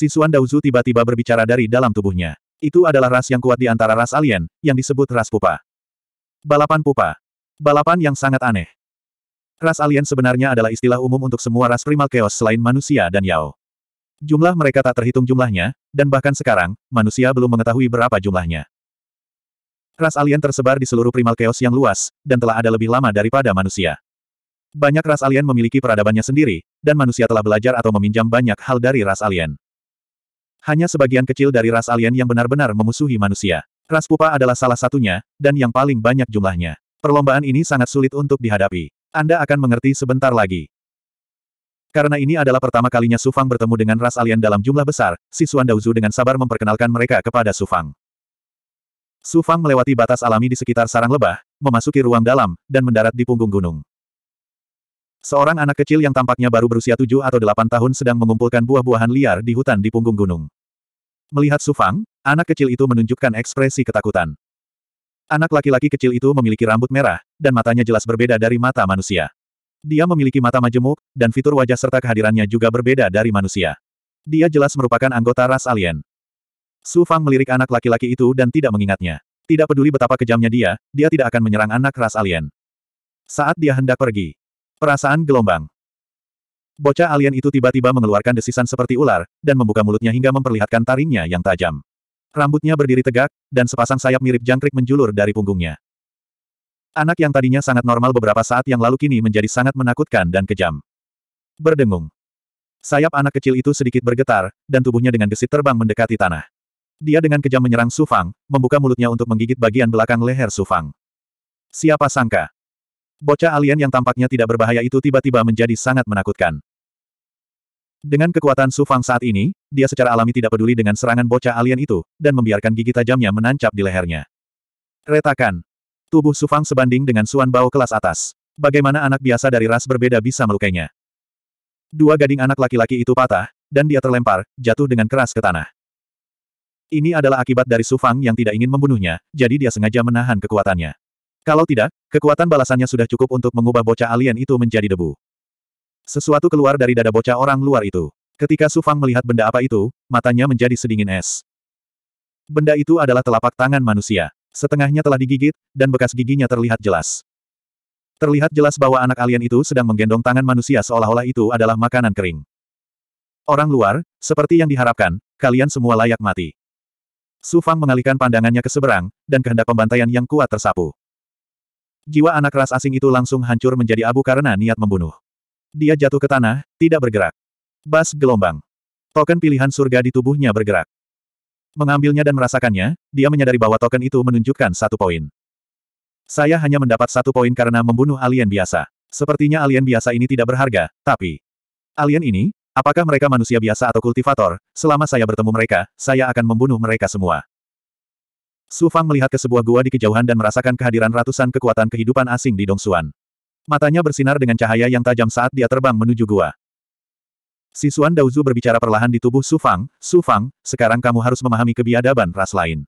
Sisuan Dauzu tiba-tiba berbicara dari dalam tubuhnya. Itu adalah ras yang kuat di antara ras alien, yang disebut ras pupa. Balapan pupa. Balapan yang sangat aneh. Ras alien sebenarnya adalah istilah umum untuk semua ras primal chaos selain manusia dan Yao. Jumlah mereka tak terhitung jumlahnya, dan bahkan sekarang, manusia belum mengetahui berapa jumlahnya. Ras alien tersebar di seluruh primal chaos yang luas, dan telah ada lebih lama daripada manusia. Banyak ras alien memiliki peradabannya sendiri, dan manusia telah belajar atau meminjam banyak hal dari ras alien. Hanya sebagian kecil dari ras alien yang benar-benar memusuhi manusia. Ras pupa adalah salah satunya, dan yang paling banyak jumlahnya. Perlombaan ini sangat sulit untuk dihadapi. Anda akan mengerti sebentar lagi. Karena ini adalah pertama kalinya Sufang bertemu dengan ras alien dalam jumlah besar, si Suan dengan sabar memperkenalkan mereka kepada Sufang. Sufang melewati batas alami di sekitar sarang lebah, memasuki ruang dalam, dan mendarat di punggung gunung. Seorang anak kecil yang tampaknya baru berusia tujuh atau delapan tahun sedang mengumpulkan buah-buahan liar di hutan di punggung gunung. Melihat Sufang, anak kecil itu menunjukkan ekspresi ketakutan. Anak laki-laki kecil itu memiliki rambut merah, dan matanya jelas berbeda dari mata manusia. Dia memiliki mata majemuk, dan fitur wajah serta kehadirannya juga berbeda dari manusia. Dia jelas merupakan anggota ras alien. Su Fang melirik anak laki-laki itu dan tidak mengingatnya. Tidak peduli betapa kejamnya dia, dia tidak akan menyerang anak ras alien. Saat dia hendak pergi, perasaan gelombang. Bocah alien itu tiba-tiba mengeluarkan desisan seperti ular, dan membuka mulutnya hingga memperlihatkan taringnya yang tajam. Rambutnya berdiri tegak, dan sepasang sayap mirip jangkrik menjulur dari punggungnya. Anak yang tadinya sangat normal beberapa saat yang lalu kini menjadi sangat menakutkan dan kejam. Berdengung. Sayap anak kecil itu sedikit bergetar, dan tubuhnya dengan gesit terbang mendekati tanah. Dia dengan kejam menyerang Sufang, membuka mulutnya untuk menggigit bagian belakang leher Sufang. Siapa sangka? Bocah alien yang tampaknya tidak berbahaya itu tiba-tiba menjadi sangat menakutkan. Dengan kekuatan Su Fang saat ini, dia secara alami tidak peduli dengan serangan bocah alien itu, dan membiarkan gigi tajamnya menancap di lehernya. Retakan. Tubuh Su Fang sebanding dengan Suan Bao kelas atas. Bagaimana anak biasa dari ras berbeda bisa melukainya? Dua gading anak laki-laki itu patah, dan dia terlempar, jatuh dengan keras ke tanah. Ini adalah akibat dari Su Fang yang tidak ingin membunuhnya, jadi dia sengaja menahan kekuatannya. Kalau tidak, kekuatan balasannya sudah cukup untuk mengubah bocah alien itu menjadi debu. Sesuatu keluar dari dada bocah orang luar itu. Ketika Su Fang melihat benda apa itu, matanya menjadi sedingin es. Benda itu adalah telapak tangan manusia. Setengahnya telah digigit, dan bekas giginya terlihat jelas. Terlihat jelas bahwa anak alien itu sedang menggendong tangan manusia seolah-olah itu adalah makanan kering. Orang luar, seperti yang diharapkan, kalian semua layak mati. Su Fang mengalihkan pandangannya ke seberang, dan kehendak pembantaian yang kuat tersapu. Jiwa anak ras asing itu langsung hancur menjadi abu karena niat membunuh. Dia jatuh ke tanah, tidak bergerak. Bas gelombang. Token pilihan surga di tubuhnya bergerak. Mengambilnya dan merasakannya, dia menyadari bahwa token itu menunjukkan satu poin. Saya hanya mendapat satu poin karena membunuh alien biasa. Sepertinya alien biasa ini tidak berharga, tapi... Alien ini, apakah mereka manusia biasa atau kultivator, selama saya bertemu mereka, saya akan membunuh mereka semua. Su Fang melihat ke sebuah gua di kejauhan dan merasakan kehadiran ratusan kekuatan kehidupan asing di Dongsuan. Matanya bersinar dengan cahaya yang tajam saat dia terbang menuju gua. Sisuan Dauzu berbicara perlahan di tubuh Su Fang. Su Fang, sekarang kamu harus memahami kebiadaban ras lain.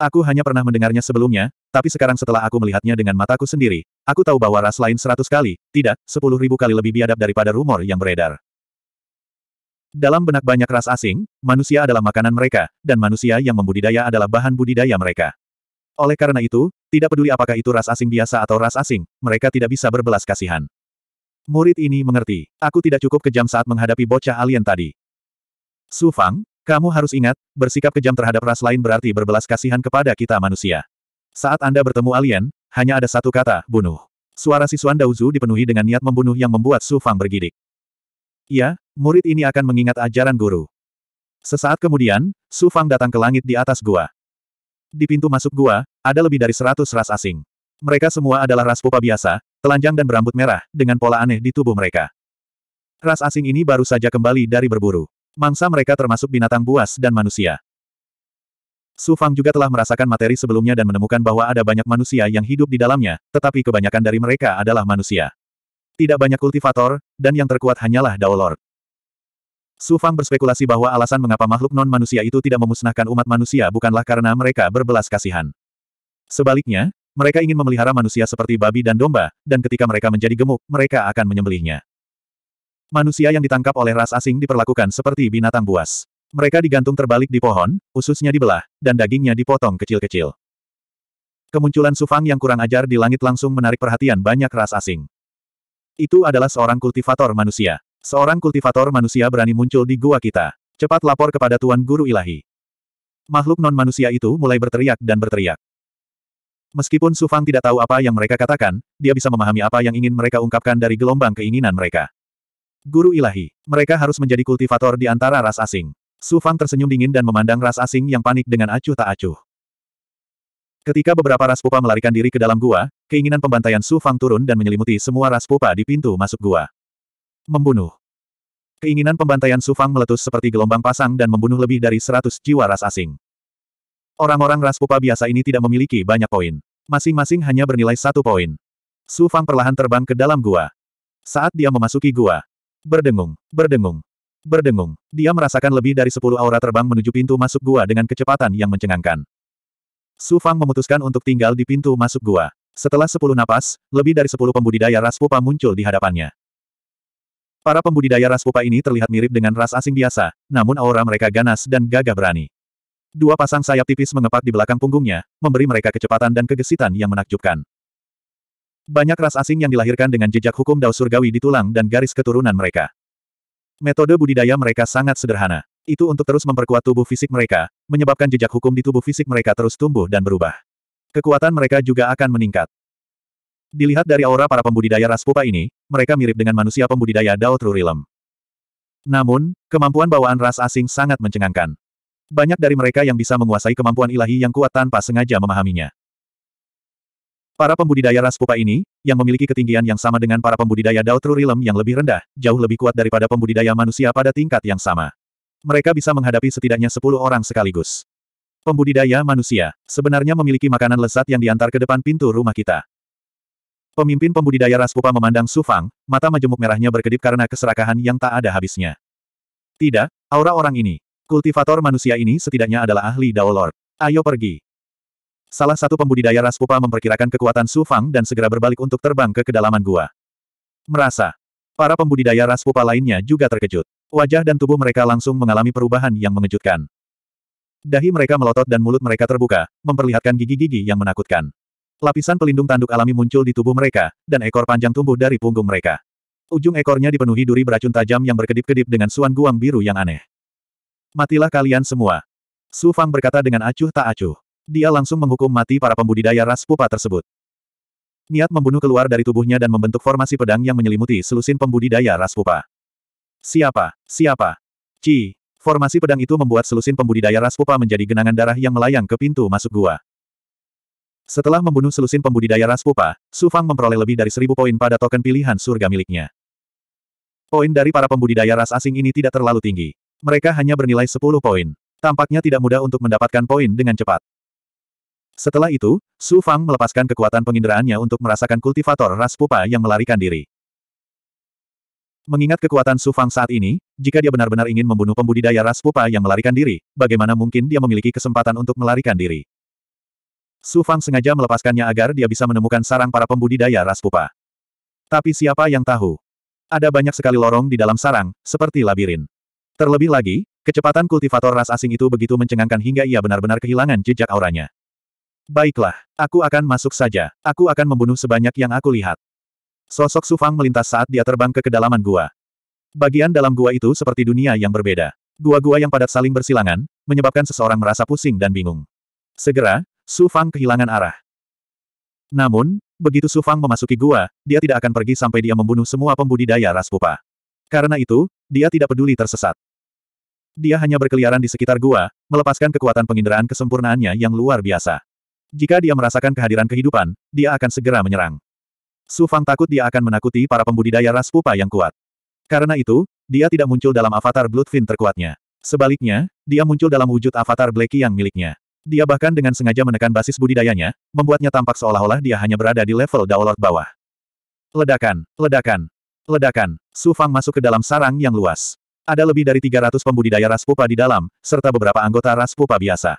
Aku hanya pernah mendengarnya sebelumnya, tapi sekarang setelah aku melihatnya dengan mataku sendiri, aku tahu bahwa ras lain seratus kali, tidak, sepuluh ribu kali lebih biadab daripada rumor yang beredar. Dalam benak banyak ras asing, manusia adalah makanan mereka, dan manusia yang membudidaya adalah bahan budidaya mereka. Oleh karena itu, tidak peduli apakah itu ras asing biasa atau ras asing, mereka tidak bisa berbelas kasihan. Murid ini mengerti, aku tidak cukup kejam saat menghadapi bocah alien tadi. Su Fang, kamu harus ingat, bersikap kejam terhadap ras lain berarti berbelas kasihan kepada kita manusia. Saat Anda bertemu alien, hanya ada satu kata, bunuh. Suara siswan Dauzu dipenuhi dengan niat membunuh yang membuat Su Fang bergidik. Ya, murid ini akan mengingat ajaran guru. Sesaat kemudian, Su Fang datang ke langit di atas gua. Di pintu masuk gua, ada lebih dari seratus ras asing. Mereka semua adalah ras pupa biasa, telanjang dan berambut merah, dengan pola aneh di tubuh mereka. Ras asing ini baru saja kembali dari berburu. Mangsa mereka termasuk binatang buas dan manusia. Su Fang juga telah merasakan materi sebelumnya dan menemukan bahwa ada banyak manusia yang hidup di dalamnya, tetapi kebanyakan dari mereka adalah manusia. Tidak banyak kultivator, dan yang terkuat hanyalah Dao Lord. Su Fang berspekulasi bahwa alasan mengapa makhluk non-manusia itu tidak memusnahkan umat manusia bukanlah karena mereka berbelas kasihan. Sebaliknya, mereka ingin memelihara manusia seperti babi dan domba, dan ketika mereka menjadi gemuk, mereka akan menyembelihnya. Manusia yang ditangkap oleh ras asing diperlakukan seperti binatang buas. Mereka digantung terbalik di pohon, ususnya dibelah, dan dagingnya dipotong kecil-kecil. Kemunculan Sufang yang kurang ajar di langit langsung menarik perhatian banyak ras asing. Itu adalah seorang kultivator manusia. Seorang kultivator manusia berani muncul di gua kita. Cepat lapor kepada Tuan Guru Ilahi. Makhluk non-manusia itu mulai berteriak dan berteriak. Meskipun Su Fang tidak tahu apa yang mereka katakan, dia bisa memahami apa yang ingin mereka ungkapkan dari gelombang keinginan mereka. Guru Ilahi, mereka harus menjadi kultivator di antara ras asing. Su Fang tersenyum dingin dan memandang ras asing yang panik dengan acuh tak acuh. Ketika beberapa ras pupa melarikan diri ke dalam gua, keinginan pembantaian Su Fang turun dan menyelimuti semua ras pupa di pintu masuk gua. Membunuh. Keinginan pembantaian Sufang meletus seperti gelombang pasang dan membunuh lebih dari seratus jiwa ras asing. Orang-orang ras pupa biasa ini tidak memiliki banyak poin. Masing-masing hanya bernilai satu poin. Sufang perlahan terbang ke dalam gua. Saat dia memasuki gua, berdengung, berdengung, berdengung, dia merasakan lebih dari sepuluh aura terbang menuju pintu masuk gua dengan kecepatan yang mencengangkan. Sufang memutuskan untuk tinggal di pintu masuk gua. Setelah sepuluh napas, lebih dari sepuluh pembudidaya ras pupa muncul di hadapannya. Para pembudidaya ras pupa ini terlihat mirip dengan ras asing biasa, namun aura mereka ganas dan gagah berani. Dua pasang sayap tipis mengepak di belakang punggungnya, memberi mereka kecepatan dan kegesitan yang menakjubkan. Banyak ras asing yang dilahirkan dengan jejak hukum dao surgawi di tulang dan garis keturunan mereka. Metode budidaya mereka sangat sederhana. Itu untuk terus memperkuat tubuh fisik mereka, menyebabkan jejak hukum di tubuh fisik mereka terus tumbuh dan berubah. Kekuatan mereka juga akan meningkat. Dilihat dari aura para pembudidaya ras pupa ini, mereka mirip dengan manusia pembudidaya Dao True Namun, kemampuan bawaan ras asing sangat mencengangkan. Banyak dari mereka yang bisa menguasai kemampuan ilahi yang kuat tanpa sengaja memahaminya. Para pembudidaya ras pupa ini, yang memiliki ketinggian yang sama dengan para pembudidaya Dao True yang lebih rendah, jauh lebih kuat daripada pembudidaya manusia pada tingkat yang sama. Mereka bisa menghadapi setidaknya 10 orang sekaligus. Pembudidaya manusia, sebenarnya memiliki makanan lezat yang diantar ke depan pintu rumah kita. Pemimpin pembudidaya Raspupa memandang Su Fang, mata majemuk merahnya berkedip karena keserakahan yang tak ada habisnya. Tidak, aura orang ini. Kultivator manusia ini setidaknya adalah ahli Dao Lord. Ayo pergi. Salah satu pembudidaya Raspupa memperkirakan kekuatan Su Fang dan segera berbalik untuk terbang ke kedalaman gua. Merasa. Para pembudidaya Raspupa lainnya juga terkejut. Wajah dan tubuh mereka langsung mengalami perubahan yang mengejutkan. Dahi mereka melotot dan mulut mereka terbuka, memperlihatkan gigi-gigi yang menakutkan. Lapisan pelindung tanduk alami muncul di tubuh mereka, dan ekor panjang tumbuh dari punggung mereka. Ujung ekornya dipenuhi duri beracun tajam yang berkedip-kedip dengan suan guang biru yang aneh. Matilah kalian semua. Su Fang berkata dengan acuh tak acuh. Dia langsung menghukum mati para pembudidaya ras pupa tersebut. Niat membunuh keluar dari tubuhnya dan membentuk formasi pedang yang menyelimuti selusin pembudidaya ras pupa. Siapa? Siapa? Ci. Formasi pedang itu membuat selusin pembudidaya ras pupa menjadi genangan darah yang melayang ke pintu masuk gua. Setelah membunuh selusin pembudidaya ras Pupa, Su Fang memperoleh lebih dari seribu poin pada token pilihan surga miliknya. Poin dari para pembudidaya ras asing ini tidak terlalu tinggi. Mereka hanya bernilai sepuluh poin. Tampaknya tidak mudah untuk mendapatkan poin dengan cepat. Setelah itu, Su Fang melepaskan kekuatan penginderaannya untuk merasakan kultivator ras Pupa yang melarikan diri. Mengingat kekuatan Su Fang saat ini, jika dia benar-benar ingin membunuh pembudidaya ras Pupa yang melarikan diri, bagaimana mungkin dia memiliki kesempatan untuk melarikan diri? Su Fang sengaja melepaskannya agar dia bisa menemukan sarang para pembudidaya ras pupa. Tapi siapa yang tahu? Ada banyak sekali lorong di dalam sarang, seperti labirin. Terlebih lagi, kecepatan kultivator ras asing itu begitu mencengangkan hingga ia benar-benar kehilangan jejak auranya. Baiklah, aku akan masuk saja. Aku akan membunuh sebanyak yang aku lihat. Sosok Su Fang melintas saat dia terbang ke kedalaman gua. Bagian dalam gua itu seperti dunia yang berbeda. Gua-gua yang padat saling bersilangan, menyebabkan seseorang merasa pusing dan bingung. Segera, Su Fang kehilangan arah. Namun, begitu Su Fang memasuki gua, dia tidak akan pergi sampai dia membunuh semua pembudidaya ras pupa. Karena itu, dia tidak peduli tersesat. Dia hanya berkeliaran di sekitar gua, melepaskan kekuatan penginderaan kesempurnaannya yang luar biasa. Jika dia merasakan kehadiran kehidupan, dia akan segera menyerang. Su Fang takut dia akan menakuti para pembudidaya ras pupa yang kuat. Karena itu, dia tidak muncul dalam avatar Bloodfin terkuatnya. Sebaliknya, dia muncul dalam wujud avatar Blackie yang miliknya. Dia bahkan dengan sengaja menekan basis budidayanya, membuatnya tampak seolah-olah dia hanya berada di level Daolord bawah. Ledakan, ledakan, ledakan. Su Fang masuk ke dalam sarang yang luas. Ada lebih dari 300 pembudidaya ras pupa di dalam, serta beberapa anggota ras pupa biasa.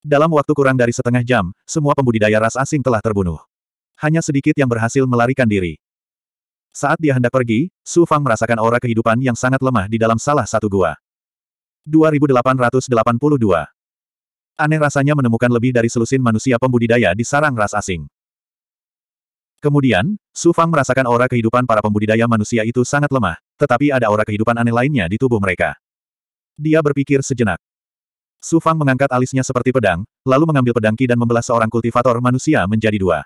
Dalam waktu kurang dari setengah jam, semua pembudidaya ras asing telah terbunuh. Hanya sedikit yang berhasil melarikan diri. Saat dia hendak pergi, Su Fang merasakan aura kehidupan yang sangat lemah di dalam salah satu gua. 2882 Aneh rasanya menemukan lebih dari selusin manusia pembudidaya di sarang ras asing. Kemudian, Su Fang merasakan aura kehidupan para pembudidaya manusia itu sangat lemah, tetapi ada aura kehidupan aneh lainnya di tubuh mereka. Dia berpikir sejenak. Su Fang mengangkat alisnya seperti pedang, lalu mengambil pedangki dan membelah seorang kultivator manusia menjadi dua.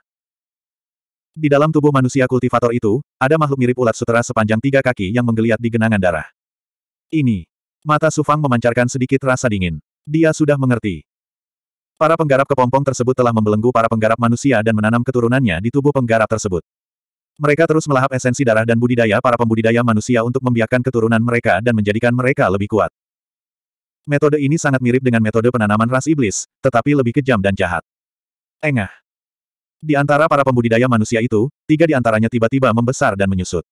Di dalam tubuh manusia kultivator itu, ada makhluk mirip ulat sutera sepanjang tiga kaki yang menggeliat di genangan darah. Ini. Mata Su Fang memancarkan sedikit rasa dingin. Dia sudah mengerti. Para penggarap kepompong tersebut telah membelenggu para penggarap manusia dan menanam keturunannya di tubuh penggarap tersebut. Mereka terus melahap esensi darah dan budidaya para pembudidaya manusia untuk membiarkan keturunan mereka dan menjadikan mereka lebih kuat. Metode ini sangat mirip dengan metode penanaman ras iblis, tetapi lebih kejam dan jahat. Engah. Di antara para pembudidaya manusia itu, tiga di antaranya tiba-tiba membesar dan menyusut.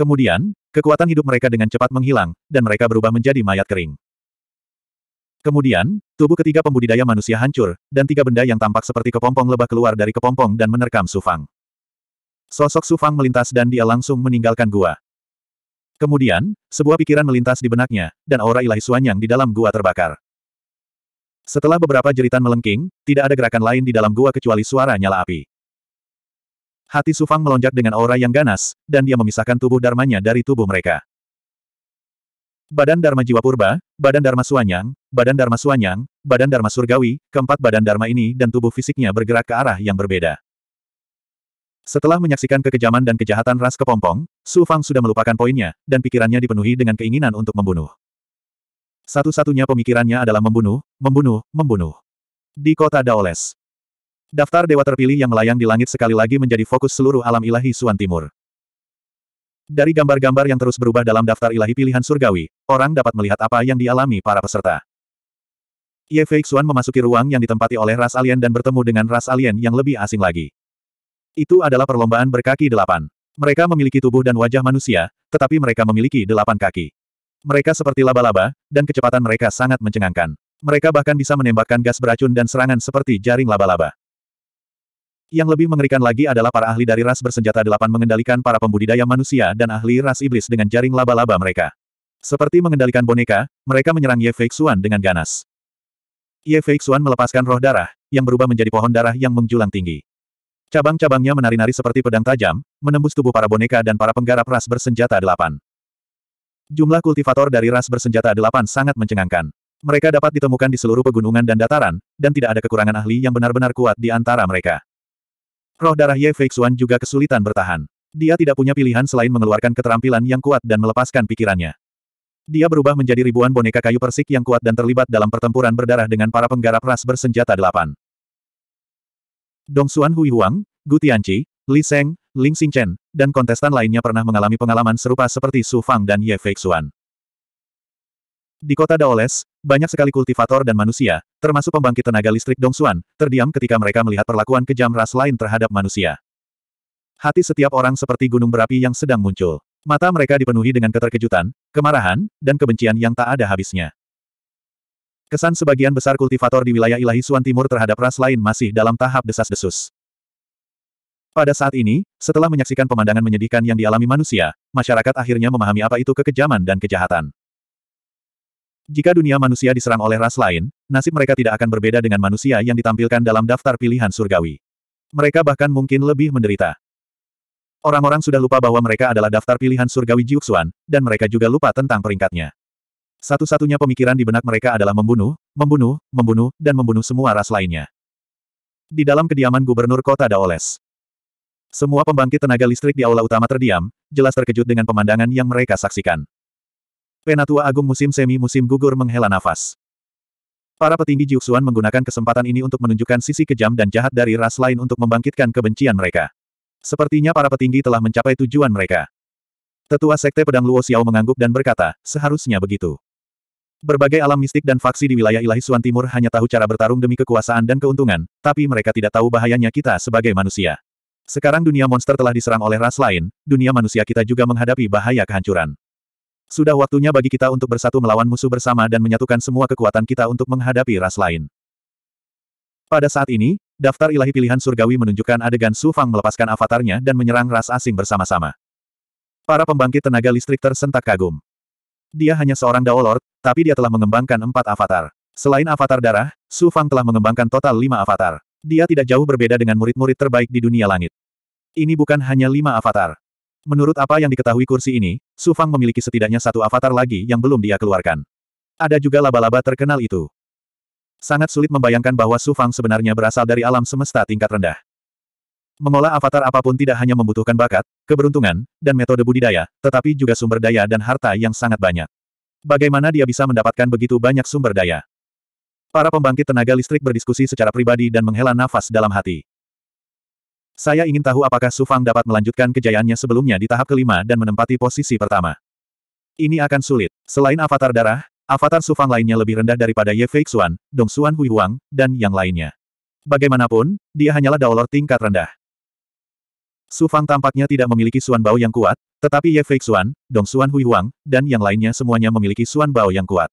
Kemudian, kekuatan hidup mereka dengan cepat menghilang, dan mereka berubah menjadi mayat kering. Kemudian, tubuh ketiga pembudidaya manusia hancur, dan tiga benda yang tampak seperti kepompong lebah keluar dari kepompong dan menerkam Sufang. Sosok Sufang melintas dan dia langsung meninggalkan gua. Kemudian, sebuah pikiran melintas di benaknya, dan aura ilahi Suanyang di dalam gua terbakar. Setelah beberapa jeritan melengking, tidak ada gerakan lain di dalam gua kecuali suara nyala api. Hati Sufang melonjak dengan aura yang ganas, dan dia memisahkan tubuh Darmanya dari tubuh mereka. Badan Dharma Jiwa Purba, Badan Dharma Suanyang, Badan Dharma Suanyang, Badan Dharma Surgawi, keempat badan Dharma ini dan tubuh fisiknya bergerak ke arah yang berbeda. Setelah menyaksikan kekejaman dan kejahatan ras kepompong, Su Fang sudah melupakan poinnya, dan pikirannya dipenuhi dengan keinginan untuk membunuh. Satu-satunya pemikirannya adalah membunuh, membunuh, membunuh. Di kota Daoles. Daftar dewa terpilih yang melayang di langit sekali lagi menjadi fokus seluruh alam ilahi Suan Timur. Dari gambar-gambar yang terus berubah dalam daftar ilahi pilihan surgawi, orang dapat melihat apa yang dialami para peserta. Ye Feixuan memasuki ruang yang ditempati oleh ras alien dan bertemu dengan ras alien yang lebih asing lagi. Itu adalah perlombaan berkaki delapan. Mereka memiliki tubuh dan wajah manusia, tetapi mereka memiliki delapan kaki. Mereka seperti laba-laba, dan kecepatan mereka sangat mencengangkan. Mereka bahkan bisa menembakkan gas beracun dan serangan seperti jaring laba-laba. Yang lebih mengerikan lagi adalah para ahli dari ras bersenjata delapan mengendalikan para pembudidaya manusia dan ahli ras iblis dengan jaring laba-laba mereka. Seperti mengendalikan boneka, mereka menyerang Ye Feixuan dengan ganas. Ye Feixuan melepaskan roh darah, yang berubah menjadi pohon darah yang menjulang tinggi. Cabang-cabangnya menari-nari seperti pedang tajam, menembus tubuh para boneka dan para penggarap ras bersenjata delapan. Jumlah kultivator dari ras bersenjata delapan sangat mencengangkan. Mereka dapat ditemukan di seluruh pegunungan dan dataran, dan tidak ada kekurangan ahli yang benar-benar kuat di antara mereka. Roh darah Ye Feixuan juga kesulitan bertahan. Dia tidak punya pilihan selain mengeluarkan keterampilan yang kuat dan melepaskan pikirannya. Dia berubah menjadi ribuan boneka kayu persik yang kuat dan terlibat dalam pertempuran berdarah dengan para penggarap ras bersenjata delapan. Dong Dongsuan Hui Huang, Gu Tianqi, Li Seng, Ling Xingchen, dan kontestan lainnya pernah mengalami pengalaman serupa seperti Su Fang dan Ye Feixuan. Di kota Daoles, banyak sekali kultivator dan manusia, termasuk pembangkit tenaga listrik Dongsuan, terdiam ketika mereka melihat perlakuan kejam ras lain terhadap manusia. Hati setiap orang seperti gunung berapi yang sedang muncul. Mata mereka dipenuhi dengan keterkejutan, kemarahan, dan kebencian yang tak ada habisnya. Kesan sebagian besar kultivator di wilayah ilahi Suan Timur terhadap ras lain masih dalam tahap desas-desus. Pada saat ini, setelah menyaksikan pemandangan menyedihkan yang dialami manusia, masyarakat akhirnya memahami apa itu kekejaman dan kejahatan. Jika dunia manusia diserang oleh ras lain, nasib mereka tidak akan berbeda dengan manusia yang ditampilkan dalam daftar pilihan surgawi. Mereka bahkan mungkin lebih menderita. Orang-orang sudah lupa bahwa mereka adalah daftar pilihan surgawi Jiuxuan, dan mereka juga lupa tentang peringkatnya. Satu-satunya pemikiran di benak mereka adalah membunuh, membunuh, membunuh, dan membunuh semua ras lainnya. Di dalam kediaman gubernur kota Daoles. Semua pembangkit tenaga listrik di aula utama terdiam, jelas terkejut dengan pemandangan yang mereka saksikan. Penatua Agung musim semi-musim gugur menghela nafas. Para petinggi Jiuxuan menggunakan kesempatan ini untuk menunjukkan sisi kejam dan jahat dari ras lain untuk membangkitkan kebencian mereka. Sepertinya para petinggi telah mencapai tujuan mereka. Tetua Sekte Pedang Luo Xiao mengangguk dan berkata, seharusnya begitu. Berbagai alam mistik dan faksi di wilayah ilahi Suan Timur hanya tahu cara bertarung demi kekuasaan dan keuntungan, tapi mereka tidak tahu bahayanya kita sebagai manusia. Sekarang dunia monster telah diserang oleh ras lain, dunia manusia kita juga menghadapi bahaya kehancuran. Sudah waktunya bagi kita untuk bersatu melawan musuh bersama dan menyatukan semua kekuatan kita untuk menghadapi ras lain. Pada saat ini, daftar ilahi pilihan surgawi menunjukkan adegan Su Fang melepaskan avatarnya dan menyerang ras asing bersama-sama. Para pembangkit tenaga listrik tersentak kagum. Dia hanya seorang Daolord, tapi dia telah mengembangkan empat avatar. Selain avatar darah, Su Fang telah mengembangkan total lima avatar. Dia tidak jauh berbeda dengan murid-murid terbaik di dunia langit. Ini bukan hanya lima avatar. Menurut apa yang diketahui kursi ini, Su Fang memiliki setidaknya satu avatar lagi yang belum dia keluarkan. Ada juga laba-laba terkenal itu. Sangat sulit membayangkan bahwa Su Fang sebenarnya berasal dari alam semesta tingkat rendah. Mengolah avatar apapun tidak hanya membutuhkan bakat, keberuntungan, dan metode budidaya, tetapi juga sumber daya dan harta yang sangat banyak. Bagaimana dia bisa mendapatkan begitu banyak sumber daya? Para pembangkit tenaga listrik berdiskusi secara pribadi dan menghela nafas dalam hati. Saya ingin tahu apakah Su Fang dapat melanjutkan kejayaannya sebelumnya di tahap kelima dan menempati posisi pertama. Ini akan sulit. Selain avatar darah, avatar Su Fang lainnya lebih rendah daripada Ye Fei Xuan, Dong Xuan Hui Huang, dan yang lainnya. Bagaimanapun, dia hanyalah daulor tingkat rendah. Su Fang tampaknya tidak memiliki Xuan Bao yang kuat, tetapi Ye Fei Xuan, Dong Xuan Hui Huang, dan yang lainnya semuanya memiliki Xuan Bao yang kuat.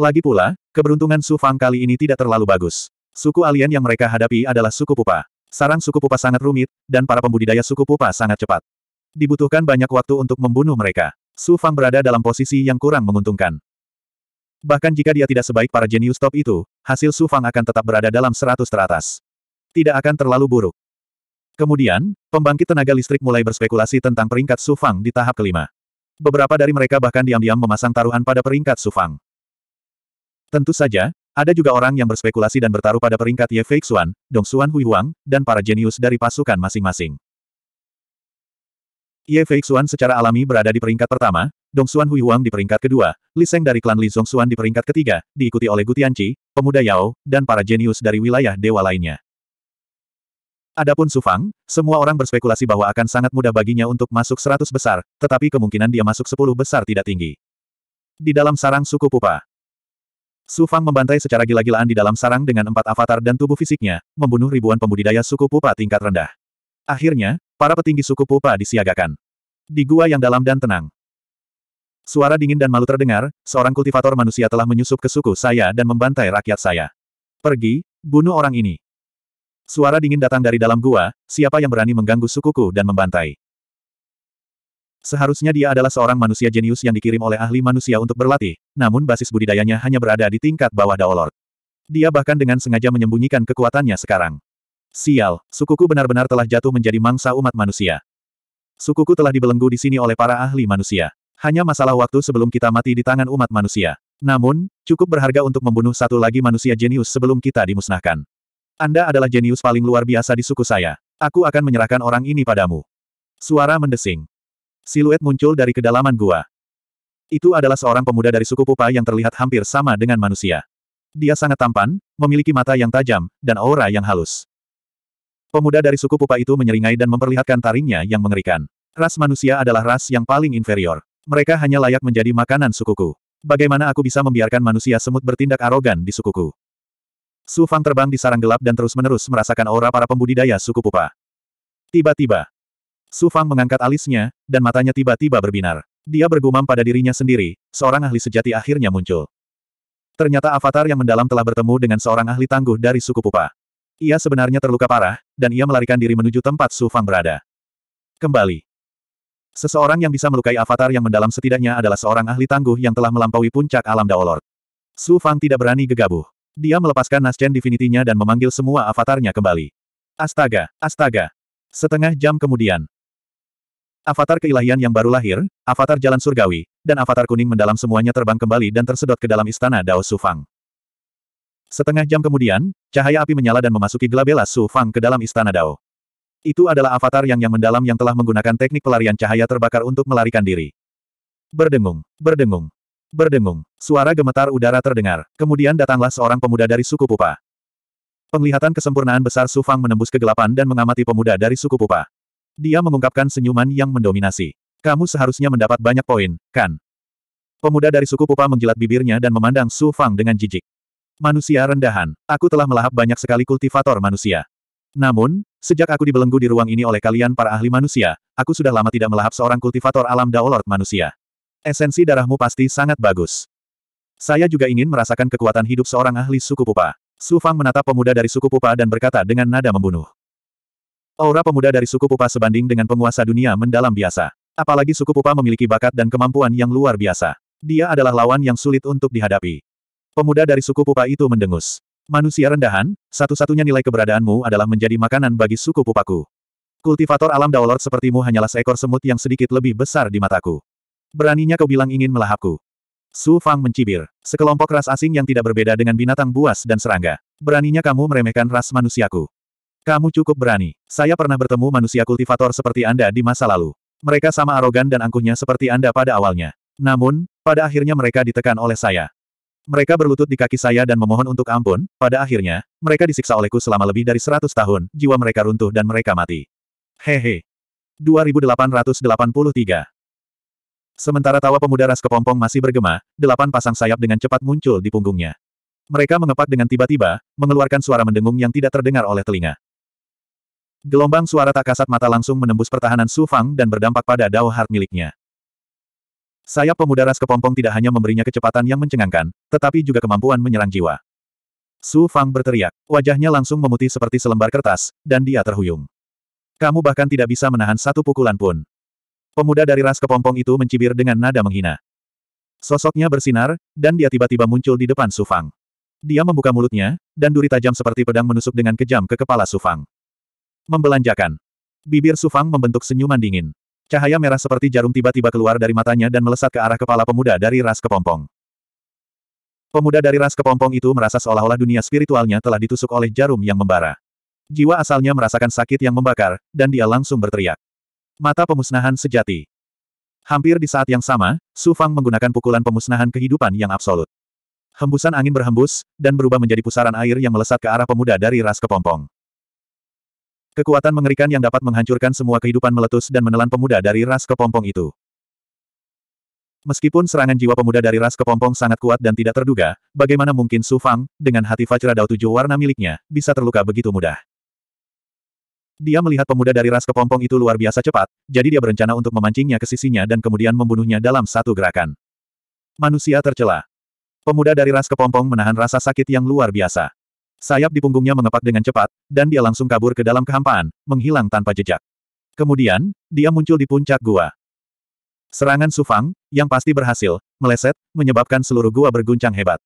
Lagi pula, keberuntungan Su Fang kali ini tidak terlalu bagus. Suku alien yang mereka hadapi adalah suku Pupa. Sarang suku pupa sangat rumit, dan para pembudidaya suku pupa sangat cepat. Dibutuhkan banyak waktu untuk membunuh mereka. Su Fang berada dalam posisi yang kurang menguntungkan. Bahkan jika dia tidak sebaik para jenius top itu, hasil Su Fang akan tetap berada dalam seratus teratas. Tidak akan terlalu buruk. Kemudian, pembangkit tenaga listrik mulai berspekulasi tentang peringkat Su Fang di tahap kelima. Beberapa dari mereka bahkan diam-diam memasang taruhan pada peringkat Su Fang. Tentu saja, ada juga orang yang berspekulasi dan bertaruh pada peringkat Ye Fei Xuan, Dong Xuan Hui Huang, dan para jenius dari pasukan masing-masing. Ye Fei Xuan secara alami berada di peringkat pertama, Dong Xuan Hui Huang di peringkat kedua, Li Seng dari klan Li Zong Xuan di peringkat ketiga, diikuti oleh Gu Tianqi, pemuda Yao, dan para jenius dari wilayah dewa lainnya. Adapun Su Fang, semua orang berspekulasi bahwa akan sangat mudah baginya untuk masuk seratus besar, tetapi kemungkinan dia masuk sepuluh besar tidak tinggi. Di dalam sarang suku Pupa, Su Fang membantai secara gila-gilaan di dalam sarang dengan empat avatar dan tubuh fisiknya, membunuh ribuan pembudidaya suku Pupa tingkat rendah. Akhirnya, para petinggi suku Pupa disiagakan. Di gua yang dalam dan tenang. Suara dingin dan malu terdengar, seorang kultivator manusia telah menyusup ke suku saya dan membantai rakyat saya. Pergi, bunuh orang ini. Suara dingin datang dari dalam gua, siapa yang berani mengganggu sukuku dan membantai. Seharusnya dia adalah seorang manusia jenius yang dikirim oleh ahli manusia untuk berlatih, namun basis budidayanya hanya berada di tingkat bawah Daolord. Dia bahkan dengan sengaja menyembunyikan kekuatannya sekarang. Sial, sukuku benar-benar telah jatuh menjadi mangsa umat manusia. Sukuku telah dibelenggu di sini oleh para ahli manusia. Hanya masalah waktu sebelum kita mati di tangan umat manusia. Namun, cukup berharga untuk membunuh satu lagi manusia jenius sebelum kita dimusnahkan. Anda adalah jenius paling luar biasa di suku saya. Aku akan menyerahkan orang ini padamu. Suara mendesing. Siluet muncul dari kedalaman gua. Itu adalah seorang pemuda dari suku Pupa yang terlihat hampir sama dengan manusia. Dia sangat tampan, memiliki mata yang tajam, dan aura yang halus. Pemuda dari suku Pupa itu menyeringai dan memperlihatkan taringnya yang mengerikan. Ras manusia adalah ras yang paling inferior. Mereka hanya layak menjadi makanan sukuku. Bagaimana aku bisa membiarkan manusia semut bertindak arogan di sukuku? Su Fang terbang di sarang gelap dan terus-menerus merasakan aura para pembudidaya suku Pupa. Tiba-tiba, Su Fang mengangkat alisnya, dan matanya tiba-tiba berbinar. Dia bergumam pada dirinya sendiri, seorang ahli sejati akhirnya muncul. Ternyata avatar yang mendalam telah bertemu dengan seorang ahli tangguh dari suku Pupa. Ia sebenarnya terluka parah, dan ia melarikan diri menuju tempat Su Fang berada. Kembali. Seseorang yang bisa melukai avatar yang mendalam setidaknya adalah seorang ahli tangguh yang telah melampaui puncak alam Daolord. Su Fang tidak berani gegabah. Dia melepaskan Naschen Divinity-nya dan memanggil semua avatarnya kembali. Astaga, astaga. Setengah jam kemudian, Avatar keilahian yang baru lahir, avatar jalan surgawi, dan avatar kuning mendalam semuanya terbang kembali dan tersedot ke dalam istana Dao Su Fang. Setengah jam kemudian, cahaya api menyala dan memasuki Glabella Su Fang ke dalam istana Dao. Itu adalah avatar yang yang mendalam yang telah menggunakan teknik pelarian cahaya terbakar untuk melarikan diri. Berdengung, berdengung, berdengung. Suara gemetar udara terdengar. Kemudian datanglah seorang pemuda dari suku Pupa. Penglihatan kesempurnaan besar Su Fang menembus kegelapan dan mengamati pemuda dari suku Pupa. Dia mengungkapkan senyuman yang mendominasi. Kamu seharusnya mendapat banyak poin, kan? Pemuda dari suku Pupa menjilat bibirnya dan memandang Su Fang dengan jijik. Manusia rendahan, aku telah melahap banyak sekali kultivator manusia. Namun, sejak aku dibelenggu di ruang ini oleh kalian para ahli manusia, aku sudah lama tidak melahap seorang kultivator alam Daolord manusia. Esensi darahmu pasti sangat bagus. Saya juga ingin merasakan kekuatan hidup seorang ahli suku Pupa. Su Fang menatap pemuda dari suku Pupa dan berkata dengan nada membunuh. Aura pemuda dari suku Pupa sebanding dengan penguasa dunia mendalam biasa. Apalagi suku Pupa memiliki bakat dan kemampuan yang luar biasa. Dia adalah lawan yang sulit untuk dihadapi. Pemuda dari suku Pupa itu mendengus. Manusia rendahan, satu-satunya nilai keberadaanmu adalah menjadi makanan bagi suku Pupaku. Kultivator alam Daolord sepertimu hanyalah seekor semut yang sedikit lebih besar di mataku. Beraninya kau bilang ingin melahapku. Su Fang mencibir. Sekelompok ras asing yang tidak berbeda dengan binatang buas dan serangga. Beraninya kamu meremehkan ras manusiaku. Kamu cukup berani. Saya pernah bertemu manusia kultivator seperti Anda di masa lalu. Mereka sama arogan dan angkuhnya seperti Anda pada awalnya. Namun, pada akhirnya mereka ditekan oleh saya. Mereka berlutut di kaki saya dan memohon untuk ampun, pada akhirnya, mereka disiksa olehku selama lebih dari seratus tahun, jiwa mereka runtuh dan mereka mati. Hehe. 2883 Sementara tawa pemuda ras kepompong masih bergema, delapan pasang sayap dengan cepat muncul di punggungnya. Mereka mengepak dengan tiba-tiba, mengeluarkan suara mendengung yang tidak terdengar oleh telinga. Gelombang suara tak kasat mata langsung menembus pertahanan Su Fang dan berdampak pada Dao Heart miliknya. Sayap pemuda ras kepompong tidak hanya memberinya kecepatan yang mencengangkan, tetapi juga kemampuan menyerang jiwa. Su Fang berteriak, wajahnya langsung memutih seperti selembar kertas, dan dia terhuyung. Kamu bahkan tidak bisa menahan satu pukulan pun. Pemuda dari ras kepompong itu mencibir dengan nada menghina. Sosoknya bersinar, dan dia tiba-tiba muncul di depan Su Fang. Dia membuka mulutnya, dan duri tajam seperti pedang menusuk dengan kejam ke kepala Su Fang. Membelanjakan. Bibir Sufang membentuk senyuman dingin. Cahaya merah seperti jarum tiba-tiba keluar dari matanya dan melesat ke arah kepala pemuda dari ras kepompong. Pemuda dari ras kepompong itu merasa seolah-olah dunia spiritualnya telah ditusuk oleh jarum yang membara. Jiwa asalnya merasakan sakit yang membakar, dan dia langsung berteriak. Mata pemusnahan sejati. Hampir di saat yang sama, Su Fang menggunakan pukulan pemusnahan kehidupan yang absolut. Hembusan angin berhembus, dan berubah menjadi pusaran air yang melesat ke arah pemuda dari ras kepompong. Kekuatan mengerikan yang dapat menghancurkan semua kehidupan meletus dan menelan pemuda dari ras kepompong itu. Meskipun serangan jiwa pemuda dari ras kepompong sangat kuat dan tidak terduga, bagaimana mungkin Su Fang, dengan hati Vajradao tujuh warna miliknya, bisa terluka begitu mudah. Dia melihat pemuda dari ras kepompong itu luar biasa cepat, jadi dia berencana untuk memancingnya ke sisinya dan kemudian membunuhnya dalam satu gerakan. Manusia tercela. Pemuda dari ras kepompong menahan rasa sakit yang luar biasa. Sayap di punggungnya mengepak dengan cepat, dan dia langsung kabur ke dalam kehampaan, menghilang tanpa jejak. Kemudian, dia muncul di puncak gua. Serangan Sufang, yang pasti berhasil, meleset, menyebabkan seluruh gua berguncang hebat.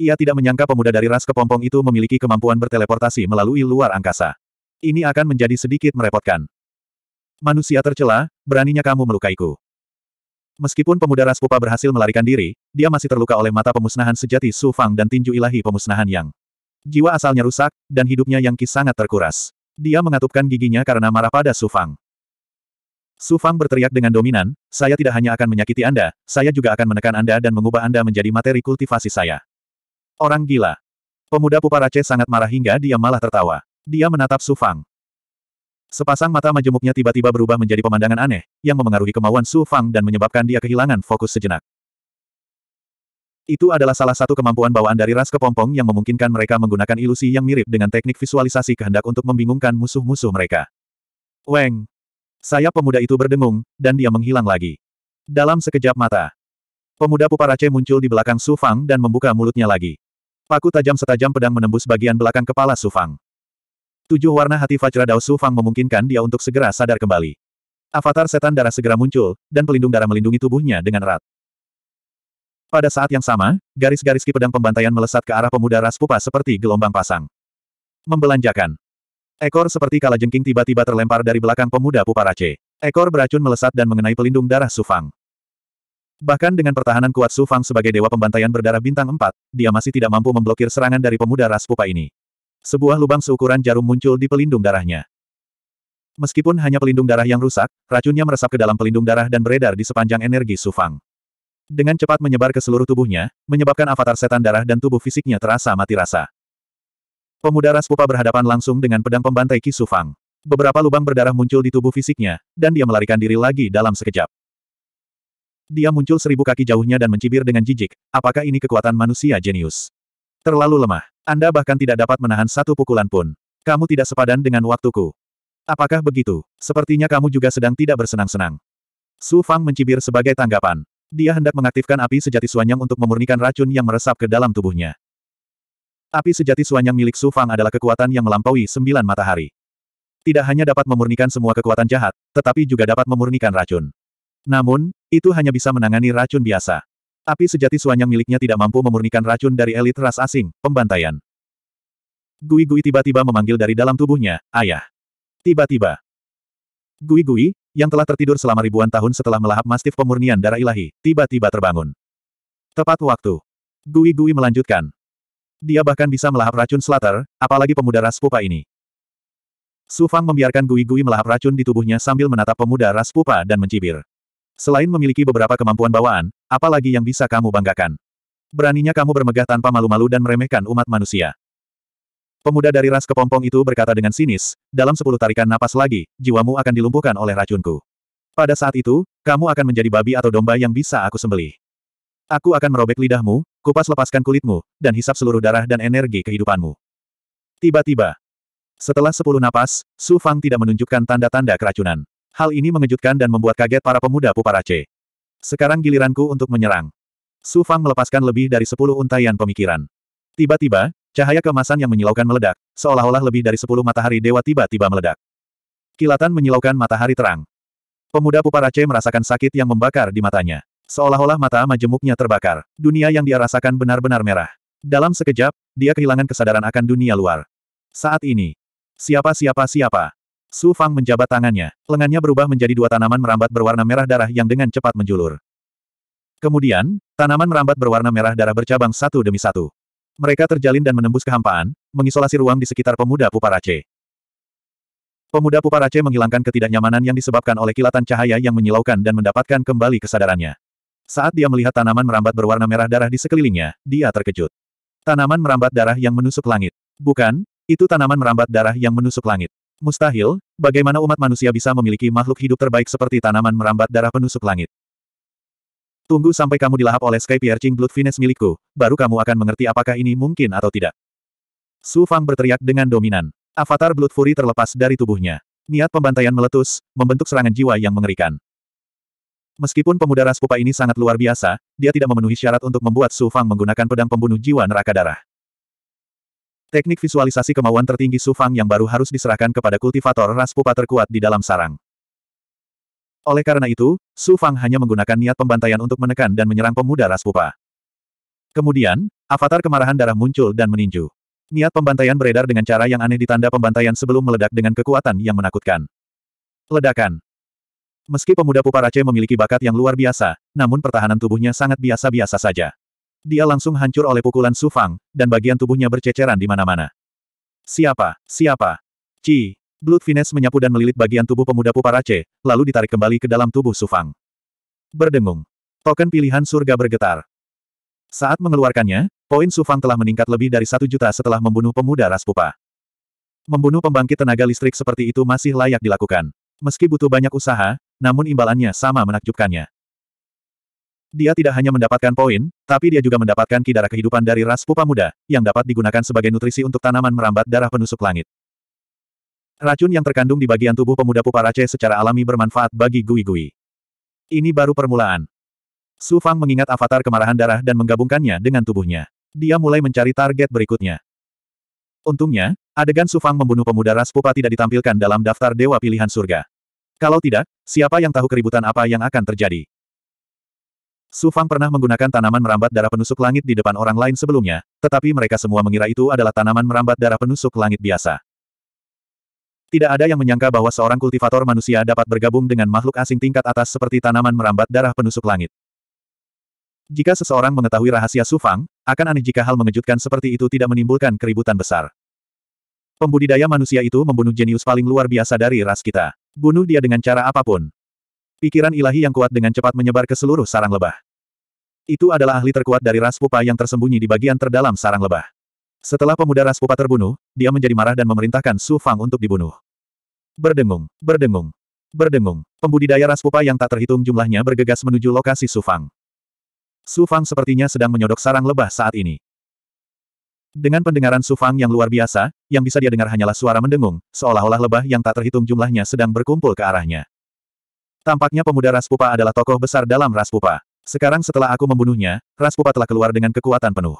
Ia tidak menyangka pemuda dari ras kepompong itu memiliki kemampuan berteleportasi melalui luar angkasa. Ini akan menjadi sedikit merepotkan. Manusia tercela, beraninya kamu melukaiku. Meskipun pemuda ras pupa berhasil melarikan diri, dia masih terluka oleh mata pemusnahan sejati Sufang dan tinju ilahi pemusnahan yang Jiwa asalnya rusak, dan hidupnya yang kis sangat terkuras. Dia mengatupkan giginya karena marah pada Sufang. Sufang berteriak dengan dominan, saya tidak hanya akan menyakiti Anda, saya juga akan menekan Anda dan mengubah Anda menjadi materi kultivasi saya. Orang gila. Pemuda Puparace sangat marah hingga dia malah tertawa. Dia menatap Sufang. Sepasang mata majemuknya tiba-tiba berubah menjadi pemandangan aneh, yang memengaruhi kemauan sufang dan menyebabkan dia kehilangan fokus sejenak. Itu adalah salah satu kemampuan bawaan dari ras kepompong yang memungkinkan mereka menggunakan ilusi yang mirip dengan teknik visualisasi kehendak untuk membingungkan musuh-musuh mereka. Weng! Sayap pemuda itu berdengung, dan dia menghilang lagi. Dalam sekejap mata, pemuda Puparace muncul di belakang Su Fang dan membuka mulutnya lagi. Paku tajam setajam pedang menembus bagian belakang kepala Su Fang. Tujuh warna hati Dao Su Fang memungkinkan dia untuk segera sadar kembali. Avatar setan darah segera muncul, dan pelindung darah melindungi tubuhnya dengan erat. Pada saat yang sama, garis-garis ki pedang pembantaian melesat ke arah pemuda ras pupa seperti gelombang pasang. Membelanjakan. Ekor seperti kala jengking tiba-tiba terlempar dari belakang pemuda pupa Puparace. Ekor beracun melesat dan mengenai pelindung darah Sufang. Bahkan dengan pertahanan kuat Sufang sebagai dewa pembantaian berdarah bintang 4, dia masih tidak mampu memblokir serangan dari pemuda ras pupa ini. Sebuah lubang seukuran jarum muncul di pelindung darahnya. Meskipun hanya pelindung darah yang rusak, racunnya meresap ke dalam pelindung darah dan beredar di sepanjang energi Sufang. Dengan cepat menyebar ke seluruh tubuhnya, menyebabkan avatar setan darah dan tubuh fisiknya terasa mati rasa. Pemuda Raspupa berhadapan langsung dengan pedang pembantai Sufang. Beberapa lubang berdarah muncul di tubuh fisiknya, dan dia melarikan diri lagi dalam sekejap. Dia muncul seribu kaki jauhnya dan mencibir dengan jijik, apakah ini kekuatan manusia jenius? Terlalu lemah. Anda bahkan tidak dapat menahan satu pukulan pun. Kamu tidak sepadan dengan waktuku. Apakah begitu? Sepertinya kamu juga sedang tidak bersenang-senang. Su Fang mencibir sebagai tanggapan. Dia hendak mengaktifkan api sejati Suanyang untuk memurnikan racun yang meresap ke dalam tubuhnya. Api sejati Suanyang milik Su Fang adalah kekuatan yang melampaui sembilan matahari. Tidak hanya dapat memurnikan semua kekuatan jahat, tetapi juga dapat memurnikan racun. Namun, itu hanya bisa menangani racun biasa. Api sejati Suanyang miliknya tidak mampu memurnikan racun dari elit ras asing, pembantaian. Gui Gui tiba-tiba memanggil dari dalam tubuhnya, ayah. Tiba-tiba. Gui Gui, yang telah tertidur selama ribuan tahun setelah melahap mastif pemurnian darah ilahi, tiba-tiba terbangun. Tepat waktu. Gui-Gui melanjutkan. Dia bahkan bisa melahap racun selater, apalagi pemuda ras pupa ini. Su Fang membiarkan Gui-Gui melahap racun di tubuhnya sambil menatap pemuda ras pupa dan mencibir. Selain memiliki beberapa kemampuan bawaan, apalagi yang bisa kamu banggakan? Beraninya kamu bermegah tanpa malu-malu dan meremehkan umat manusia. Pemuda dari ras kepompong itu berkata dengan sinis, dalam sepuluh tarikan napas lagi, jiwamu akan dilumpuhkan oleh racunku. Pada saat itu, kamu akan menjadi babi atau domba yang bisa aku sembelih. Aku akan merobek lidahmu, kupas lepaskan kulitmu, dan hisap seluruh darah dan energi kehidupanmu. Tiba-tiba, setelah sepuluh napas, Su Fang tidak menunjukkan tanda-tanda keracunan. Hal ini mengejutkan dan membuat kaget para pemuda Puparace. Sekarang giliranku untuk menyerang. Su Fang melepaskan lebih dari sepuluh untayan pemikiran. Tiba-tiba, Cahaya kemasan yang menyilaukan meledak, seolah-olah lebih dari sepuluh matahari dewa tiba-tiba meledak. Kilatan menyilaukan matahari terang. Pemuda Puparace merasakan sakit yang membakar di matanya. Seolah-olah mata majemuknya terbakar. Dunia yang dia rasakan benar-benar merah. Dalam sekejap, dia kehilangan kesadaran akan dunia luar. Saat ini, siapa-siapa-siapa. Su Fang menjabat tangannya. Lengannya berubah menjadi dua tanaman merambat berwarna merah darah yang dengan cepat menjulur. Kemudian, tanaman merambat berwarna merah darah bercabang satu demi satu. Mereka terjalin dan menembus kehampaan, mengisolasi ruang di sekitar pemuda Puparace. Pemuda Puparace menghilangkan ketidaknyamanan yang disebabkan oleh kilatan cahaya yang menyilaukan dan mendapatkan kembali kesadarannya. Saat dia melihat tanaman merambat berwarna merah darah di sekelilingnya, dia terkejut. Tanaman merambat darah yang menusuk langit. Bukan, itu tanaman merambat darah yang menusuk langit. Mustahil, bagaimana umat manusia bisa memiliki makhluk hidup terbaik seperti tanaman merambat darah penusuk langit. Tunggu sampai kamu dilahap oleh Sky Piercing Blood Finesse milikku, baru kamu akan mengerti apakah ini mungkin atau tidak. Su Fang berteriak dengan dominan. Avatar Blood Fury terlepas dari tubuhnya. Niat pembantaian meletus, membentuk serangan jiwa yang mengerikan. Meskipun pemuda ras pupa ini sangat luar biasa, dia tidak memenuhi syarat untuk membuat Su Fang menggunakan pedang pembunuh jiwa neraka darah. Teknik visualisasi kemauan tertinggi Su Fang yang baru harus diserahkan kepada kultivator ras pupa terkuat di dalam sarang. Oleh karena itu, Su Fang hanya menggunakan niat pembantaian untuk menekan dan menyerang pemuda ras Pupa. Kemudian, avatar kemarahan darah muncul dan meninju. Niat pembantaian beredar dengan cara yang aneh ditanda pembantaian sebelum meledak dengan kekuatan yang menakutkan. Ledakan. Meski pemuda Pupa Puparace memiliki bakat yang luar biasa, namun pertahanan tubuhnya sangat biasa-biasa saja. Dia langsung hancur oleh pukulan Su Fang, dan bagian tubuhnya berceceran di mana-mana. Siapa? Siapa? Ci. Blood Venus menyapu dan melilit bagian tubuh pemuda Puparace, lalu ditarik kembali ke dalam tubuh Sufang. Berdengung. Token pilihan surga bergetar. Saat mengeluarkannya, poin Sufang telah meningkat lebih dari satu juta setelah membunuh pemuda ras Pupa. Membunuh pembangkit tenaga listrik seperti itu masih layak dilakukan. Meski butuh banyak usaha, namun imbalannya sama menakjubkannya. Dia tidak hanya mendapatkan poin, tapi dia juga mendapatkan kidara kehidupan dari ras pupa muda, yang dapat digunakan sebagai nutrisi untuk tanaman merambat darah penusuk langit. Racun yang terkandung di bagian tubuh pemuda Puparace secara alami bermanfaat bagi Gui-Gui. Ini baru permulaan. Su Fang mengingat avatar kemarahan darah dan menggabungkannya dengan tubuhnya. Dia mulai mencari target berikutnya. Untungnya, adegan Su Fang membunuh pemuda ras Pupa tidak ditampilkan dalam daftar Dewa Pilihan Surga. Kalau tidak, siapa yang tahu keributan apa yang akan terjadi? Su Fang pernah menggunakan tanaman merambat darah penusuk langit di depan orang lain sebelumnya, tetapi mereka semua mengira itu adalah tanaman merambat darah penusuk langit biasa. Tidak ada yang menyangka bahwa seorang kultivator manusia dapat bergabung dengan makhluk asing tingkat atas seperti tanaman merambat darah penusuk langit. Jika seseorang mengetahui rahasia Sufang, akan aneh jika hal mengejutkan seperti itu tidak menimbulkan keributan besar. Pembudidaya manusia itu membunuh jenius paling luar biasa dari ras kita. Bunuh dia dengan cara apapun. Pikiran ilahi yang kuat dengan cepat menyebar ke seluruh sarang lebah. Itu adalah ahli terkuat dari ras pupa yang tersembunyi di bagian terdalam sarang lebah. Setelah pemuda ras pupa terbunuh, dia menjadi marah dan memerintahkan Su Fang untuk dibunuh. Berdengung, berdengung, berdengung. Pembudidaya ras pupa yang tak terhitung jumlahnya bergegas menuju lokasi Sufang. Sufang sepertinya sedang menyodok sarang lebah saat ini. Dengan pendengaran Sufang yang luar biasa, yang bisa dia dengar hanyalah suara mendengung, seolah-olah lebah yang tak terhitung jumlahnya sedang berkumpul ke arahnya. Tampaknya pemuda ras pupa adalah tokoh besar dalam ras pupa. Sekarang setelah aku membunuhnya, ras pupa telah keluar dengan kekuatan penuh.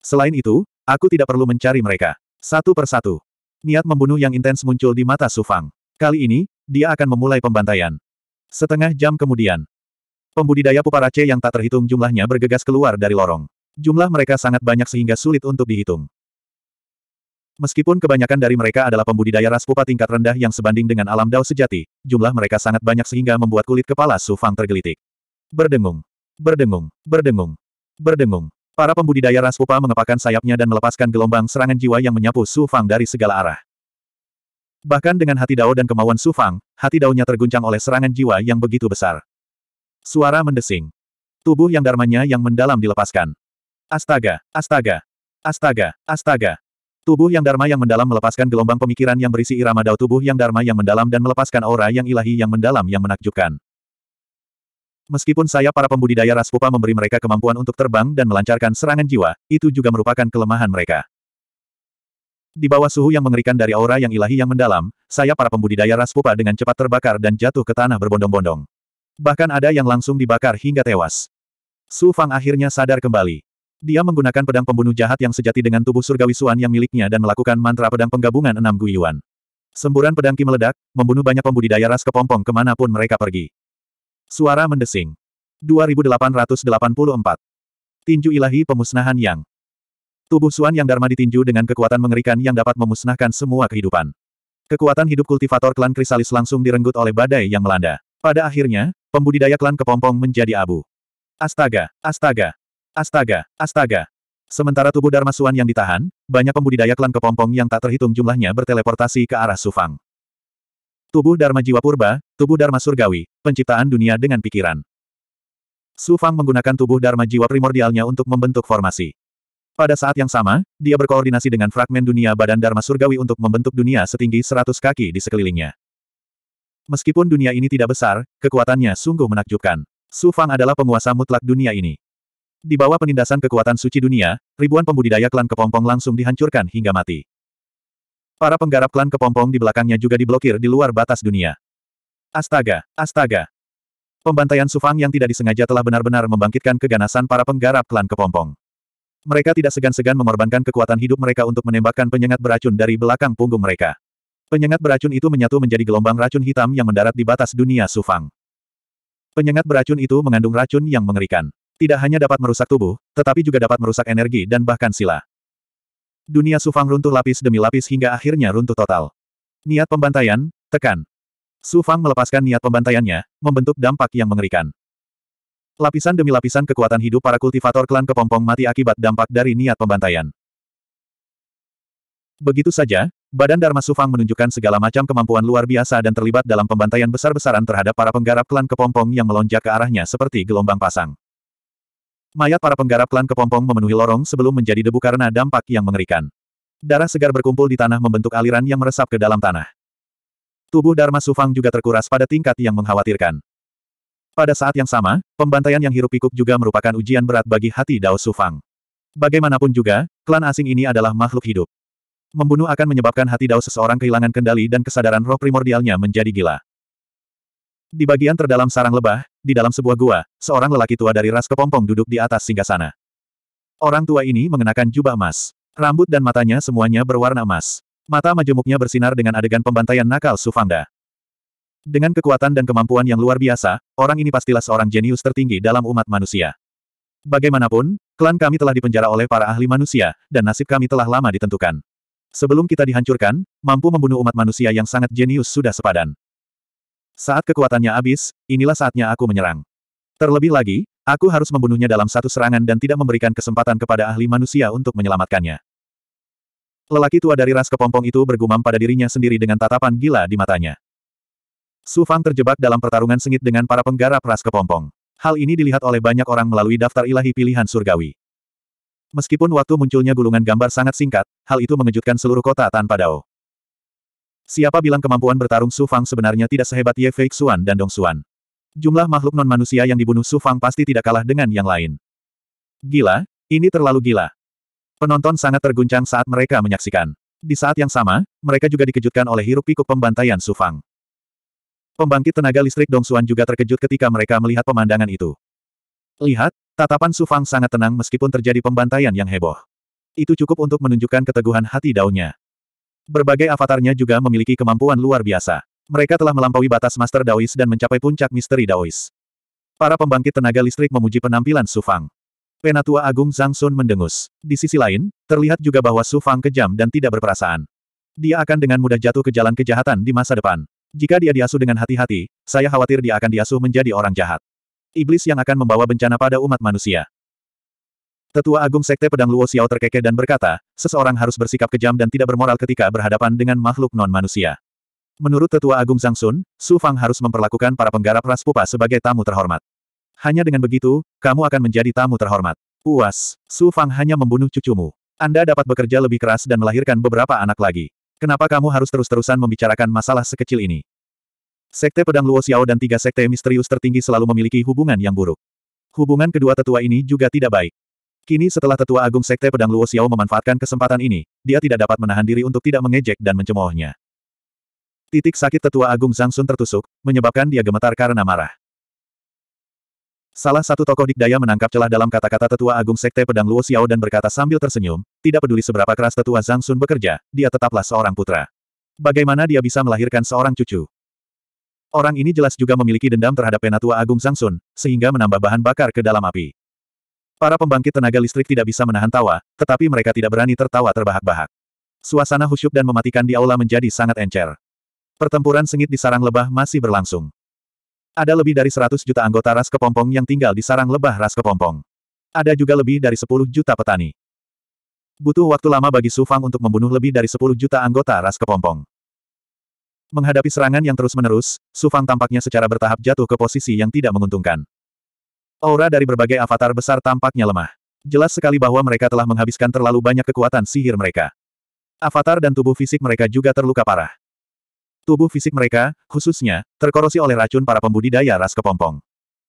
Selain itu, aku tidak perlu mencari mereka. Satu persatu, Niat membunuh yang intens muncul di mata Sufang. Kali ini, dia akan memulai pembantaian. Setengah jam kemudian, pembudidaya puparace yang tak terhitung jumlahnya bergegas keluar dari lorong. Jumlah mereka sangat banyak sehingga sulit untuk dihitung. Meskipun kebanyakan dari mereka adalah pembudidaya ras pupa tingkat rendah yang sebanding dengan alam dao sejati, jumlah mereka sangat banyak sehingga membuat kulit kepala Sufang tergelitik. Berdengung. Berdengung. Berdengung. Berdengung. Para pembudidaya ras Raspupa mengepakan sayapnya dan melepaskan gelombang serangan jiwa yang menyapu Su Fang dari segala arah. Bahkan dengan hati Dao dan kemauan Su Fang, hati Daonya terguncang oleh serangan jiwa yang begitu besar. Suara mendesing. Tubuh yang darmanya yang mendalam dilepaskan. Astaga, astaga, astaga, astaga. Tubuh yang dharma yang mendalam melepaskan gelombang pemikiran yang berisi irama Dao tubuh yang dharma yang mendalam dan melepaskan aura yang ilahi yang mendalam yang menakjubkan. Meskipun saya para pembudidaya ras pupa memberi mereka kemampuan untuk terbang dan melancarkan serangan jiwa, itu juga merupakan kelemahan mereka. Di bawah suhu yang mengerikan dari aura yang ilahi yang mendalam, saya para pembudidaya ras pupa dengan cepat terbakar dan jatuh ke tanah berbondong-bondong. Bahkan ada yang langsung dibakar hingga tewas. Su Fang akhirnya sadar kembali. Dia menggunakan pedang pembunuh jahat yang sejati dengan tubuh surgawi Suan yang miliknya dan melakukan mantra pedang penggabungan enam Guyuan. Semburan pedang Ki meledak, membunuh banyak pembudidaya ras kepompong kemanapun mereka pergi. Suara mendesing. 2884. Tinju ilahi pemusnahan yang. Tubuh Suan yang Dharma ditinju dengan kekuatan mengerikan yang dapat memusnahkan semua kehidupan. Kekuatan hidup kultivator klan Krisalis langsung direnggut oleh badai yang melanda. Pada akhirnya, pembudidaya klan kepompong menjadi abu. Astaga, astaga, astaga, astaga. Sementara tubuh Dharma Suan yang ditahan, banyak pembudidaya klan kepompong yang tak terhitung jumlahnya berteleportasi ke arah Sufang. Tubuh Dharma Jiwa Purba, Tubuh Dharma Surgawi, Penciptaan Dunia dengan Pikiran. Su Fang menggunakan tubuh Dharma Jiwa primordialnya untuk membentuk formasi. Pada saat yang sama, dia berkoordinasi dengan fragmen dunia badan Dharma Surgawi untuk membentuk dunia setinggi 100 kaki di sekelilingnya. Meskipun dunia ini tidak besar, kekuatannya sungguh menakjubkan. Su Fang adalah penguasa mutlak dunia ini. Di bawah penindasan kekuatan suci dunia, ribuan pembudidaya klan kepompong langsung dihancurkan hingga mati. Para penggarap klan kepompong di belakangnya juga diblokir di luar batas dunia. Astaga, astaga. Pembantaian Sufang yang tidak disengaja telah benar-benar membangkitkan keganasan para penggarap klan kepompong. Mereka tidak segan-segan mengorbankan kekuatan hidup mereka untuk menembakkan penyengat beracun dari belakang punggung mereka. Penyengat beracun itu menyatu menjadi gelombang racun hitam yang mendarat di batas dunia Sufang. Penyengat beracun itu mengandung racun yang mengerikan. Tidak hanya dapat merusak tubuh, tetapi juga dapat merusak energi dan bahkan sila. Dunia Sufang runtuh lapis demi lapis hingga akhirnya runtuh total. Niat pembantaian, tekan. Sufang melepaskan niat pembantaiannya, membentuk dampak yang mengerikan. Lapisan demi lapisan kekuatan hidup para kultivator klan kepompong mati akibat dampak dari niat pembantaian. Begitu saja, badan Dharma Sufang menunjukkan segala macam kemampuan luar biasa dan terlibat dalam pembantaian besar-besaran terhadap para penggarap klan kepompong yang melonjak ke arahnya seperti gelombang pasang. Mayat para penggarap klan kepompong memenuhi lorong sebelum menjadi debu karena dampak yang mengerikan. Darah segar berkumpul di tanah membentuk aliran yang meresap ke dalam tanah. Tubuh Dharma Sufang juga terkuras pada tingkat yang mengkhawatirkan. Pada saat yang sama, pembantaian yang hirup pikuk juga merupakan ujian berat bagi hati Dao Sufang. Bagaimanapun juga, klan asing ini adalah makhluk hidup. Membunuh akan menyebabkan hati Dao seseorang kehilangan kendali dan kesadaran roh primordialnya menjadi gila. Di bagian terdalam sarang lebah, di dalam sebuah gua, seorang lelaki tua dari ras kepompong duduk di atas singgasana. Orang tua ini mengenakan jubah emas. Rambut dan matanya semuanya berwarna emas. Mata majemuknya bersinar dengan adegan pembantaian nakal Sufangda. Dengan kekuatan dan kemampuan yang luar biasa, orang ini pastilah seorang jenius tertinggi dalam umat manusia. Bagaimanapun, klan kami telah dipenjara oleh para ahli manusia, dan nasib kami telah lama ditentukan. Sebelum kita dihancurkan, mampu membunuh umat manusia yang sangat jenius sudah sepadan. Saat kekuatannya habis, inilah saatnya aku menyerang. Terlebih lagi, aku harus membunuhnya dalam satu serangan dan tidak memberikan kesempatan kepada ahli manusia untuk menyelamatkannya. Lelaki tua dari ras kepompong itu bergumam pada dirinya sendiri dengan tatapan gila di matanya. Su Fang terjebak dalam pertarungan sengit dengan para penggarap ras kepompong. Hal ini dilihat oleh banyak orang melalui daftar ilahi pilihan surgawi. Meskipun waktu munculnya gulungan gambar sangat singkat, hal itu mengejutkan seluruh kota tanpa dao. Siapa bilang kemampuan bertarung Su Fang sebenarnya tidak sehebat Ye Fei Xuan dan Dong Xuan? Jumlah makhluk non-manusia yang dibunuh Su Fang pasti tidak kalah dengan yang lain. Gila, ini terlalu gila. Penonton sangat terguncang saat mereka menyaksikan. Di saat yang sama, mereka juga dikejutkan oleh hirup pikuk pembantaian Su Fang. Pembangkit tenaga listrik Dong Xuan juga terkejut ketika mereka melihat pemandangan itu. Lihat, tatapan Su Fang sangat tenang meskipun terjadi pembantaian yang heboh. Itu cukup untuk menunjukkan keteguhan hati daunnya. Berbagai avatarnya juga memiliki kemampuan luar biasa. Mereka telah melampaui batas Master Daois dan mencapai puncak misteri Daois. Para pembangkit tenaga listrik memuji penampilan Sufang. Penatua Agung Zhang Sun mendengus. Di sisi lain, terlihat juga bahwa Sufang kejam dan tidak berperasaan. Dia akan dengan mudah jatuh ke jalan kejahatan di masa depan. Jika dia diasuh dengan hati-hati, saya khawatir dia akan diasuh menjadi orang jahat. Iblis yang akan membawa bencana pada umat manusia. Tetua Agung Sekte Pedang Luo Xiao terkekeh dan berkata, seseorang harus bersikap kejam dan tidak bermoral ketika berhadapan dengan makhluk non-manusia. Menurut Tetua Agung Zhang Sun, Su Fang harus memperlakukan para penggarap ras pupa sebagai tamu terhormat. Hanya dengan begitu, kamu akan menjadi tamu terhormat. Puas, Su Fang hanya membunuh cucumu. Anda dapat bekerja lebih keras dan melahirkan beberapa anak lagi. Kenapa kamu harus terus-terusan membicarakan masalah sekecil ini? Sekte Pedang Luo Xiao dan tiga sekte misterius tertinggi selalu memiliki hubungan yang buruk. Hubungan kedua tetua ini juga tidak baik. Kini setelah tetua agung sekte pedang Luo Xiao memanfaatkan kesempatan ini, dia tidak dapat menahan diri untuk tidak mengejek dan mencemoohnya. Titik sakit tetua agung Zhang Sun tertusuk, menyebabkan dia gemetar karena marah. Salah satu tokoh dikdaya menangkap celah dalam kata-kata tetua agung sekte pedang Luo Xiao dan berkata sambil tersenyum, tidak peduli seberapa keras tetua Zhang Sun bekerja, dia tetaplah seorang putra. Bagaimana dia bisa melahirkan seorang cucu? Orang ini jelas juga memiliki dendam terhadap penatua agung Zhang Sun, sehingga menambah bahan bakar ke dalam api. Para pembangkit tenaga listrik tidak bisa menahan tawa, tetapi mereka tidak berani tertawa terbahak-bahak. Suasana khusyuk dan mematikan di aula menjadi sangat encer. Pertempuran sengit di sarang lebah masih berlangsung. Ada lebih dari 100 juta anggota ras kepompong yang tinggal di sarang lebah ras kepompong. Ada juga lebih dari 10 juta petani. Butuh waktu lama bagi Su Fang untuk membunuh lebih dari 10 juta anggota ras kepompong. Menghadapi serangan yang terus-menerus, Su Fang tampaknya secara bertahap jatuh ke posisi yang tidak menguntungkan. Aura dari berbagai avatar besar tampaknya lemah. Jelas sekali bahwa mereka telah menghabiskan terlalu banyak kekuatan sihir mereka. Avatar dan tubuh fisik mereka juga terluka parah. Tubuh fisik mereka, khususnya, terkorosi oleh racun para pembudidaya ras kepompong.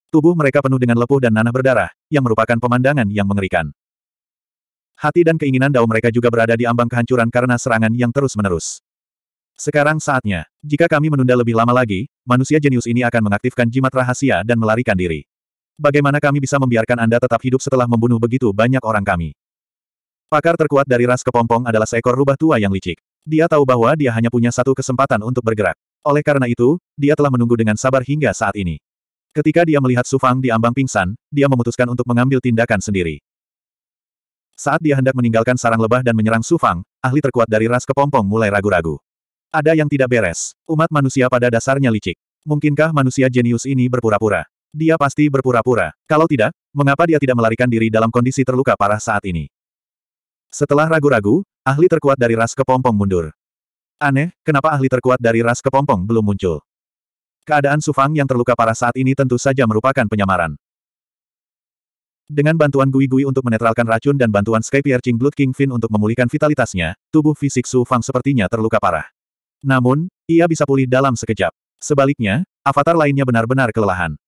Tubuh mereka penuh dengan lepuh dan nanah berdarah, yang merupakan pemandangan yang mengerikan. Hati dan keinginan dao mereka juga berada di ambang kehancuran karena serangan yang terus-menerus. Sekarang saatnya, jika kami menunda lebih lama lagi, manusia jenius ini akan mengaktifkan jimat rahasia dan melarikan diri. Bagaimana kami bisa membiarkan Anda tetap hidup setelah membunuh begitu banyak orang kami? Pakar terkuat dari ras kepompong adalah seekor rubah tua yang licik. Dia tahu bahwa dia hanya punya satu kesempatan untuk bergerak. Oleh karena itu, dia telah menunggu dengan sabar hingga saat ini. Ketika dia melihat Sufang di ambang pingsan, dia memutuskan untuk mengambil tindakan sendiri. Saat dia hendak meninggalkan sarang lebah dan menyerang Sufang, ahli terkuat dari ras kepompong mulai ragu-ragu. Ada yang tidak beres. Umat manusia pada dasarnya licik. Mungkinkah manusia jenius ini berpura-pura? Dia pasti berpura-pura. Kalau tidak, mengapa dia tidak melarikan diri dalam kondisi terluka parah saat ini? Setelah ragu-ragu, ahli terkuat dari ras kepompong mundur. Aneh, kenapa ahli terkuat dari ras kepompong belum muncul? Keadaan Sufang yang terluka parah saat ini tentu saja merupakan penyamaran. Dengan bantuan Gui-Gui untuk menetralkan racun dan bantuan Sky Piercing Blood King Fin untuk memulihkan vitalitasnya, tubuh fisik Su Fang sepertinya terluka parah. Namun, ia bisa pulih dalam sekejap. Sebaliknya, avatar lainnya benar-benar kelelahan.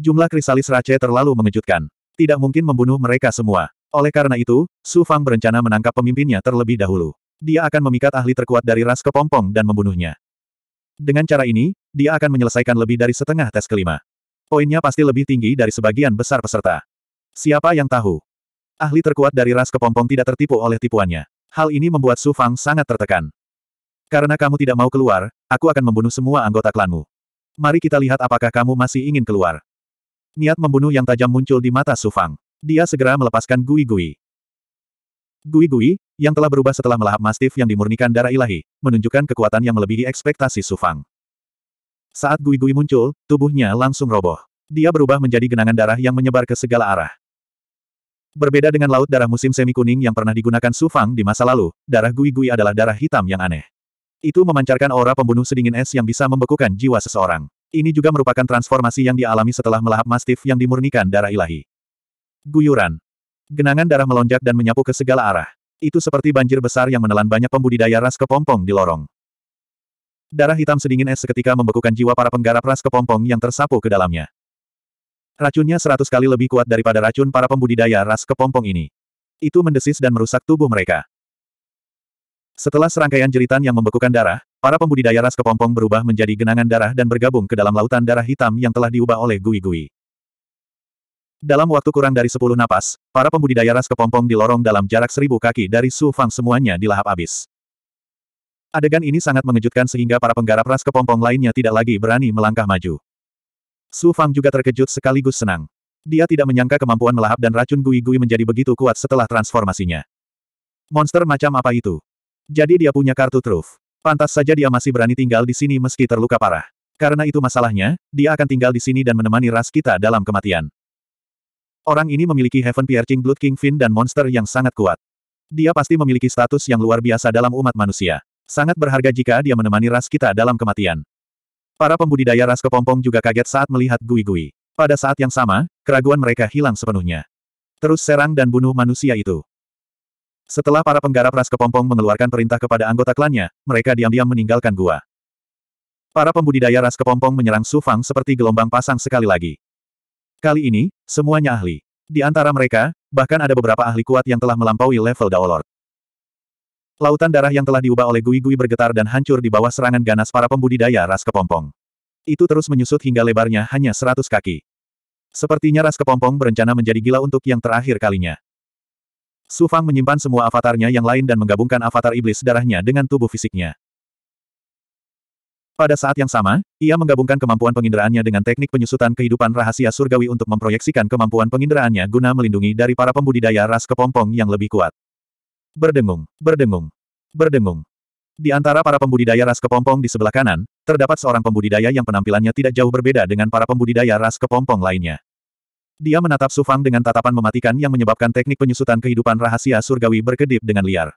Jumlah krisalis Rache terlalu mengejutkan. Tidak mungkin membunuh mereka semua. Oleh karena itu, Su Fang berencana menangkap pemimpinnya terlebih dahulu. Dia akan memikat ahli terkuat dari ras kepompong dan membunuhnya. Dengan cara ini, dia akan menyelesaikan lebih dari setengah tes kelima. Poinnya pasti lebih tinggi dari sebagian besar peserta. Siapa yang tahu? Ahli terkuat dari ras kepompong tidak tertipu oleh tipuannya. Hal ini membuat Su Fang sangat tertekan. Karena kamu tidak mau keluar, aku akan membunuh semua anggota klanmu. Mari kita lihat apakah kamu masih ingin keluar. Niat membunuh yang tajam muncul di mata Sufang. Dia segera melepaskan Gui-Gui. Gui-Gui, yang telah berubah setelah melahap mastif yang dimurnikan darah ilahi, menunjukkan kekuatan yang melebihi ekspektasi Sufang. Saat Gui-Gui muncul, tubuhnya langsung roboh. Dia berubah menjadi genangan darah yang menyebar ke segala arah. Berbeda dengan laut darah musim semi kuning yang pernah digunakan Sufang di masa lalu, darah Gui-Gui adalah darah hitam yang aneh. Itu memancarkan aura pembunuh sedingin es yang bisa membekukan jiwa seseorang. Ini juga merupakan transformasi yang dialami setelah melahap mastif yang dimurnikan darah ilahi. Guyuran. Genangan darah melonjak dan menyapu ke segala arah. Itu seperti banjir besar yang menelan banyak pembudidaya ras kepompong di lorong. Darah hitam sedingin es seketika membekukan jiwa para penggarap ras kepompong yang tersapu ke dalamnya. Racunnya seratus kali lebih kuat daripada racun para pembudidaya ras kepompong ini. Itu mendesis dan merusak tubuh mereka. Setelah serangkaian jeritan yang membekukan darah, para pembudidaya ras kepompong berubah menjadi genangan darah dan bergabung ke dalam lautan darah hitam yang telah diubah oleh Gui-Gui. Dalam waktu kurang dari sepuluh napas, para pembudidaya ras kepompong di lorong dalam jarak seribu kaki dari Su Fang semuanya dilahap abis. Adegan ini sangat mengejutkan sehingga para penggarap ras kepompong lainnya tidak lagi berani melangkah maju. Su Fang juga terkejut sekaligus senang. Dia tidak menyangka kemampuan melahap dan racun Gui-Gui menjadi begitu kuat setelah transformasinya. Monster macam apa itu? Jadi dia punya kartu truf. Pantas saja dia masih berani tinggal di sini meski terluka parah. Karena itu masalahnya, dia akan tinggal di sini dan menemani ras kita dalam kematian. Orang ini memiliki Heaven Piercing Blood King Finn dan monster yang sangat kuat. Dia pasti memiliki status yang luar biasa dalam umat manusia. Sangat berharga jika dia menemani ras kita dalam kematian. Para pembudidaya ras kepompong juga kaget saat melihat Gui-Gui. Pada saat yang sama, keraguan mereka hilang sepenuhnya. Terus serang dan bunuh manusia itu. Setelah para penggarap ras kepompong mengeluarkan perintah kepada anggota klannya, mereka diam-diam meninggalkan gua. Para pembudidaya ras kepompong menyerang Su Fang seperti gelombang pasang sekali lagi. Kali ini, semuanya ahli. Di antara mereka, bahkan ada beberapa ahli kuat yang telah melampaui level Daolord. Lautan darah yang telah diubah oleh Gui-Gui bergetar dan hancur di bawah serangan ganas para pembudidaya ras kepompong. Itu terus menyusut hingga lebarnya hanya seratus kaki. Sepertinya ras kepompong berencana menjadi gila untuk yang terakhir kalinya. Su Fang menyimpan semua avatarnya yang lain dan menggabungkan avatar iblis darahnya dengan tubuh fisiknya. Pada saat yang sama, ia menggabungkan kemampuan penginderaannya dengan teknik penyusutan kehidupan rahasia surgawi untuk memproyeksikan kemampuan penginderaannya guna melindungi dari para pembudidaya ras kepompong yang lebih kuat. Berdengung, berdengung, berdengung. Di antara para pembudidaya ras kepompong di sebelah kanan, terdapat seorang pembudidaya yang penampilannya tidak jauh berbeda dengan para pembudidaya ras kepompong lainnya. Dia menatap Sufang dengan tatapan mematikan yang menyebabkan teknik penyusutan kehidupan rahasia surgawi berkedip dengan liar.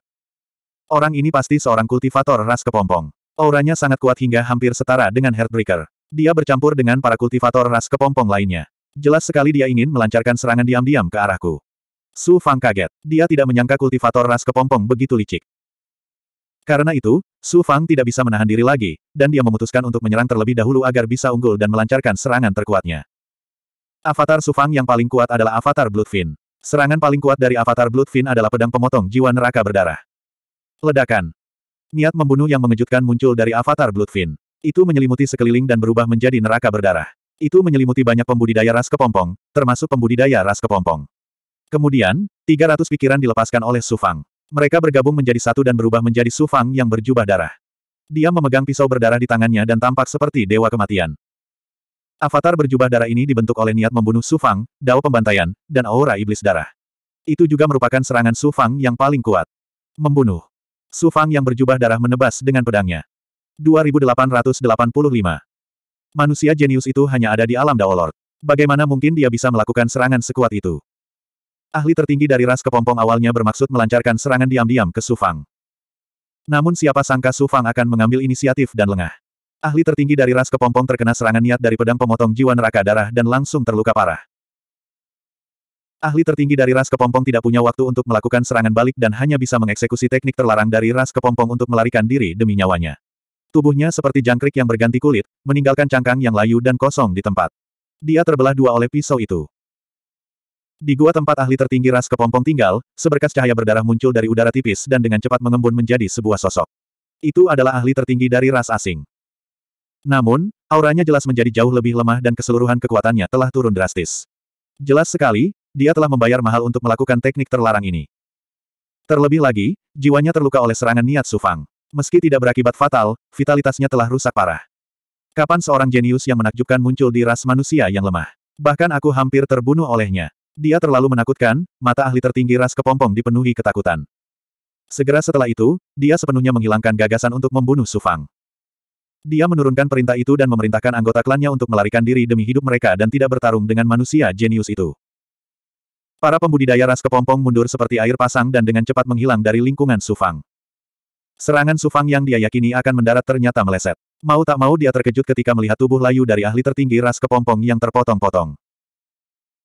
Orang ini pasti seorang kultivator ras kepompong. Auranya sangat kuat hingga hampir setara dengan Heartbreaker. Dia bercampur dengan para kultivator ras kepompong lainnya. Jelas sekali dia ingin melancarkan serangan diam-diam ke arahku. Su Fang kaget. Dia tidak menyangka kultivator ras kepompong begitu licik. Karena itu, Su Fang tidak bisa menahan diri lagi, dan dia memutuskan untuk menyerang terlebih dahulu agar bisa unggul dan melancarkan serangan terkuatnya. Avatar Sufang yang paling kuat adalah Avatar Bloodfin. Serangan paling kuat dari Avatar Bloodfin adalah pedang pemotong jiwa neraka berdarah. Ledakan. Niat membunuh yang mengejutkan muncul dari Avatar Bloodfin. Itu menyelimuti sekeliling dan berubah menjadi neraka berdarah. Itu menyelimuti banyak pembudidaya ras kepompong, termasuk pembudidaya ras kepompong. Kemudian, 300 pikiran dilepaskan oleh Sufang. Mereka bergabung menjadi satu dan berubah menjadi Sufang yang berjubah darah. Dia memegang pisau berdarah di tangannya dan tampak seperti dewa kematian. Avatar berjubah darah ini dibentuk oleh niat membunuh Su Fang, dao pembantaian, dan aura iblis darah. Itu juga merupakan serangan Su Fang yang paling kuat. Membunuh. Su Fang yang berjubah darah menebas dengan pedangnya. 2885. Manusia jenius itu hanya ada di alam Dao Lord. Bagaimana mungkin dia bisa melakukan serangan sekuat itu? Ahli tertinggi dari ras kepompong awalnya bermaksud melancarkan serangan diam-diam ke Su Fang. Namun siapa sangka Su Fang akan mengambil inisiatif dan lengah. Ahli tertinggi dari ras kepompong terkena serangan niat dari pedang pemotong jiwa neraka darah dan langsung terluka parah. Ahli tertinggi dari ras kepompong tidak punya waktu untuk melakukan serangan balik dan hanya bisa mengeksekusi teknik terlarang dari ras kepompong untuk melarikan diri demi nyawanya. Tubuhnya seperti jangkrik yang berganti kulit, meninggalkan cangkang yang layu dan kosong di tempat. Dia terbelah dua oleh pisau itu. Di gua tempat ahli tertinggi ras kepompong tinggal, seberkas cahaya berdarah muncul dari udara tipis dan dengan cepat mengembun menjadi sebuah sosok. Itu adalah ahli tertinggi dari ras asing. Namun, auranya jelas menjadi jauh lebih lemah dan keseluruhan kekuatannya telah turun drastis. Jelas sekali, dia telah membayar mahal untuk melakukan teknik terlarang ini. Terlebih lagi, jiwanya terluka oleh serangan niat Sufang. Meski tidak berakibat fatal, vitalitasnya telah rusak parah. Kapan seorang jenius yang menakjubkan muncul di ras manusia yang lemah? Bahkan aku hampir terbunuh olehnya. Dia terlalu menakutkan, mata ahli tertinggi ras kepompong dipenuhi ketakutan. Segera setelah itu, dia sepenuhnya menghilangkan gagasan untuk membunuh Sufang. Dia menurunkan perintah itu dan memerintahkan anggota klannya untuk melarikan diri demi hidup mereka dan tidak bertarung dengan manusia jenius itu. Para pembudidaya ras kepompong mundur seperti air pasang dan dengan cepat menghilang dari lingkungan Sufang. Serangan Sufang yang dia yakini akan mendarat ternyata meleset. Mau tak mau dia terkejut ketika melihat tubuh layu dari ahli tertinggi ras kepompong yang terpotong-potong.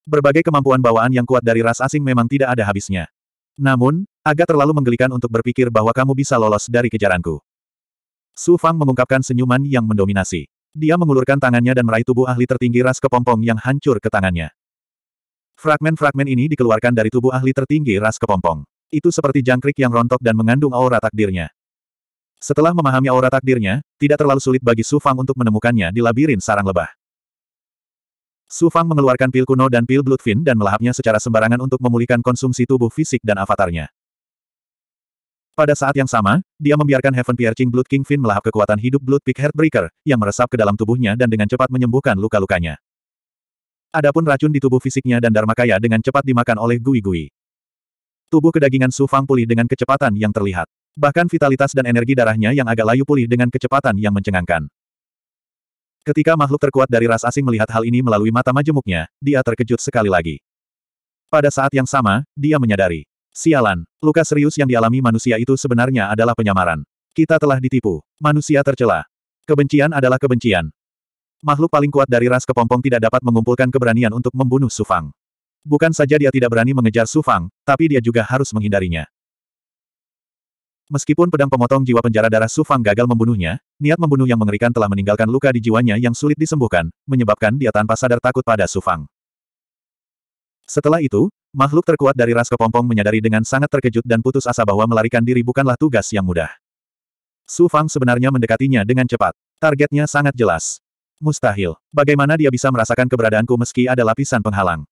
Berbagai kemampuan bawaan yang kuat dari ras asing memang tidak ada habisnya. Namun, agak terlalu menggelikan untuk berpikir bahwa kamu bisa lolos dari kejaranku. Su Fang mengungkapkan senyuman yang mendominasi. Dia mengulurkan tangannya dan meraih tubuh ahli tertinggi ras kepompong yang hancur ke tangannya. Fragmen-fragmen ini dikeluarkan dari tubuh ahli tertinggi ras kepompong. Itu seperti jangkrik yang rontok dan mengandung aura takdirnya. Setelah memahami aura takdirnya, tidak terlalu sulit bagi Su Fang untuk menemukannya di labirin sarang lebah. Su Fang mengeluarkan pil kuno dan pil Bloodfin dan melahapnya secara sembarangan untuk memulihkan konsumsi tubuh fisik dan avatarnya. Pada saat yang sama, dia membiarkan Heaven Piercing Blood King Finn melahap kekuatan hidup Blood Peak Heartbreaker, yang meresap ke dalam tubuhnya dan dengan cepat menyembuhkan luka-lukanya. Adapun racun di tubuh fisiknya dan Dharma Kaya dengan cepat dimakan oleh Gui-Gui. Tubuh kedagingan Su Fang pulih dengan kecepatan yang terlihat. Bahkan vitalitas dan energi darahnya yang agak layu pulih dengan kecepatan yang mencengangkan. Ketika makhluk terkuat dari ras asing melihat hal ini melalui mata majemuknya, dia terkejut sekali lagi. Pada saat yang sama, dia menyadari, Sialan, luka serius yang dialami manusia itu sebenarnya adalah penyamaran. Kita telah ditipu. Manusia tercela. Kebencian adalah kebencian. Makhluk paling kuat dari ras kepompong tidak dapat mengumpulkan keberanian untuk membunuh Sufang. Bukan saja dia tidak berani mengejar Sufang, tapi dia juga harus menghindarinya. Meskipun pedang pemotong jiwa penjara darah Sufang gagal membunuhnya, niat membunuh yang mengerikan telah meninggalkan luka di jiwanya yang sulit disembuhkan, menyebabkan dia tanpa sadar takut pada Sufang. Setelah itu, Makhluk terkuat dari ras kepompong menyadari dengan sangat terkejut dan putus asa bahwa melarikan diri bukanlah tugas yang mudah. Su Fang sebenarnya mendekatinya dengan cepat. Targetnya sangat jelas. Mustahil. Bagaimana dia bisa merasakan keberadaanku meski ada lapisan penghalang?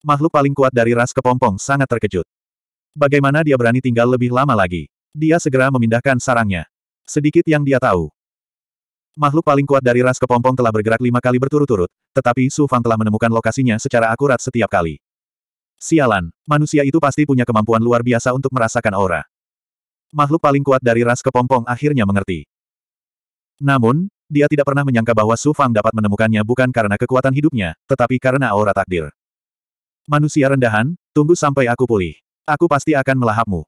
Makhluk paling kuat dari ras kepompong sangat terkejut. Bagaimana dia berani tinggal lebih lama lagi? Dia segera memindahkan sarangnya. Sedikit yang dia tahu. Makhluk paling kuat dari ras kepompong telah bergerak lima kali berturut-turut, tetapi Su Fang telah menemukan lokasinya secara akurat setiap kali. Sialan, manusia itu pasti punya kemampuan luar biasa untuk merasakan aura. Makhluk paling kuat dari ras kepompong akhirnya mengerti. Namun, dia tidak pernah menyangka bahwa Su Fang dapat menemukannya bukan karena kekuatan hidupnya, tetapi karena aura takdir. Manusia rendahan, tunggu sampai aku pulih. Aku pasti akan melahapmu.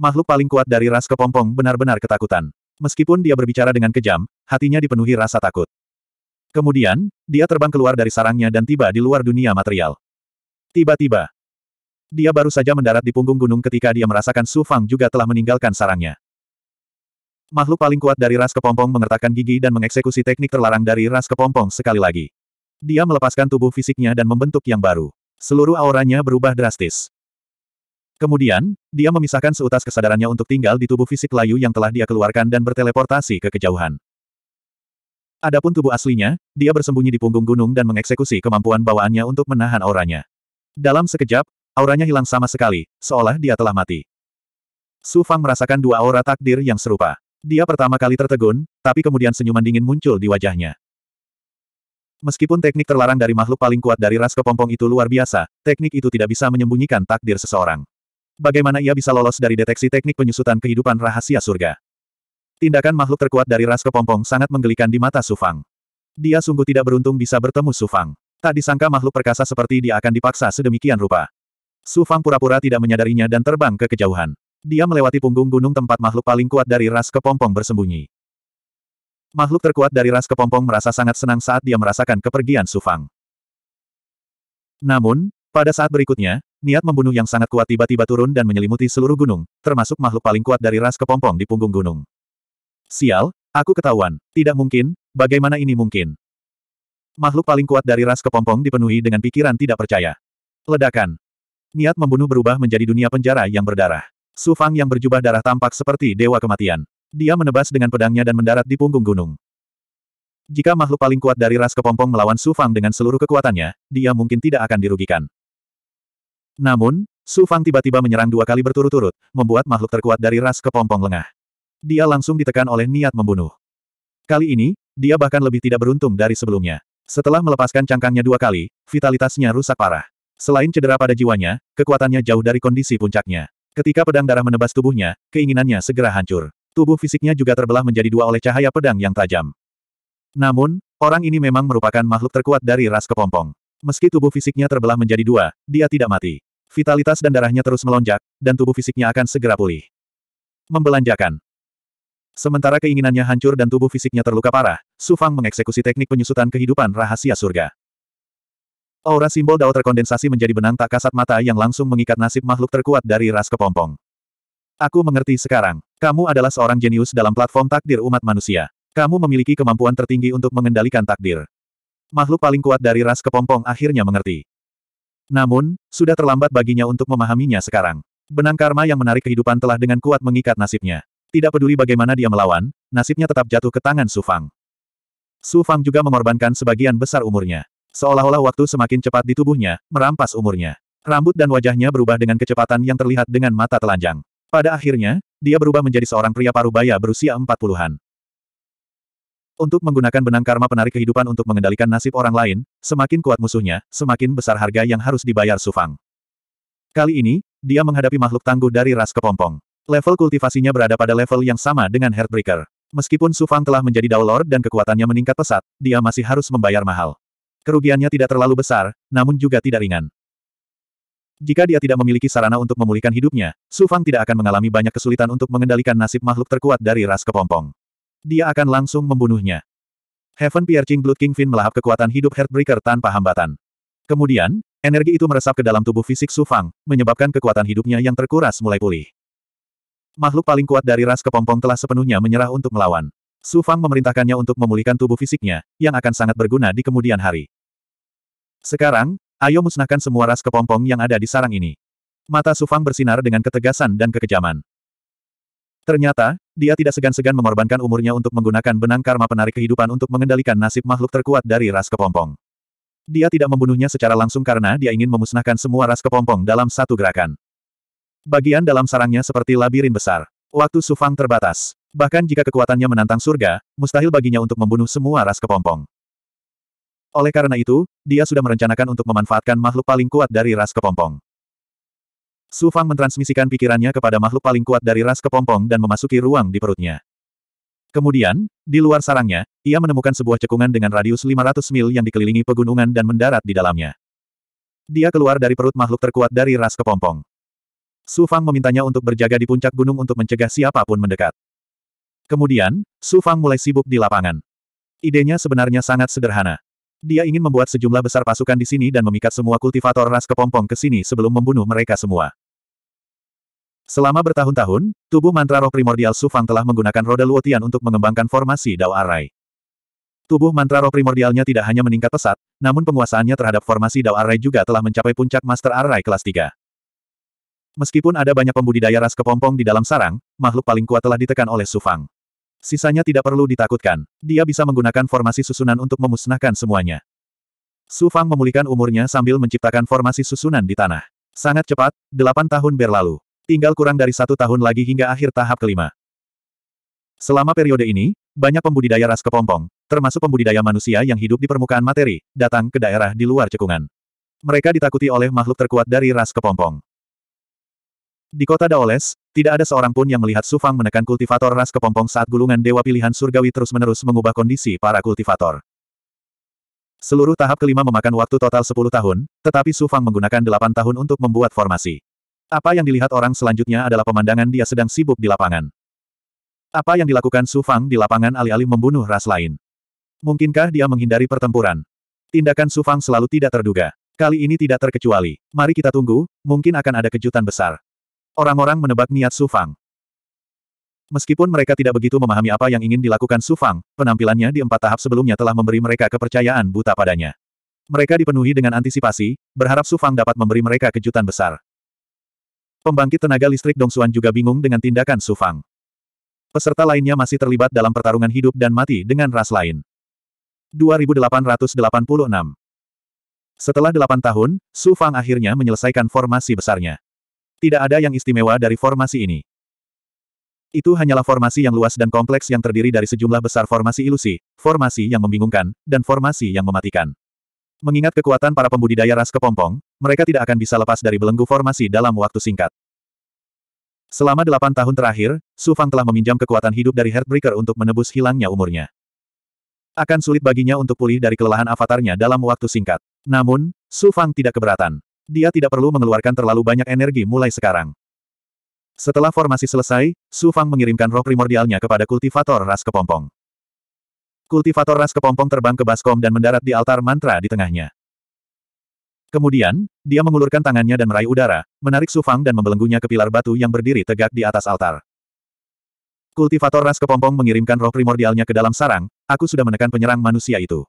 Makhluk paling kuat dari ras kepompong benar-benar ketakutan. Meskipun dia berbicara dengan kejam, hatinya dipenuhi rasa takut. Kemudian, dia terbang keluar dari sarangnya dan tiba di luar dunia material. Tiba-tiba, dia baru saja mendarat di punggung gunung ketika dia merasakan Su Fang juga telah meninggalkan sarangnya. Makhluk paling kuat dari ras kepompong mengertakkan gigi dan mengeksekusi teknik terlarang dari ras kepompong sekali lagi. Dia melepaskan tubuh fisiknya dan membentuk yang baru. Seluruh auranya berubah drastis. Kemudian, dia memisahkan seutas kesadarannya untuk tinggal di tubuh fisik layu yang telah dia keluarkan dan berteleportasi ke kejauhan. Adapun tubuh aslinya, dia bersembunyi di punggung gunung dan mengeksekusi kemampuan bawaannya untuk menahan auranya. Dalam sekejap, auranya hilang sama sekali, seolah dia telah mati. Su Fang merasakan dua aura takdir yang serupa. Dia pertama kali tertegun, tapi kemudian senyuman dingin muncul di wajahnya. Meskipun teknik terlarang dari makhluk paling kuat dari ras kepompong itu luar biasa, teknik itu tidak bisa menyembunyikan takdir seseorang. Bagaimana ia bisa lolos dari deteksi teknik penyusutan kehidupan rahasia surga? Tindakan makhluk terkuat dari ras kepompong sangat menggelikan di mata Sufang. Dia sungguh tidak beruntung bisa bertemu Sufang. Tak disangka makhluk perkasa seperti dia akan dipaksa sedemikian rupa. Su Fang pura-pura tidak menyadarinya dan terbang ke kejauhan. Dia melewati punggung gunung tempat makhluk paling kuat dari ras kepompong bersembunyi. Makhluk terkuat dari ras kepompong merasa sangat senang saat dia merasakan kepergian Su Fang. Namun, pada saat berikutnya, niat membunuh yang sangat kuat tiba-tiba turun dan menyelimuti seluruh gunung, termasuk makhluk paling kuat dari ras kepompong di punggung gunung. Sial, aku ketahuan. Tidak mungkin, bagaimana ini mungkin? Makhluk paling kuat dari ras kepompong dipenuhi dengan pikiran tidak percaya. Ledakan. Niat membunuh berubah menjadi dunia penjara yang berdarah. Su Fang yang berjubah darah tampak seperti dewa kematian. Dia menebas dengan pedangnya dan mendarat di punggung gunung. Jika makhluk paling kuat dari ras kepompong melawan Su Fang dengan seluruh kekuatannya, dia mungkin tidak akan dirugikan. Namun, Su Fang tiba-tiba menyerang dua kali berturut-turut, membuat makhluk terkuat dari ras kepompong lengah. Dia langsung ditekan oleh niat membunuh. Kali ini, dia bahkan lebih tidak beruntung dari sebelumnya. Setelah melepaskan cangkangnya dua kali, vitalitasnya rusak parah. Selain cedera pada jiwanya, kekuatannya jauh dari kondisi puncaknya. Ketika pedang darah menebas tubuhnya, keinginannya segera hancur. Tubuh fisiknya juga terbelah menjadi dua oleh cahaya pedang yang tajam. Namun, orang ini memang merupakan makhluk terkuat dari ras kepompong. Meski tubuh fisiknya terbelah menjadi dua, dia tidak mati. Vitalitas dan darahnya terus melonjak, dan tubuh fisiknya akan segera pulih. Membelanjakan. Sementara keinginannya hancur dan tubuh fisiknya terluka parah, Su Fang mengeksekusi teknik penyusutan kehidupan rahasia surga. Aura simbol Dao terkondensasi menjadi benang tak kasat mata yang langsung mengikat nasib makhluk terkuat dari ras kepompong. Aku mengerti sekarang. Kamu adalah seorang jenius dalam platform takdir umat manusia. Kamu memiliki kemampuan tertinggi untuk mengendalikan takdir. Makhluk paling kuat dari ras kepompong akhirnya mengerti. Namun, sudah terlambat baginya untuk memahaminya sekarang. Benang karma yang menarik kehidupan telah dengan kuat mengikat nasibnya. Tidak peduli bagaimana dia melawan, nasibnya tetap jatuh ke tangan Su Fang. Su Fang juga mengorbankan sebagian besar umurnya. Seolah-olah waktu semakin cepat di tubuhnya, merampas umurnya. Rambut dan wajahnya berubah dengan kecepatan yang terlihat dengan mata telanjang. Pada akhirnya, dia berubah menjadi seorang pria parubaya berusia empat puluhan. Untuk menggunakan benang karma penarik kehidupan untuk mengendalikan nasib orang lain, semakin kuat musuhnya, semakin besar harga yang harus dibayar Sufang. Kali ini, dia menghadapi makhluk tangguh dari ras kepompong. Level kultivasinya berada pada level yang sama dengan Heartbreaker. Meskipun Su Fang telah menjadi Dao Lord dan kekuatannya meningkat pesat, dia masih harus membayar mahal. Kerugiannya tidak terlalu besar, namun juga tidak ringan. Jika dia tidak memiliki sarana untuk memulihkan hidupnya, Su Fang tidak akan mengalami banyak kesulitan untuk mengendalikan nasib makhluk terkuat dari ras kepompong. Dia akan langsung membunuhnya. Heaven Piercing Blood King Kingfin melahap kekuatan hidup Heartbreaker tanpa hambatan. Kemudian, energi itu meresap ke dalam tubuh fisik Su Fang, menyebabkan kekuatan hidupnya yang terkuras mulai pulih. Makhluk paling kuat dari ras kepompong telah sepenuhnya menyerah untuk melawan. Su Fang memerintahkannya untuk memulihkan tubuh fisiknya, yang akan sangat berguna di kemudian hari. Sekarang, ayo musnahkan semua ras kepompong yang ada di sarang ini. Mata Su Fang bersinar dengan ketegasan dan kekejaman. Ternyata, dia tidak segan-segan mengorbankan umurnya untuk menggunakan benang karma penarik kehidupan untuk mengendalikan nasib makhluk terkuat dari ras kepompong. Dia tidak membunuhnya secara langsung karena dia ingin memusnahkan semua ras kepompong dalam satu gerakan. Bagian dalam sarangnya seperti labirin besar. Waktu Sufang terbatas. Bahkan jika kekuatannya menantang surga, mustahil baginya untuk membunuh semua ras kepompong. Oleh karena itu, dia sudah merencanakan untuk memanfaatkan makhluk paling kuat dari ras kepompong. Sufang mentransmisikan pikirannya kepada makhluk paling kuat dari ras kepompong dan memasuki ruang di perutnya. Kemudian, di luar sarangnya, ia menemukan sebuah cekungan dengan radius 500 mil yang dikelilingi pegunungan dan mendarat di dalamnya. Dia keluar dari perut makhluk terkuat dari ras kepompong. Su Fang memintanya untuk berjaga di puncak gunung untuk mencegah siapapun mendekat. Kemudian, Su Fang mulai sibuk di lapangan. Idenya sebenarnya sangat sederhana. Dia ingin membuat sejumlah besar pasukan di sini dan memikat semua kultivator ras kepompong ke sini sebelum membunuh mereka semua. Selama bertahun-tahun, tubuh mantra roh primordial Su Fang telah menggunakan roda Luotian untuk mengembangkan formasi Dao Arai. Tubuh mantra roh primordialnya tidak hanya meningkat pesat, namun penguasaannya terhadap formasi Dao Arai juga telah mencapai puncak Master Arai kelas 3. Meskipun ada banyak pembudidaya ras kepompong di dalam sarang, makhluk paling kuat telah ditekan oleh Sufang. Sisanya tidak perlu ditakutkan. Dia bisa menggunakan formasi susunan untuk memusnahkan semuanya. Sufang memulihkan umurnya sambil menciptakan formasi susunan di tanah. Sangat cepat, delapan tahun berlalu. Tinggal kurang dari satu tahun lagi hingga akhir tahap kelima. Selama periode ini, banyak pembudidaya ras kepompong, termasuk pembudidaya manusia yang hidup di permukaan materi, datang ke daerah di luar cekungan. Mereka ditakuti oleh makhluk terkuat dari ras kepompong. Di kota Daoles, tidak ada seorang pun yang melihat Sufang menekan kultivator ras kepompong saat gulungan dewa pilihan surgawi terus-menerus mengubah kondisi para kultivator. Seluruh tahap kelima memakan waktu total 10 tahun, tetapi Sufang menggunakan 8 tahun untuk membuat formasi. Apa yang dilihat orang selanjutnya adalah pemandangan dia sedang sibuk di lapangan. Apa yang dilakukan Sufang di lapangan alih-alih membunuh ras lain? Mungkinkah dia menghindari pertempuran? Tindakan Sufang selalu tidak terduga. Kali ini tidak terkecuali. Mari kita tunggu, mungkin akan ada kejutan besar. Orang-orang menebak niat Su Fang. Meskipun mereka tidak begitu memahami apa yang ingin dilakukan Su Fang, penampilannya di empat tahap sebelumnya telah memberi mereka kepercayaan buta padanya. Mereka dipenuhi dengan antisipasi, berharap Su Fang dapat memberi mereka kejutan besar. Pembangkit tenaga listrik Dong Xuan juga bingung dengan tindakan Su Fang. Peserta lainnya masih terlibat dalam pertarungan hidup dan mati dengan ras lain. 2886 Setelah delapan tahun, Su Fang akhirnya menyelesaikan formasi besarnya. Tidak ada yang istimewa dari formasi ini. Itu hanyalah formasi yang luas dan kompleks yang terdiri dari sejumlah besar formasi ilusi, formasi yang membingungkan, dan formasi yang mematikan. Mengingat kekuatan para pembudidaya ras kepompong, mereka tidak akan bisa lepas dari belenggu formasi dalam waktu singkat. Selama delapan tahun terakhir, Su Fang telah meminjam kekuatan hidup dari Heartbreaker untuk menebus hilangnya umurnya. Akan sulit baginya untuk pulih dari kelelahan avatarnya dalam waktu singkat. Namun, Su Fang tidak keberatan. Dia tidak perlu mengeluarkan terlalu banyak energi mulai sekarang. Setelah formasi selesai, Su Fang mengirimkan roh primordialnya kepada kultivator ras kepompong. Kultivator ras kepompong terbang ke Baskom dan mendarat di altar mantra di tengahnya. Kemudian, dia mengulurkan tangannya dan meraih udara, menarik Su Fang dan membelenggunya ke pilar batu yang berdiri tegak di atas altar. Kultivator ras kepompong mengirimkan roh primordialnya ke dalam sarang, aku sudah menekan penyerang manusia itu.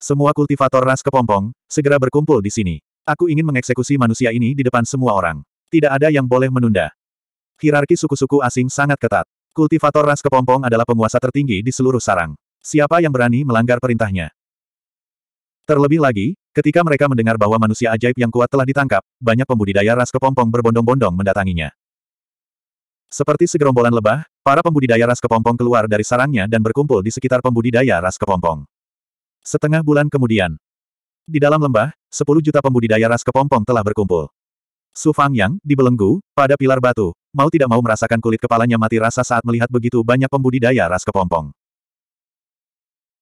Semua kultivator ras kepompong, segera berkumpul di sini. Aku ingin mengeksekusi manusia ini di depan semua orang. Tidak ada yang boleh menunda. Hierarki suku-suku asing sangat ketat. Kultivator ras kepompong adalah penguasa tertinggi di seluruh sarang. Siapa yang berani melanggar perintahnya? Terlebih lagi, ketika mereka mendengar bahwa manusia ajaib yang kuat telah ditangkap, banyak pembudidaya ras kepompong berbondong-bondong mendatanginya. Seperti segerombolan lebah, para pembudidaya ras kepompong keluar dari sarangnya dan berkumpul di sekitar pembudidaya ras kepompong. Setengah bulan kemudian, di dalam lembah, 10 juta pembudidaya ras kepompong telah berkumpul. Su Fang Yang, dibelenggu, pada pilar batu, mau tidak mau merasakan kulit kepalanya mati rasa saat melihat begitu banyak pembudidaya ras kepompong.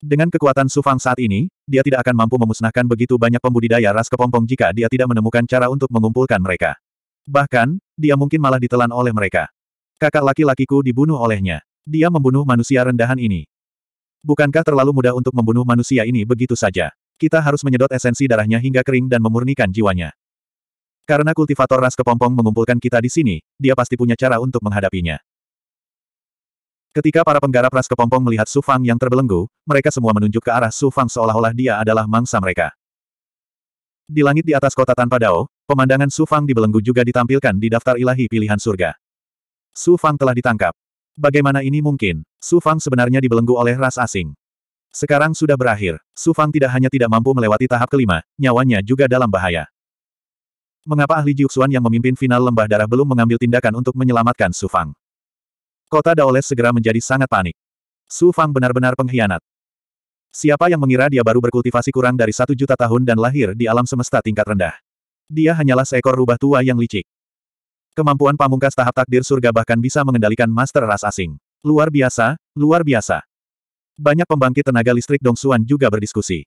Dengan kekuatan Su Fang saat ini, dia tidak akan mampu memusnahkan begitu banyak pembudidaya ras kepompong jika dia tidak menemukan cara untuk mengumpulkan mereka. Bahkan, dia mungkin malah ditelan oleh mereka. Kakak laki-lakiku dibunuh olehnya. Dia membunuh manusia rendahan ini. Bukankah terlalu mudah untuk membunuh manusia ini begitu saja? kita harus menyedot esensi darahnya hingga kering dan memurnikan jiwanya. Karena kultivator ras kepompong mengumpulkan kita di sini, dia pasti punya cara untuk menghadapinya. Ketika para penggarap ras kepompong melihat Su Fang yang terbelenggu, mereka semua menunjuk ke arah Su Fang seolah-olah dia adalah mangsa mereka. Di langit di atas kota tanpa dao, pemandangan Su Fang dibelenggu juga ditampilkan di daftar ilahi pilihan surga. Su Fang telah ditangkap. Bagaimana ini mungkin? Su Fang sebenarnya dibelenggu oleh ras asing. Sekarang sudah berakhir, Su Fang tidak hanya tidak mampu melewati tahap kelima, nyawanya juga dalam bahaya. Mengapa ahli Jiuxuan yang memimpin final lembah darah belum mengambil tindakan untuk menyelamatkan Su Fang? Kota Daoles segera menjadi sangat panik. Su Fang benar-benar pengkhianat. Siapa yang mengira dia baru berkultivasi kurang dari satu juta tahun dan lahir di alam semesta tingkat rendah? Dia hanyalah seekor rubah tua yang licik. Kemampuan pamungkas tahap takdir surga bahkan bisa mengendalikan master ras asing. Luar biasa, luar biasa. Banyak pembangkit tenaga listrik Dong Dongsuan juga berdiskusi.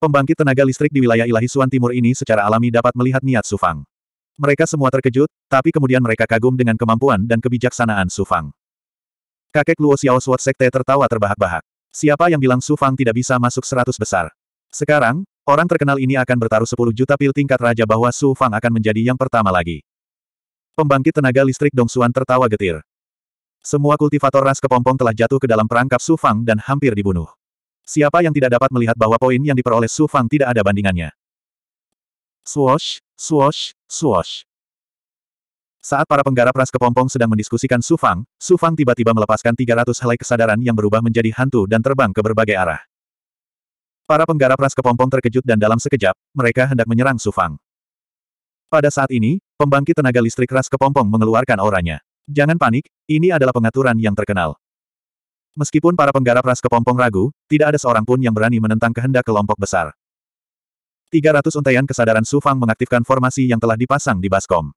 Pembangkit tenaga listrik di wilayah ilahi Suan Timur ini secara alami dapat melihat niat Sufang. Mereka semua terkejut, tapi kemudian mereka kagum dengan kemampuan dan kebijaksanaan Sufang. Kakek Luo Xiao Sword Sekte tertawa terbahak-bahak. Siapa yang bilang Sufang tidak bisa masuk seratus besar? Sekarang, orang terkenal ini akan bertaruh sepuluh juta pil tingkat raja bahwa Sufang akan menjadi yang pertama lagi. Pembangkit tenaga listrik Dong Dongsuan tertawa getir. Semua kultivator ras kepompong telah jatuh ke dalam perangkap Su Fang dan hampir dibunuh. Siapa yang tidak dapat melihat bahwa poin yang diperoleh Su Fang tidak ada bandingannya. Swash, swash, swash. Saat para penggarap ras kepompong sedang mendiskusikan Su Fang, Su Fang tiba-tiba melepaskan 300 helai kesadaran yang berubah menjadi hantu dan terbang ke berbagai arah. Para penggarap ras kepompong terkejut dan dalam sekejap, mereka hendak menyerang Su Fang. Pada saat ini, pembangkit tenaga listrik ras kepompong mengeluarkan auranya. Jangan panik, ini adalah pengaturan yang terkenal. Meskipun para penggarap ras kepompong ragu, tidak ada seorang pun yang berani menentang kehendak kelompok besar. 300 untaian kesadaran Sufang mengaktifkan formasi yang telah dipasang di baskom.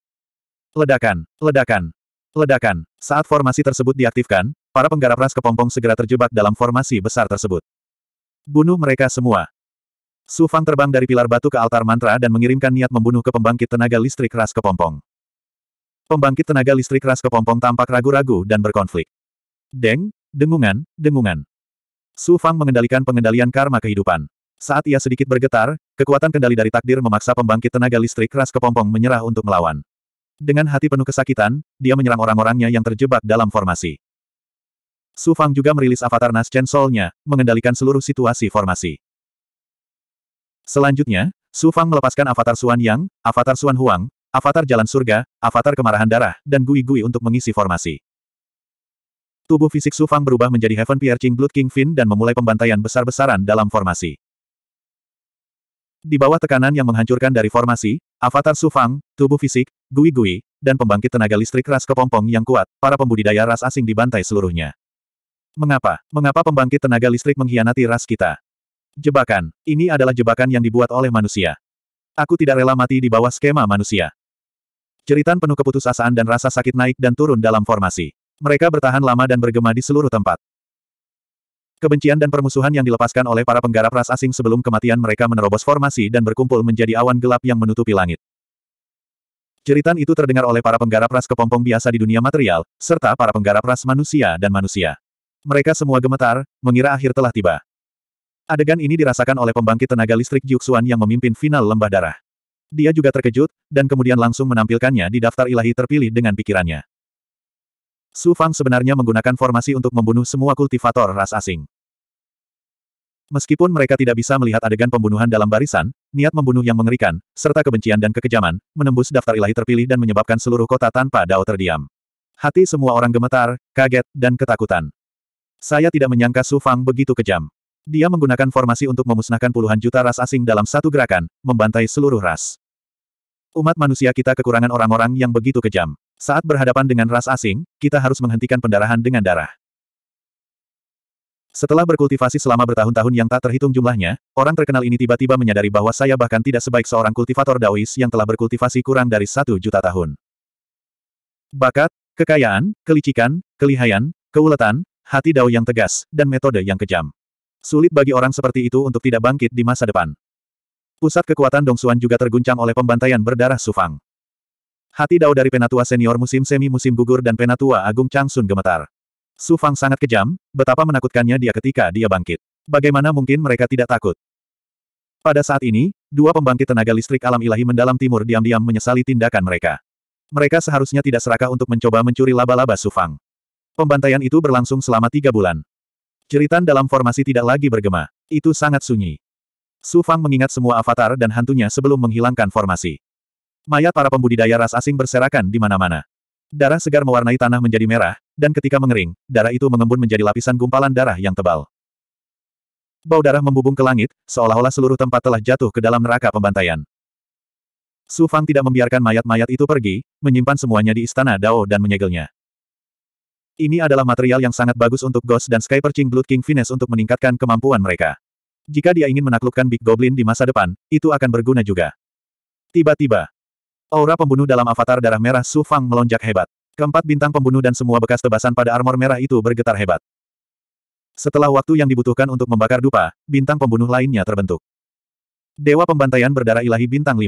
Ledakan, ledakan, ledakan. Saat formasi tersebut diaktifkan, para penggarap ras kepompong segera terjebak dalam formasi besar tersebut. Bunuh mereka semua. Sufang terbang dari pilar batu ke altar mantra dan mengirimkan niat membunuh ke pembangkit tenaga listrik ras kepompong. Pembangkit tenaga listrik ras kepompong tampak ragu-ragu dan berkonflik. Deng, dengungan, dengungan. Su Fang mengendalikan pengendalian karma kehidupan. Saat ia sedikit bergetar, kekuatan kendali dari takdir memaksa pembangkit tenaga listrik ras kepompong menyerah untuk melawan. Dengan hati penuh kesakitan, dia menyerang orang-orangnya yang terjebak dalam formasi. Su Fang juga merilis avatar Chen Soul-nya, mengendalikan seluruh situasi formasi. Selanjutnya, Su Fang melepaskan avatar Suan Yang, avatar Suan Huang, Avatar Jalan Surga, Avatar Kemarahan Darah, dan Gui-Gui untuk mengisi formasi. Tubuh fisik Su Fang berubah menjadi Heaven Piercing Blood King Fin dan memulai pembantaian besar-besaran dalam formasi. Di bawah tekanan yang menghancurkan dari formasi, Avatar Su Fang, tubuh fisik, Gui-Gui, dan pembangkit tenaga listrik ras kepompong yang kuat, para pembudidaya ras asing dibantai seluruhnya. Mengapa? Mengapa pembangkit tenaga listrik mengkhianati ras kita? Jebakan. Ini adalah jebakan yang dibuat oleh manusia. Aku tidak rela mati di bawah skema manusia. Jeritan penuh keputusasaan dan rasa sakit naik dan turun dalam formasi. Mereka bertahan lama dan bergema di seluruh tempat. Kebencian dan permusuhan yang dilepaskan oleh para penggarap ras asing sebelum kematian mereka menerobos formasi dan berkumpul menjadi awan gelap yang menutupi langit. Jeritan itu terdengar oleh para penggarap ras kepompong biasa di dunia material, serta para penggarap ras manusia dan manusia. Mereka semua gemetar, mengira akhir telah tiba. Adegan ini dirasakan oleh pembangkit tenaga listrik Jiuxuan yang memimpin final lembah darah. Dia juga terkejut, dan kemudian langsung menampilkannya di daftar ilahi terpilih dengan pikirannya. Su Fang sebenarnya menggunakan formasi untuk membunuh semua kultivator ras asing. Meskipun mereka tidak bisa melihat adegan pembunuhan dalam barisan, niat membunuh yang mengerikan, serta kebencian dan kekejaman, menembus daftar ilahi terpilih dan menyebabkan seluruh kota tanpa dao terdiam. Hati semua orang gemetar, kaget, dan ketakutan. Saya tidak menyangka Su Fang begitu kejam. Dia menggunakan formasi untuk memusnahkan puluhan juta ras asing dalam satu gerakan, membantai seluruh ras. Umat manusia kita kekurangan orang-orang yang begitu kejam. Saat berhadapan dengan ras asing, kita harus menghentikan pendarahan dengan darah. Setelah berkultivasi selama bertahun-tahun yang tak terhitung jumlahnya, orang terkenal ini tiba-tiba menyadari bahwa saya bahkan tidak sebaik seorang kultivator Daois yang telah berkultivasi kurang dari satu juta tahun. Bakat, kekayaan, kelicikan, kelihayan, keuletan, hati Dao yang tegas, dan metode yang kejam. Sulit bagi orang seperti itu untuk tidak bangkit di masa depan. Pusat kekuatan Dongsuan juga terguncang oleh pembantaian berdarah Sufang. Hati Dao dari Penatua Senior musim semi musim gugur dan Penatua Agung Changsun gemetar. Sufang sangat kejam, betapa menakutkannya dia ketika dia bangkit. Bagaimana mungkin mereka tidak takut? Pada saat ini, dua pembangkit tenaga listrik alam ilahi mendalam timur diam-diam menyesali tindakan mereka. Mereka seharusnya tidak serakah untuk mencoba mencuri laba-laba Sufang. Pembantaian itu berlangsung selama tiga bulan. Jeritan dalam formasi tidak lagi bergema. Itu sangat sunyi. Su Fang mengingat semua avatar dan hantunya sebelum menghilangkan formasi. Mayat para pembudidaya ras asing berserakan di mana-mana. Darah segar mewarnai tanah menjadi merah, dan ketika mengering, darah itu mengembun menjadi lapisan gumpalan darah yang tebal. Bau darah membubung ke langit, seolah-olah seluruh tempat telah jatuh ke dalam neraka pembantaian. Su Fang tidak membiarkan mayat-mayat itu pergi, menyimpan semuanya di istana Dao dan menyegelnya. Ini adalah material yang sangat bagus untuk Ghost dan Sky Perching Blood King Finesse untuk meningkatkan kemampuan mereka. Jika dia ingin menaklukkan Big Goblin di masa depan, itu akan berguna juga. Tiba-tiba, aura pembunuh dalam avatar darah merah Su Fang melonjak hebat. Keempat bintang pembunuh dan semua bekas tebasan pada armor merah itu bergetar hebat. Setelah waktu yang dibutuhkan untuk membakar dupa, bintang pembunuh lainnya terbentuk. Dewa Pembantaian Berdarah Ilahi Bintang 5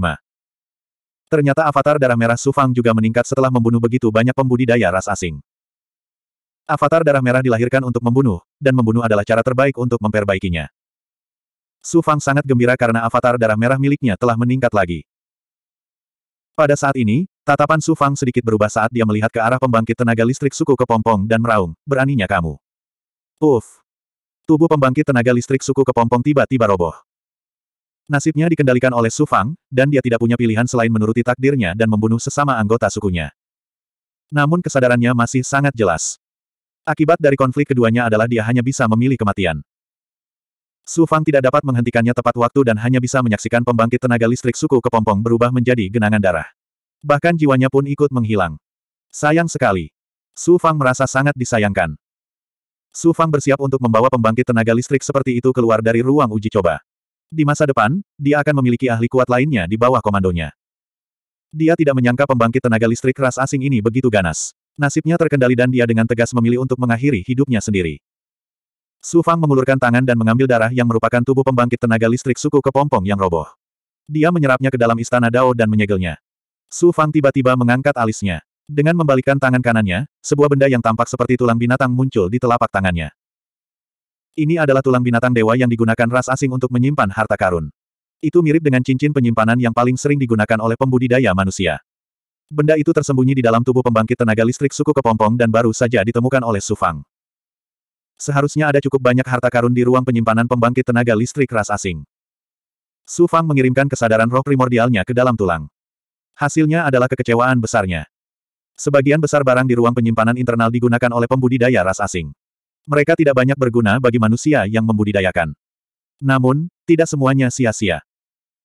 Ternyata avatar darah merah Su Fang juga meningkat setelah membunuh begitu banyak pembudidaya ras asing. Avatar darah merah dilahirkan untuk membunuh, dan membunuh adalah cara terbaik untuk memperbaikinya. Su Fang sangat gembira karena avatar darah merah miliknya telah meningkat lagi. Pada saat ini, tatapan Su Fang sedikit berubah saat dia melihat ke arah pembangkit tenaga listrik suku kepompong dan meraung, beraninya kamu. Uff. Tubuh pembangkit tenaga listrik suku kepompong tiba-tiba roboh. Nasibnya dikendalikan oleh Su Fang, dan dia tidak punya pilihan selain menuruti takdirnya dan membunuh sesama anggota sukunya. Namun kesadarannya masih sangat jelas. Akibat dari konflik keduanya adalah dia hanya bisa memilih kematian. Su Fang tidak dapat menghentikannya tepat waktu dan hanya bisa menyaksikan pembangkit tenaga listrik suku kepompong berubah menjadi genangan darah. Bahkan jiwanya pun ikut menghilang. Sayang sekali. Su Fang merasa sangat disayangkan. Su Fang bersiap untuk membawa pembangkit tenaga listrik seperti itu keluar dari ruang uji coba. Di masa depan, dia akan memiliki ahli kuat lainnya di bawah komandonya. Dia tidak menyangka pembangkit tenaga listrik ras asing ini begitu ganas. Nasibnya terkendali dan dia dengan tegas memilih untuk mengakhiri hidupnya sendiri. Su Fang mengulurkan tangan dan mengambil darah yang merupakan tubuh pembangkit tenaga listrik suku kepompong yang roboh. Dia menyerapnya ke dalam istana Dao dan menyegelnya. Su Fang tiba-tiba mengangkat alisnya. Dengan membalikkan tangan kanannya, sebuah benda yang tampak seperti tulang binatang muncul di telapak tangannya. Ini adalah tulang binatang dewa yang digunakan ras asing untuk menyimpan harta karun. Itu mirip dengan cincin penyimpanan yang paling sering digunakan oleh pembudidaya manusia. Benda itu tersembunyi di dalam tubuh pembangkit tenaga listrik suku kepompong dan baru saja ditemukan oleh Sufang. Seharusnya ada cukup banyak harta karun di ruang penyimpanan pembangkit tenaga listrik ras asing. Sufang mengirimkan kesadaran roh primordialnya ke dalam tulang. Hasilnya adalah kekecewaan besarnya. Sebagian besar barang di ruang penyimpanan internal digunakan oleh pembudidaya ras asing. Mereka tidak banyak berguna bagi manusia yang membudidayakan. Namun, tidak semuanya sia-sia.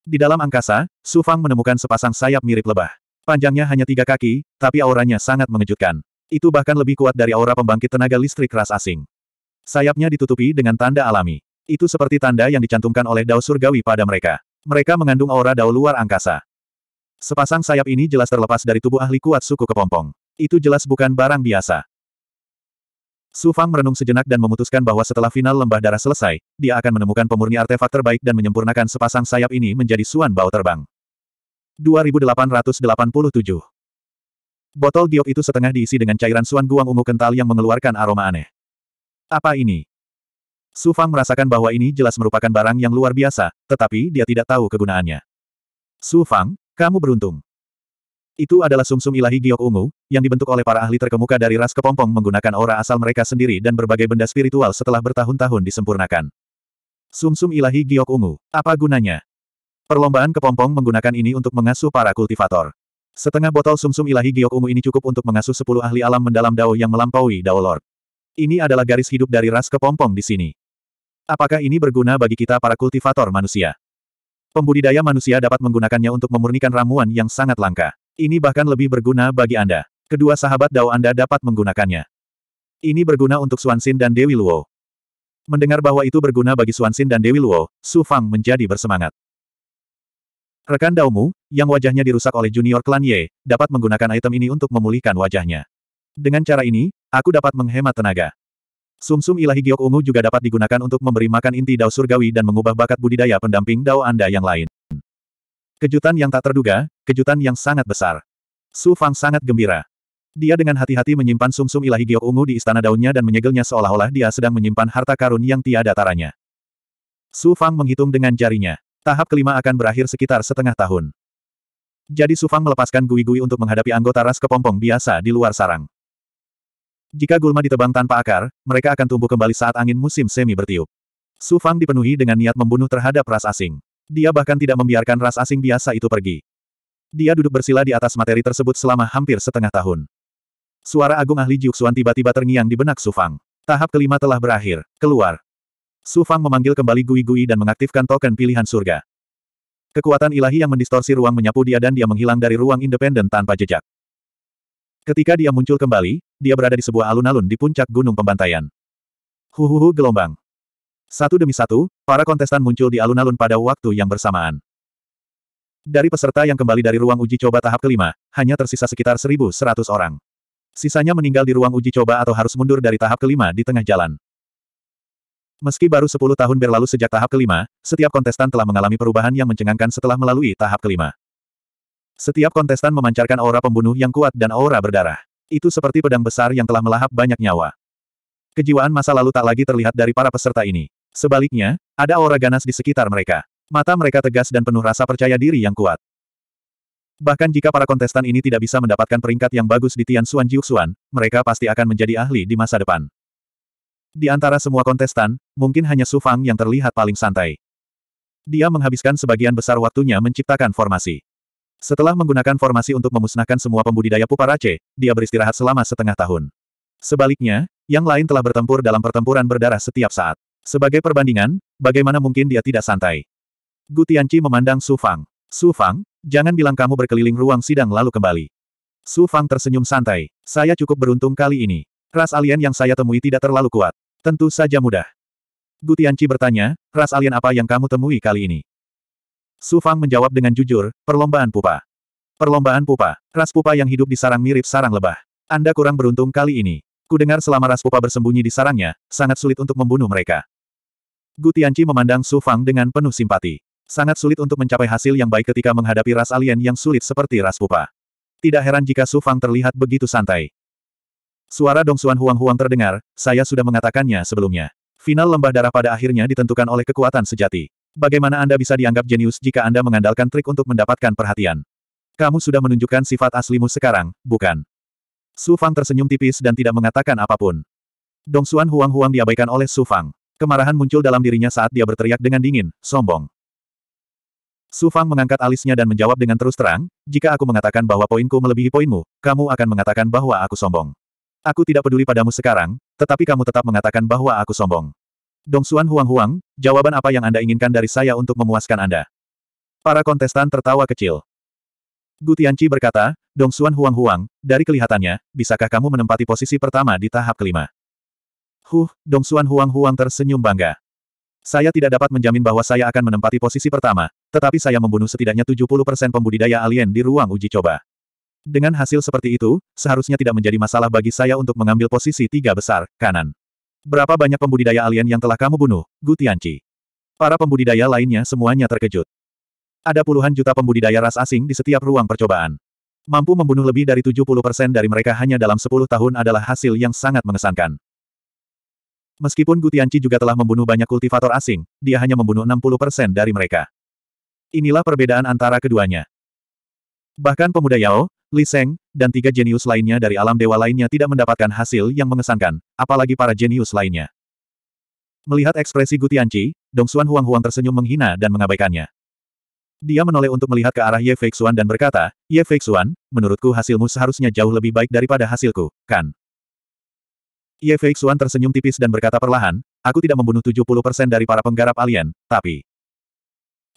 Di dalam angkasa, Sufang menemukan sepasang sayap mirip lebah. Panjangnya hanya tiga kaki, tapi auranya sangat mengejutkan. Itu bahkan lebih kuat dari aura pembangkit tenaga listrik ras asing. Sayapnya ditutupi dengan tanda alami. Itu seperti tanda yang dicantumkan oleh dao surgawi pada mereka. Mereka mengandung aura dao luar angkasa. Sepasang sayap ini jelas terlepas dari tubuh ahli kuat suku kepompong. Itu jelas bukan barang biasa. Su Fang merenung sejenak dan memutuskan bahwa setelah final lembah darah selesai, dia akan menemukan pemurni artefak terbaik dan menyempurnakan sepasang sayap ini menjadi suan bau terbang. 2887. Botol giok itu setengah diisi dengan cairan suan guang ungu kental yang mengeluarkan aroma aneh. Apa ini? Su Fang merasakan bahwa ini jelas merupakan barang yang luar biasa, tetapi dia tidak tahu kegunaannya. Su Fang, kamu beruntung. Itu adalah sumsum -sum ilahi giok ungu, yang dibentuk oleh para ahli terkemuka dari ras kepompong menggunakan aura asal mereka sendiri dan berbagai benda spiritual setelah bertahun-tahun disempurnakan. Sumsum -sum ilahi giok ungu, apa gunanya? Perlombaan kepompong menggunakan ini untuk mengasuh para kultivator. Setengah botol sumsum ilahi giok ungu ini cukup untuk mengasuh sepuluh ahli alam mendalam dao yang melampaui dao lord. Ini adalah garis hidup dari ras kepompong di sini. Apakah ini berguna bagi kita para kultivator manusia? Pembudidaya manusia dapat menggunakannya untuk memurnikan ramuan yang sangat langka. Ini bahkan lebih berguna bagi Anda. Kedua sahabat dao Anda dapat menggunakannya. Ini berguna untuk Suansin dan Dewi Luo. Mendengar bahwa itu berguna bagi Suansin dan Dewi Luo, Su Fang menjadi bersemangat. Rekan Daumu, yang wajahnya dirusak oleh junior klan Ye, dapat menggunakan item ini untuk memulihkan wajahnya. Dengan cara ini, aku dapat menghemat tenaga. Sumsum -sum ilahi giok ungu juga dapat digunakan untuk memberi makan inti dao surgawi dan mengubah bakat budidaya pendamping dao Anda yang lain. Kejutan yang tak terduga, kejutan yang sangat besar. Su Fang sangat gembira. Dia dengan hati-hati menyimpan sumsum -sum ilahi giok ungu di istana daunnya dan menyegelnya seolah-olah dia sedang menyimpan harta karun yang tiada taranya. Su Fang menghitung dengan jarinya. Tahap kelima akan berakhir sekitar setengah tahun. Jadi Sufang melepaskan Gui-Gui untuk menghadapi anggota ras kepompong biasa di luar sarang. Jika gulma ditebang tanpa akar, mereka akan tumbuh kembali saat angin musim semi bertiup. Sufang dipenuhi dengan niat membunuh terhadap ras asing. Dia bahkan tidak membiarkan ras asing biasa itu pergi. Dia duduk bersila di atas materi tersebut selama hampir setengah tahun. Suara agung ahli Jiuxuan tiba-tiba terngiang di benak Sufang. Tahap kelima telah berakhir. Keluar. Su Fang memanggil kembali Gui Gui dan mengaktifkan token pilihan surga. Kekuatan ilahi yang mendistorsi ruang menyapu dia dan dia menghilang dari ruang independen tanpa jejak. Ketika dia muncul kembali, dia berada di sebuah alun-alun di puncak gunung pembantaian. Huhuhu gelombang. Satu demi satu, para kontestan muncul di alun-alun pada waktu yang bersamaan. Dari peserta yang kembali dari ruang uji coba tahap kelima, hanya tersisa sekitar 1.100 orang. Sisanya meninggal di ruang uji coba atau harus mundur dari tahap kelima di tengah jalan. Meski baru 10 tahun berlalu sejak tahap kelima, setiap kontestan telah mengalami perubahan yang mencengangkan setelah melalui tahap kelima. Setiap kontestan memancarkan aura pembunuh yang kuat dan aura berdarah. Itu seperti pedang besar yang telah melahap banyak nyawa. Kejiwaan masa lalu tak lagi terlihat dari para peserta ini. Sebaliknya, ada aura ganas di sekitar mereka. Mata mereka tegas dan penuh rasa percaya diri yang kuat. Bahkan jika para kontestan ini tidak bisa mendapatkan peringkat yang bagus di Tian Xuan Jiuxuan, mereka pasti akan menjadi ahli di masa depan. Di antara semua kontestan, mungkin hanya Su Fang yang terlihat paling santai. Dia menghabiskan sebagian besar waktunya menciptakan formasi. Setelah menggunakan formasi untuk memusnahkan semua pembudidaya pupa puparace, dia beristirahat selama setengah tahun. Sebaliknya, yang lain telah bertempur dalam pertempuran berdarah setiap saat. Sebagai perbandingan, bagaimana mungkin dia tidak santai? Gu Tianqi memandang Su Fang. Su Fang, jangan bilang kamu berkeliling ruang sidang lalu kembali. Su Fang tersenyum santai. Saya cukup beruntung kali ini. Ras alien yang saya temui tidak terlalu kuat. Tentu saja mudah. Gutianci bertanya, ras alien apa yang kamu temui kali ini? Su Fang menjawab dengan jujur, perlombaan pupa. Perlombaan pupa, ras pupa yang hidup di sarang mirip sarang lebah. Anda kurang beruntung kali ini. Kudengar selama ras pupa bersembunyi di sarangnya, sangat sulit untuk membunuh mereka. Gutianci memandang Su Fang dengan penuh simpati. Sangat sulit untuk mencapai hasil yang baik ketika menghadapi ras alien yang sulit seperti ras pupa. Tidak heran jika Su Fang terlihat begitu santai. Suara Dong Xuan huang-huang terdengar, saya sudah mengatakannya sebelumnya. Final lembah darah pada akhirnya ditentukan oleh kekuatan sejati. Bagaimana Anda bisa dianggap jenius jika Anda mengandalkan trik untuk mendapatkan perhatian? Kamu sudah menunjukkan sifat aslimu sekarang, bukan? Su Fang tersenyum tipis dan tidak mengatakan apapun. Dong Xuan huang-huang diabaikan oleh Su Fang. Kemarahan muncul dalam dirinya saat dia berteriak dengan dingin, sombong. Su Fang mengangkat alisnya dan menjawab dengan terus terang, jika aku mengatakan bahwa poinku melebihi poinmu, kamu akan mengatakan bahwa aku sombong. Aku tidak peduli padamu sekarang, tetapi kamu tetap mengatakan bahwa aku sombong. Dongsuan huang-huang, jawaban apa yang Anda inginkan dari saya untuk memuaskan Anda? Para kontestan tertawa kecil. Gu Tianqi berkata, Dongsuan huang-huang, dari kelihatannya, bisakah kamu menempati posisi pertama di tahap kelima? Huh, Dongsuan huang-huang tersenyum bangga. Saya tidak dapat menjamin bahwa saya akan menempati posisi pertama, tetapi saya membunuh setidaknya 70% pembudidaya alien di ruang uji coba. Dengan hasil seperti itu, seharusnya tidak menjadi masalah bagi saya untuk mengambil posisi tiga besar, kanan. Berapa banyak pembudidaya alien yang telah kamu bunuh, Gu Tianci? Para pembudidaya lainnya semuanya terkejut. Ada puluhan juta pembudidaya ras asing di setiap ruang percobaan. Mampu membunuh lebih dari 70% dari mereka hanya dalam 10 tahun adalah hasil yang sangat mengesankan. Meskipun Gutianci juga telah membunuh banyak kultivator asing, dia hanya membunuh 60% dari mereka. Inilah perbedaan antara keduanya. Bahkan pemuda Yao, Li Seng, dan tiga jenius lainnya dari alam dewa lainnya tidak mendapatkan hasil yang mengesankan, apalagi para jenius lainnya. Melihat ekspresi Gutianci, Xuan Huang-Huang tersenyum menghina dan mengabaikannya. Dia menoleh untuk melihat ke arah Ye Feixuan dan berkata, Ye Feixuan, menurutku hasilmu seharusnya jauh lebih baik daripada hasilku, kan? Ye Feixuan tersenyum tipis dan berkata perlahan, aku tidak membunuh 70% dari para penggarap alien, tapi...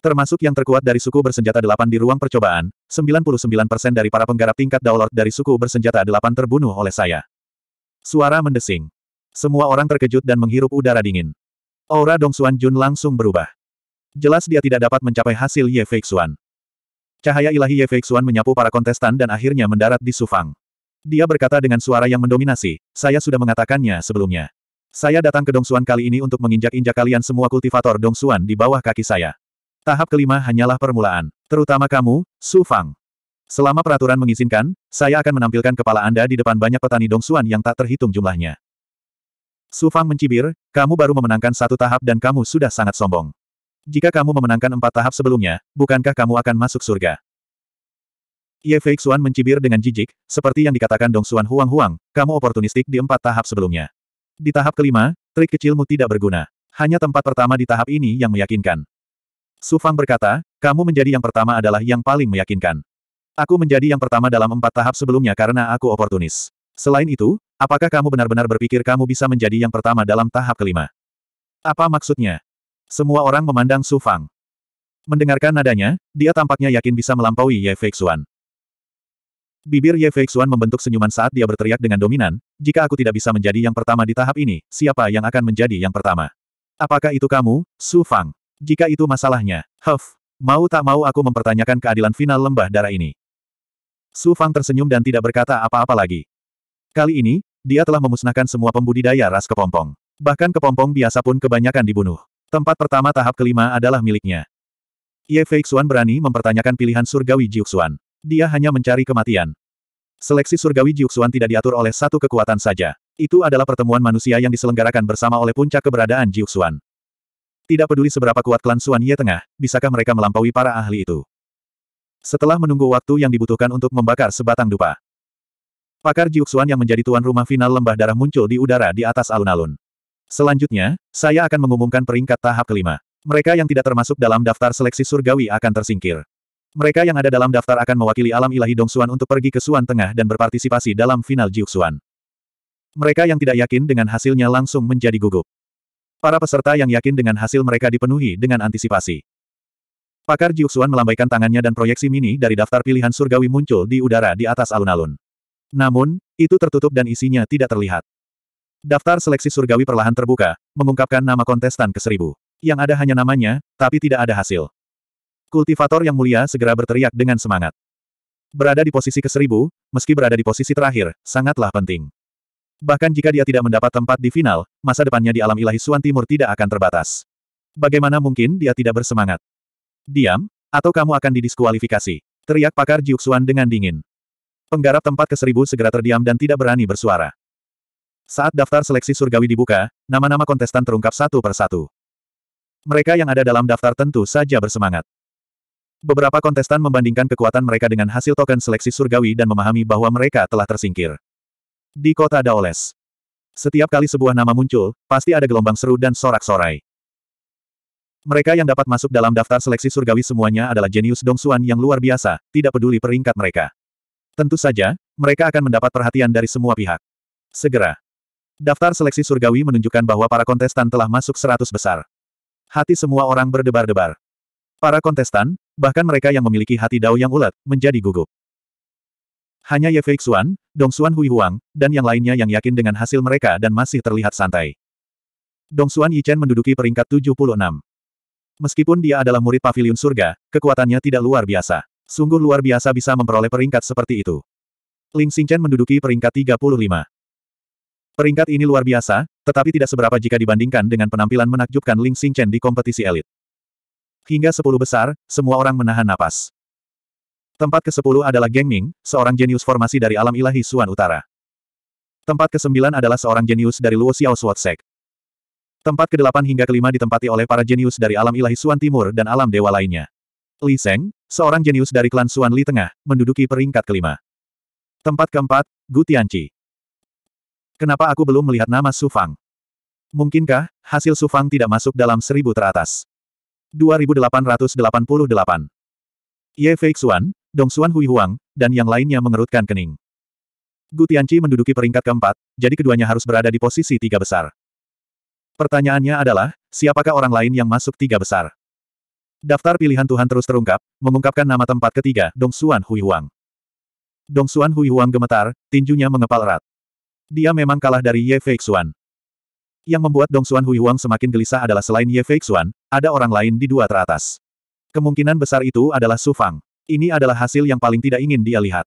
Termasuk yang terkuat dari suku bersenjata delapan di ruang percobaan, 99% dari para penggarap tingkat Daulord dari suku bersenjata delapan terbunuh oleh saya. Suara mendesing. Semua orang terkejut dan menghirup udara dingin. Aura Dong Xuan Jun langsung berubah. Jelas dia tidak dapat mencapai hasil Ye Fei Xuan. Cahaya ilahi Ye Fei Xuan menyapu para kontestan dan akhirnya mendarat di Sufang. Dia berkata dengan suara yang mendominasi, saya sudah mengatakannya sebelumnya. Saya datang ke Dong Xuan kali ini untuk menginjak-injak kalian semua kultivator Dong Xuan di bawah kaki saya. Tahap kelima hanyalah permulaan. Terutama kamu, Su Fang. Selama peraturan mengizinkan, saya akan menampilkan kepala Anda di depan banyak petani Dong dongsuan yang tak terhitung jumlahnya. Su Fang mencibir, kamu baru memenangkan satu tahap dan kamu sudah sangat sombong. Jika kamu memenangkan empat tahap sebelumnya, bukankah kamu akan masuk surga? Ye Fei Xuan mencibir dengan jijik, seperti yang dikatakan Dong Xuan Huang Huang, kamu oportunistik di empat tahap sebelumnya. Di tahap kelima, trik kecilmu tidak berguna. Hanya tempat pertama di tahap ini yang meyakinkan. Su Fang berkata, kamu menjadi yang pertama adalah yang paling meyakinkan. Aku menjadi yang pertama dalam empat tahap sebelumnya karena aku oportunis. Selain itu, apakah kamu benar-benar berpikir kamu bisa menjadi yang pertama dalam tahap kelima? Apa maksudnya? Semua orang memandang Su Fang. Mendengarkan nadanya, dia tampaknya yakin bisa melampaui Ye Feixuan. Bibir Ye Feixuan membentuk senyuman saat dia berteriak dengan dominan, jika aku tidak bisa menjadi yang pertama di tahap ini, siapa yang akan menjadi yang pertama? Apakah itu kamu, Su Fang? Jika itu masalahnya, Huff, mau tak mau aku mempertanyakan keadilan final lembah darah ini. Su Fang tersenyum dan tidak berkata apa-apa lagi. Kali ini, dia telah memusnahkan semua pembudidaya ras kepompong. Bahkan kepompong biasa pun kebanyakan dibunuh. Tempat pertama tahap kelima adalah miliknya. Ye Xuan berani mempertanyakan pilihan surgawi Jiuxuan. Dia hanya mencari kematian. Seleksi surgawi Jiuxuan tidak diatur oleh satu kekuatan saja. Itu adalah pertemuan manusia yang diselenggarakan bersama oleh puncak keberadaan Jiuxuan. Tidak peduli seberapa kuat klan Suan Ye tengah, bisakah mereka melampaui para ahli itu? Setelah menunggu waktu yang dibutuhkan untuk membakar sebatang dupa, pakar Jiuxuan yang menjadi tuan rumah final lembah darah muncul di udara di atas alun-alun. Selanjutnya, saya akan mengumumkan peringkat tahap kelima. Mereka yang tidak termasuk dalam daftar seleksi surgawi akan tersingkir. Mereka yang ada dalam daftar akan mewakili alam ilahi Dongsuan untuk pergi ke Suan Tengah dan berpartisipasi dalam final Jiuxuan. Mereka yang tidak yakin dengan hasilnya langsung menjadi gugup. Para peserta yang yakin dengan hasil mereka dipenuhi dengan antisipasi. Pakar Jiuxuan melambaikan tangannya dan proyeksi mini dari daftar pilihan surgawi muncul di udara di atas alun-alun. Namun, itu tertutup dan isinya tidak terlihat. Daftar seleksi surgawi perlahan terbuka, mengungkapkan nama kontestan ke seribu. Yang ada hanya namanya, tapi tidak ada hasil. Kultivator yang mulia segera berteriak dengan semangat. Berada di posisi ke seribu, meski berada di posisi terakhir, sangatlah penting. Bahkan jika dia tidak mendapat tempat di final, masa depannya di alam ilahi Suan Timur tidak akan terbatas. Bagaimana mungkin dia tidak bersemangat? Diam, atau kamu akan didiskualifikasi. Teriak pakar Jiuxuan dengan dingin. Penggarap tempat ke seribu segera terdiam dan tidak berani bersuara. Saat daftar seleksi surgawi dibuka, nama-nama kontestan terungkap satu per satu. Mereka yang ada dalam daftar tentu saja bersemangat. Beberapa kontestan membandingkan kekuatan mereka dengan hasil token seleksi surgawi dan memahami bahwa mereka telah tersingkir. Di kota Daoles. Setiap kali sebuah nama muncul, pasti ada gelombang seru dan sorak-sorai. Mereka yang dapat masuk dalam daftar seleksi surgawi semuanya adalah jenius Dong Dongsuan yang luar biasa, tidak peduli peringkat mereka. Tentu saja, mereka akan mendapat perhatian dari semua pihak. Segera. Daftar seleksi surgawi menunjukkan bahwa para kontestan telah masuk seratus besar. Hati semua orang berdebar-debar. Para kontestan, bahkan mereka yang memiliki hati dao yang ulet, menjadi gugup. Hanya Ye Feixuan, Dong Xuan Hui Huang, dan yang lainnya yang yakin dengan hasil mereka dan masih terlihat santai. Dong Xuan Yichen menduduki peringkat 76. Meskipun dia adalah murid pavilion surga, kekuatannya tidak luar biasa. Sungguh luar biasa bisa memperoleh peringkat seperti itu. Ling Xingchen menduduki peringkat 35. Peringkat ini luar biasa, tetapi tidak seberapa jika dibandingkan dengan penampilan menakjubkan Ling Xingchen di kompetisi elit. Hingga 10 besar, semua orang menahan napas. Tempat ke-10 adalah Geng Ming, seorang jenius formasi dari alam ilahi Suan Utara. Tempat ke-9 adalah seorang jenius dari Luo Xiao Sek. Tempat ke-8 hingga ke-5 ditempati oleh para jenius dari alam ilahi Suan Timur dan alam dewa lainnya. Li Seng, seorang jenius dari klan Suan Li Tengah, menduduki peringkat kelima. Tempat keempat, Gu Tianqi. Kenapa aku belum melihat nama Su Fang? Mungkinkah, hasil Su Fang tidak masuk dalam seribu teratas? 2888 Ye Fei Xuan, Dong Xuan Hui Huang, dan yang lainnya mengerutkan kening. Gu Tianqi menduduki peringkat keempat, jadi keduanya harus berada di posisi tiga besar. Pertanyaannya adalah, siapakah orang lain yang masuk tiga besar? Daftar pilihan Tuhan terus terungkap, mengungkapkan nama tempat ketiga, Dong Xuan Hui Huang. Dong Xuan Hui Huang gemetar, tinjunya mengepal erat. Dia memang kalah dari Ye Feixuan. Yang membuat Dong Xuan Hui Huang semakin gelisah adalah selain Ye Feixuan, ada orang lain di dua teratas. Kemungkinan besar itu adalah Su Fang. Ini adalah hasil yang paling tidak ingin dia lihat.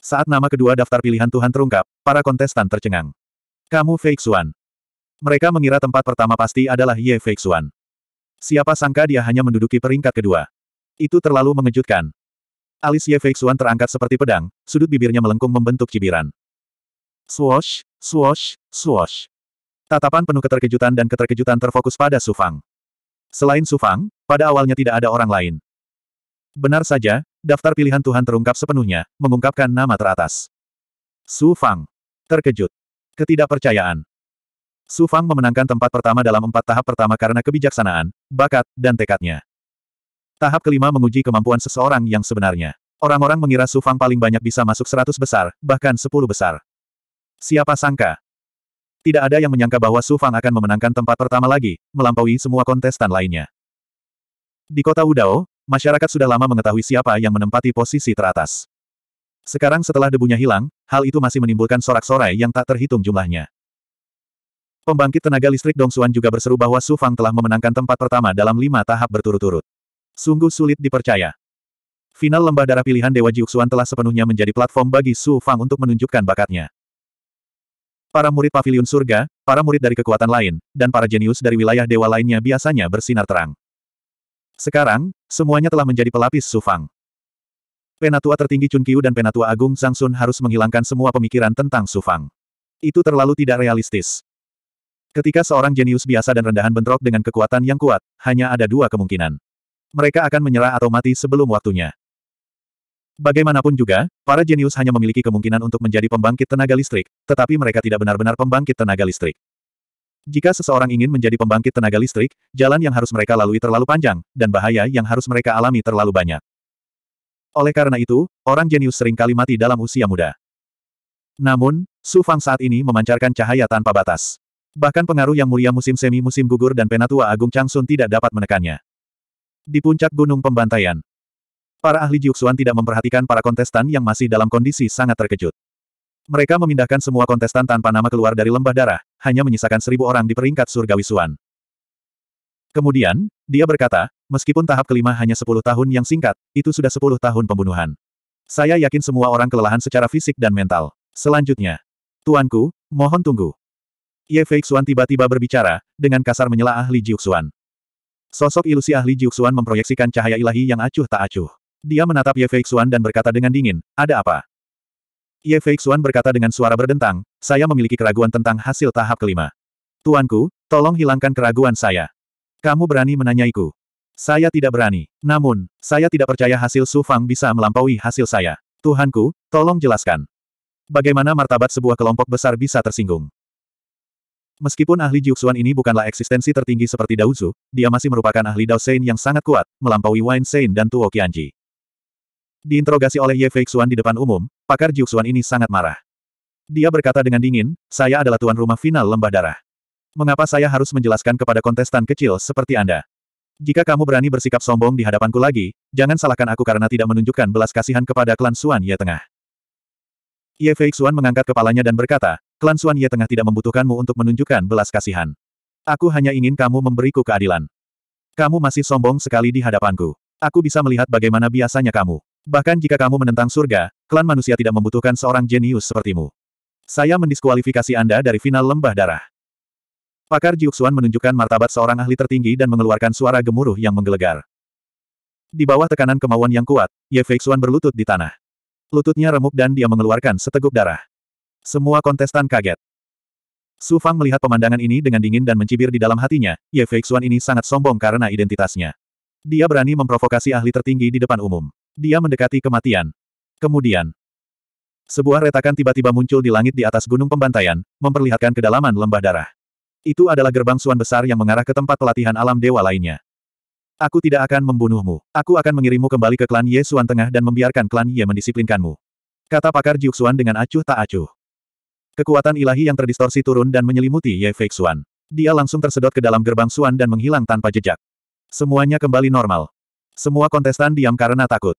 Saat nama kedua daftar pilihan Tuhan terungkap, para kontestan tercengang. Kamu Feixuan. Mereka mengira tempat pertama pasti adalah Ye Feixuan. Siapa sangka dia hanya menduduki peringkat kedua. Itu terlalu mengejutkan. Alis Ye Feixuan terangkat seperti pedang, sudut bibirnya melengkung membentuk cibiran. Swosh, swosh, swosh. Tatapan penuh keterkejutan dan keterkejutan terfokus pada Sufang. Selain Sufang, pada awalnya tidak ada orang lain. Benar saja, daftar pilihan Tuhan terungkap sepenuhnya, mengungkapkan nama teratas. Su Fang. Terkejut. Ketidakpercayaan. Su Fang memenangkan tempat pertama dalam empat tahap pertama karena kebijaksanaan, bakat, dan tekadnya. Tahap kelima menguji kemampuan seseorang yang sebenarnya. Orang-orang mengira Su Fang paling banyak bisa masuk seratus besar, bahkan sepuluh besar. Siapa sangka? Tidak ada yang menyangka bahwa Su Fang akan memenangkan tempat pertama lagi, melampaui semua kontestan lainnya. Di kota Udao, Masyarakat sudah lama mengetahui siapa yang menempati posisi teratas. Sekarang setelah debunya hilang, hal itu masih menimbulkan sorak-sorai yang tak terhitung jumlahnya. Pembangkit tenaga listrik Dongsuan juga berseru bahwa Su Fang telah memenangkan tempat pertama dalam lima tahap berturut-turut. Sungguh sulit dipercaya. Final lembah darah pilihan Dewa Jiuxuan telah sepenuhnya menjadi platform bagi Su Fang untuk menunjukkan bakatnya. Para murid pavilion surga, para murid dari kekuatan lain, dan para jenius dari wilayah dewa lainnya biasanya bersinar terang. Sekarang, semuanya telah menjadi pelapis Sufang. Penatua tertinggi Chun dan Penatua Agung Sang Sun harus menghilangkan semua pemikiran tentang Sufang. Itu terlalu tidak realistis. Ketika seorang jenius biasa dan rendahan bentrok dengan kekuatan yang kuat, hanya ada dua kemungkinan. Mereka akan menyerah atau mati sebelum waktunya. Bagaimanapun juga, para jenius hanya memiliki kemungkinan untuk menjadi pembangkit tenaga listrik, tetapi mereka tidak benar-benar pembangkit tenaga listrik. Jika seseorang ingin menjadi pembangkit tenaga listrik, jalan yang harus mereka lalui terlalu panjang, dan bahaya yang harus mereka alami terlalu banyak. Oleh karena itu, orang jenius seringkali mati dalam usia muda. Namun, Su Fang saat ini memancarkan cahaya tanpa batas. Bahkan pengaruh yang mulia musim semi musim gugur dan penatua agung Changsun tidak dapat menekannya. Di puncak gunung pembantaian, para ahli Jiuxuan tidak memperhatikan para kontestan yang masih dalam kondisi sangat terkejut. Mereka memindahkan semua kontestan tanpa nama keluar dari lembah darah, hanya menyisakan seribu orang di peringkat surgawi Suan. Kemudian, dia berkata, meskipun tahap kelima hanya sepuluh tahun yang singkat, itu sudah sepuluh tahun pembunuhan. Saya yakin semua orang kelelahan secara fisik dan mental. Selanjutnya. Tuanku, mohon tunggu. Ye Fei Xuan tiba-tiba berbicara, dengan kasar menyela ahli Jiuxuan. Sosok ilusi ahli Jiuxuan memproyeksikan cahaya ilahi yang acuh tak acuh. Dia menatap Ye Fei Xuan dan berkata dengan dingin, ada apa? Ye Fei berkata dengan suara berdentang, saya memiliki keraguan tentang hasil tahap kelima. Tuanku, tolong hilangkan keraguan saya. Kamu berani menanyaiku. Saya tidak berani. Namun, saya tidak percaya hasil Su Fang bisa melampaui hasil saya. Tuhanku, tolong jelaskan. Bagaimana martabat sebuah kelompok besar bisa tersinggung? Meskipun ahli Jiuxuan ini bukanlah eksistensi tertinggi seperti Daozu, dia masih merupakan ahli Dao Sein yang sangat kuat, melampaui Wine Sein dan Tuo Qianji. Diinterogasi oleh Ye Feixuan di depan umum, Pakar Jiuxuan ini sangat marah. Dia berkata dengan dingin, saya adalah tuan rumah final lembah darah. Mengapa saya harus menjelaskan kepada kontestan kecil seperti Anda? Jika kamu berani bersikap sombong di hadapanku lagi, jangan salahkan aku karena tidak menunjukkan belas kasihan kepada klan Suan Ye Tengah. Ye Fei Xuan mengangkat kepalanya dan berkata, klan Suan Ye Tengah tidak membutuhkanmu untuk menunjukkan belas kasihan. Aku hanya ingin kamu memberiku keadilan. Kamu masih sombong sekali di hadapanku. Aku bisa melihat bagaimana biasanya kamu. Bahkan jika kamu menentang surga, klan manusia tidak membutuhkan seorang jenius sepertimu. Saya mendiskualifikasi Anda dari final lembah darah. Pakar Jiuxuan menunjukkan martabat seorang ahli tertinggi dan mengeluarkan suara gemuruh yang menggelegar. Di bawah tekanan kemauan yang kuat, Ye Feixuan berlutut di tanah. Lututnya remuk dan dia mengeluarkan seteguk darah. Semua kontestan kaget. Su Fang melihat pemandangan ini dengan dingin dan mencibir di dalam hatinya, Ye Feixuan ini sangat sombong karena identitasnya. Dia berani memprovokasi ahli tertinggi di depan umum. Dia mendekati kematian. Kemudian, sebuah retakan tiba-tiba muncul di langit di atas gunung pembantaian, memperlihatkan kedalaman lembah darah. Itu adalah gerbang suan besar yang mengarah ke tempat pelatihan alam dewa lainnya. Aku tidak akan membunuhmu. Aku akan mengirimmu kembali ke klan Ye Suan Tengah dan membiarkan klan Ye mendisiplinkanmu. Kata pakar Jiuk Suan dengan acuh tak acuh. Kekuatan ilahi yang terdistorsi turun dan menyelimuti Ye Fake Suan. Dia langsung tersedot ke dalam gerbang Suan dan menghilang tanpa jejak. Semuanya kembali normal. Semua kontestan diam karena takut.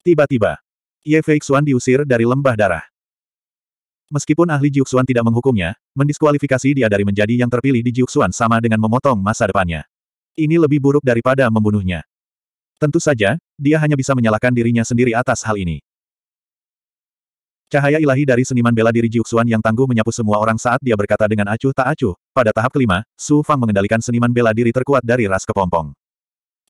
Tiba-tiba, Ye Feixuan diusir dari lembah darah. Meskipun ahli Jiuxuan tidak menghukumnya, mendiskualifikasi dia dari menjadi yang terpilih di Jiuxuan sama dengan memotong masa depannya. Ini lebih buruk daripada membunuhnya. Tentu saja, dia hanya bisa menyalahkan dirinya sendiri atas hal ini. Cahaya ilahi dari seniman bela diri Jiuxuan yang tangguh menyapu semua orang saat dia berkata dengan acuh tak acuh, pada tahap kelima, Su Fang mengendalikan seniman bela diri terkuat dari ras kepompong.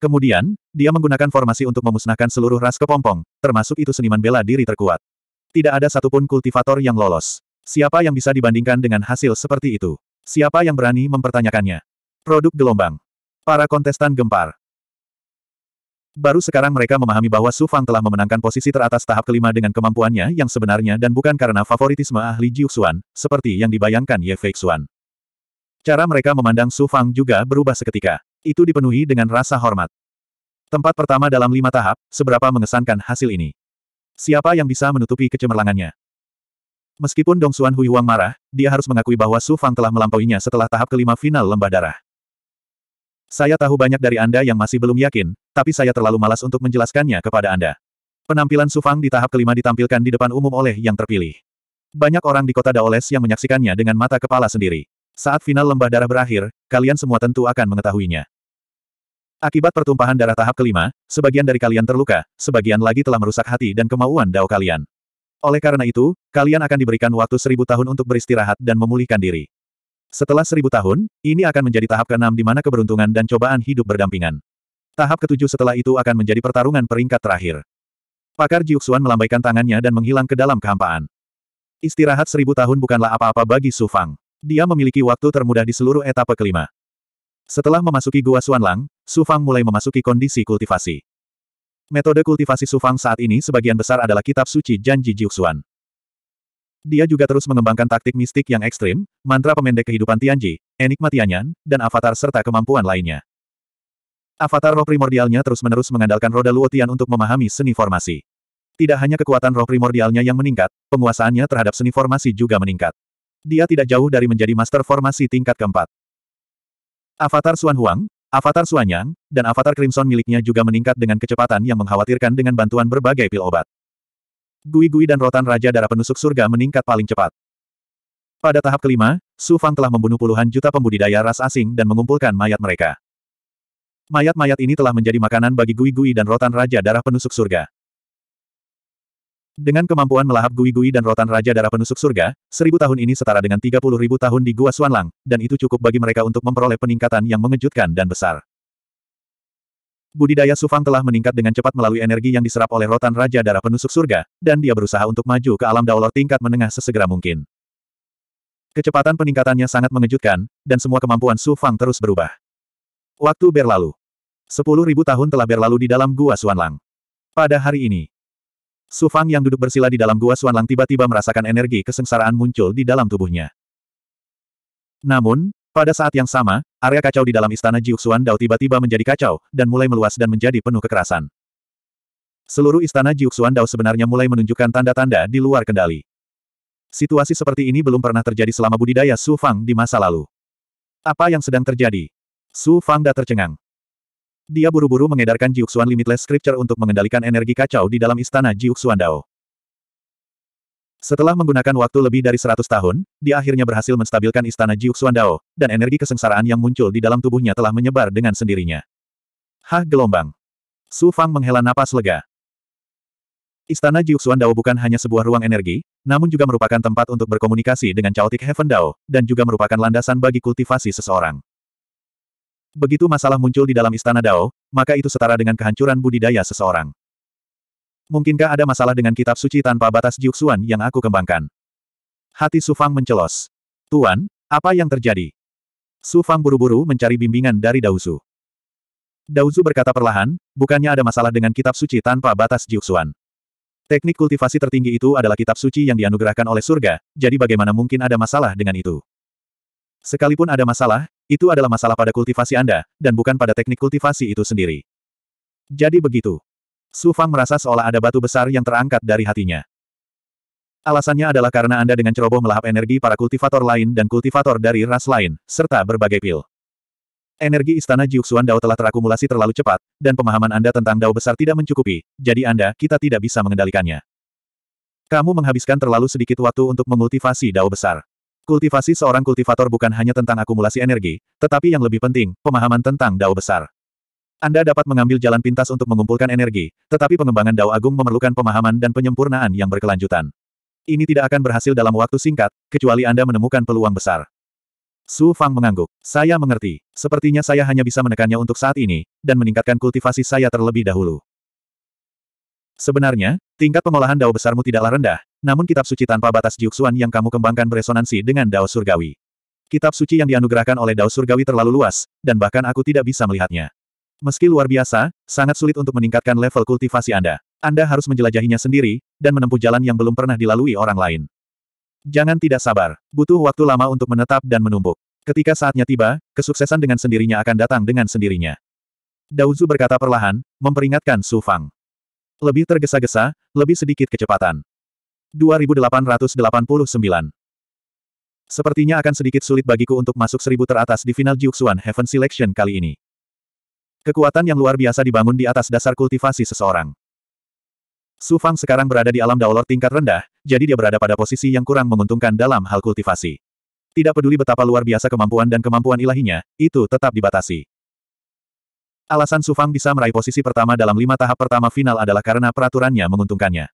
Kemudian, dia menggunakan formasi untuk memusnahkan seluruh ras kepompong, termasuk itu seniman bela diri terkuat. Tidak ada satupun kultivator yang lolos. Siapa yang bisa dibandingkan dengan hasil seperti itu? Siapa yang berani mempertanyakannya? Produk gelombang. Para kontestan gempar. Baru sekarang mereka memahami bahwa Su Fang telah memenangkan posisi teratas tahap kelima dengan kemampuannya yang sebenarnya dan bukan karena favoritisme ahli Jiu Xuan, seperti yang dibayangkan Ye Fei Xuan. Cara mereka memandang Su Fang juga berubah seketika. Itu dipenuhi dengan rasa hormat. Tempat pertama dalam lima tahap, seberapa mengesankan hasil ini. Siapa yang bisa menutupi kecemerlangannya? Meskipun Dong Xuan Hui Huang marah, dia harus mengakui bahwa Su Fang telah melampauinya setelah tahap kelima final lembah darah. Saya tahu banyak dari Anda yang masih belum yakin, tapi saya terlalu malas untuk menjelaskannya kepada Anda. Penampilan Su Fang di tahap kelima ditampilkan di depan umum oleh yang terpilih. Banyak orang di kota Daoles yang menyaksikannya dengan mata kepala sendiri. Saat final lembah darah berakhir, kalian semua tentu akan mengetahuinya. Akibat pertumpahan darah tahap kelima, sebagian dari kalian terluka, sebagian lagi telah merusak hati dan kemauan dao kalian. Oleh karena itu, kalian akan diberikan waktu seribu tahun untuk beristirahat dan memulihkan diri. Setelah seribu tahun, ini akan menjadi tahap keenam di mana keberuntungan dan cobaan hidup berdampingan. Tahap ketujuh setelah itu akan menjadi pertarungan peringkat terakhir. Pakar Jiuxuan melambaikan tangannya dan menghilang ke dalam kehampaan. Istirahat seribu tahun bukanlah apa-apa bagi Su Fang. Dia memiliki waktu termudah di seluruh etapa kelima. Setelah memasuki Gua Suanlang, Su Fang mulai memasuki kondisi kultivasi. Metode kultivasi Su Fang saat ini sebagian besar adalah kitab suci Janji Jiuxuan. Dia juga terus mengembangkan taktik mistik yang ekstrim, mantra pemendek kehidupan Tianji, enigma Tianyan, dan avatar serta kemampuan lainnya. Avatar roh primordialnya terus-menerus mengandalkan roda Luotian untuk memahami seni formasi. Tidak hanya kekuatan roh primordialnya yang meningkat, penguasaannya terhadap seni formasi juga meningkat. Dia tidak jauh dari menjadi master formasi tingkat keempat. Avatar Xuan Huang, Avatar Suanyang, dan avatar Crimson miliknya juga meningkat dengan kecepatan yang mengkhawatirkan dengan bantuan berbagai pil obat. Gui-gui dan rotan Raja Darah Penusuk Surga meningkat paling cepat. Pada tahap kelima, Su Fang telah membunuh puluhan juta pembudidaya ras asing dan mengumpulkan mayat mereka. Mayat-mayat ini telah menjadi makanan bagi gui-gui dan rotan Raja Darah Penusuk Surga. Dengan kemampuan melahap gui-gui dan rotan Raja Darah Penusuk Surga, seribu tahun ini setara dengan tiga puluh ribu tahun di Gua Suanlang, dan itu cukup bagi mereka untuk memperoleh peningkatan yang mengejutkan dan besar. Budidaya Sufang telah meningkat dengan cepat melalui energi yang diserap oleh rotan Raja Darah Penusuk Surga, dan dia berusaha untuk maju ke alam daulor tingkat menengah sesegera mungkin. Kecepatan peningkatannya sangat mengejutkan, dan semua kemampuan Sufang terus berubah. Waktu berlalu. Sepuluh ribu tahun telah berlalu di dalam Gua Suanlang. Pada hari ini, Su Fang yang duduk bersila di dalam gua Suanlang tiba-tiba merasakan energi kesengsaraan muncul di dalam tubuhnya. Namun, pada saat yang sama, area kacau di dalam istana Jiuk Suan Dao tiba-tiba menjadi kacau, dan mulai meluas dan menjadi penuh kekerasan. Seluruh istana Jiuk Suan Dao sebenarnya mulai menunjukkan tanda-tanda di luar kendali. Situasi seperti ini belum pernah terjadi selama budidaya Su Fang di masa lalu. Apa yang sedang terjadi? Su Da tercengang. Dia buru-buru mengedarkan Jiuxuan Limitless Scripture untuk mengendalikan energi kacau di dalam istana Jiuxuan Dao. Setelah menggunakan waktu lebih dari 100 tahun, dia akhirnya berhasil menstabilkan istana Jiuxuan Dao, dan energi kesengsaraan yang muncul di dalam tubuhnya telah menyebar dengan sendirinya. Hah gelombang. Su Fang menghela napas lega. Istana Jiuxuan Dao bukan hanya sebuah ruang energi, namun juga merupakan tempat untuk berkomunikasi dengan Chaotic Heaven Dao, dan juga merupakan landasan bagi kultivasi seseorang. Begitu masalah muncul di dalam istana Dao, maka itu setara dengan kehancuran budidaya seseorang. Mungkinkah ada masalah dengan kitab suci tanpa batas jiuksuan yang aku kembangkan? Hati Sufang mencelos. Tuan, apa yang terjadi? Sufang buru-buru mencari bimbingan dari Dao Dauzu berkata perlahan, bukannya ada masalah dengan kitab suci tanpa batas jiuksuan. Teknik kultivasi tertinggi itu adalah kitab suci yang dianugerahkan oleh surga, jadi bagaimana mungkin ada masalah dengan itu? Sekalipun ada masalah, itu adalah masalah pada kultivasi Anda, dan bukan pada teknik kultivasi itu sendiri. Jadi begitu. Su Fang merasa seolah ada batu besar yang terangkat dari hatinya. Alasannya adalah karena Anda dengan ceroboh melahap energi para kultivator lain dan kultivator dari ras lain, serta berbagai pil. Energi istana Jiuxuan Dao telah terakumulasi terlalu cepat, dan pemahaman Anda tentang Dao besar tidak mencukupi, jadi Anda, kita tidak bisa mengendalikannya. Kamu menghabiskan terlalu sedikit waktu untuk mengultivasi Dao besar. Kultivasi seorang kultivator bukan hanya tentang akumulasi energi, tetapi yang lebih penting, pemahaman tentang dao besar. Anda dapat mengambil jalan pintas untuk mengumpulkan energi, tetapi pengembangan dao agung memerlukan pemahaman dan penyempurnaan yang berkelanjutan. Ini tidak akan berhasil dalam waktu singkat, kecuali Anda menemukan peluang besar. Su Fang mengangguk. Saya mengerti. Sepertinya saya hanya bisa menekannya untuk saat ini, dan meningkatkan kultivasi saya terlebih dahulu. Sebenarnya, tingkat pengolahan dao besarmu tidaklah rendah, namun kitab suci tanpa batas Jiuxuan yang kamu kembangkan beresonansi dengan Dao Surgawi. Kitab suci yang dianugerahkan oleh Dao Surgawi terlalu luas, dan bahkan aku tidak bisa melihatnya. Meski luar biasa, sangat sulit untuk meningkatkan level kultivasi Anda. Anda harus menjelajahinya sendiri, dan menempuh jalan yang belum pernah dilalui orang lain. Jangan tidak sabar, butuh waktu lama untuk menetap dan menumbuk. Ketika saatnya tiba, kesuksesan dengan sendirinya akan datang dengan sendirinya. Daozu berkata perlahan, memperingatkan Su Fang. Lebih tergesa-gesa, lebih sedikit kecepatan. 2889. Sepertinya akan sedikit sulit bagiku untuk masuk seribu teratas di final Jiuxuan Heaven Selection kali ini. Kekuatan yang luar biasa dibangun di atas dasar kultivasi seseorang. Su Fang sekarang berada di alam daulor tingkat rendah, jadi dia berada pada posisi yang kurang menguntungkan dalam hal kultivasi. Tidak peduli betapa luar biasa kemampuan dan kemampuan ilahinya, itu tetap dibatasi. Alasan Su Fang bisa meraih posisi pertama dalam lima tahap pertama final adalah karena peraturannya menguntungkannya.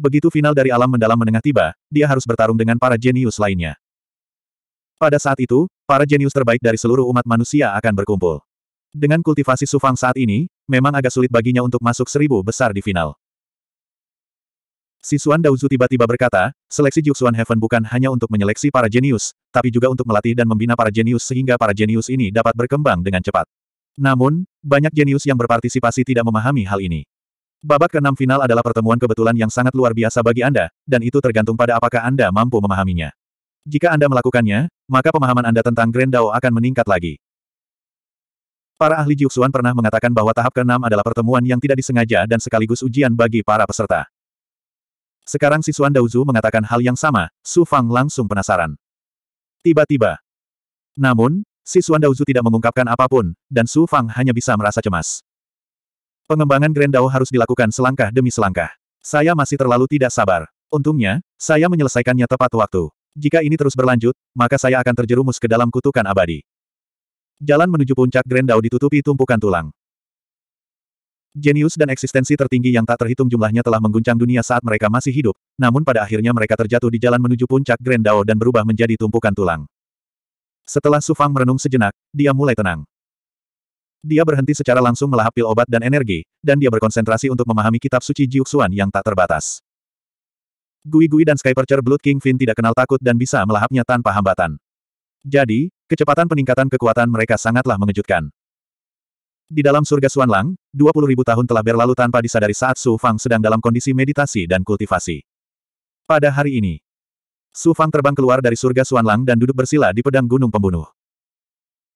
Begitu final dari alam mendalam menengah tiba, dia harus bertarung dengan para jenius lainnya. Pada saat itu, para jenius terbaik dari seluruh umat manusia akan berkumpul. Dengan kultivasi Sufang saat ini, memang agak sulit baginya untuk masuk seribu besar di final. Sisuan Daozu tiba-tiba berkata, seleksi Xuan Heaven bukan hanya untuk menyeleksi para jenius, tapi juga untuk melatih dan membina para jenius sehingga para jenius ini dapat berkembang dengan cepat. Namun, banyak jenius yang berpartisipasi tidak memahami hal ini. Babak keenam final adalah pertemuan kebetulan yang sangat luar biasa bagi Anda, dan itu tergantung pada apakah Anda mampu memahaminya. Jika Anda melakukannya, maka pemahaman Anda tentang Grand Dao akan meningkat lagi. Para ahli Jiuxuan pernah mengatakan bahwa tahap keenam adalah pertemuan yang tidak disengaja dan sekaligus ujian bagi para peserta. Sekarang Sisuan Daozu mengatakan hal yang sama, Su Fang langsung penasaran. Tiba-tiba. Namun, Sisuan Daozu tidak mengungkapkan apapun, dan Su Fang hanya bisa merasa cemas. Pengembangan Grendau harus dilakukan selangkah demi selangkah. Saya masih terlalu tidak sabar. Untungnya, saya menyelesaikannya tepat waktu. Jika ini terus berlanjut, maka saya akan terjerumus ke dalam kutukan abadi. Jalan menuju puncak Grendau ditutupi tumpukan tulang. Jenius dan eksistensi tertinggi yang tak terhitung jumlahnya telah mengguncang dunia saat mereka masih hidup, namun pada akhirnya mereka terjatuh di jalan menuju puncak Dao dan berubah menjadi tumpukan tulang. Setelah Sufang merenung sejenak, dia mulai tenang. Dia berhenti secara langsung melahap pil obat dan energi, dan dia berkonsentrasi untuk memahami kitab suci Jiuxuan yang tak terbatas. Gui-Gui dan Skypercher Blood King Fin tidak kenal takut dan bisa melahapnya tanpa hambatan. Jadi, kecepatan peningkatan kekuatan mereka sangatlah mengejutkan. Di dalam surga Suanlang, 20.000 tahun telah berlalu tanpa disadari saat Su Fang sedang dalam kondisi meditasi dan kultivasi. Pada hari ini, Su Fang terbang keluar dari surga Suanlang dan duduk bersila di pedang gunung pembunuh.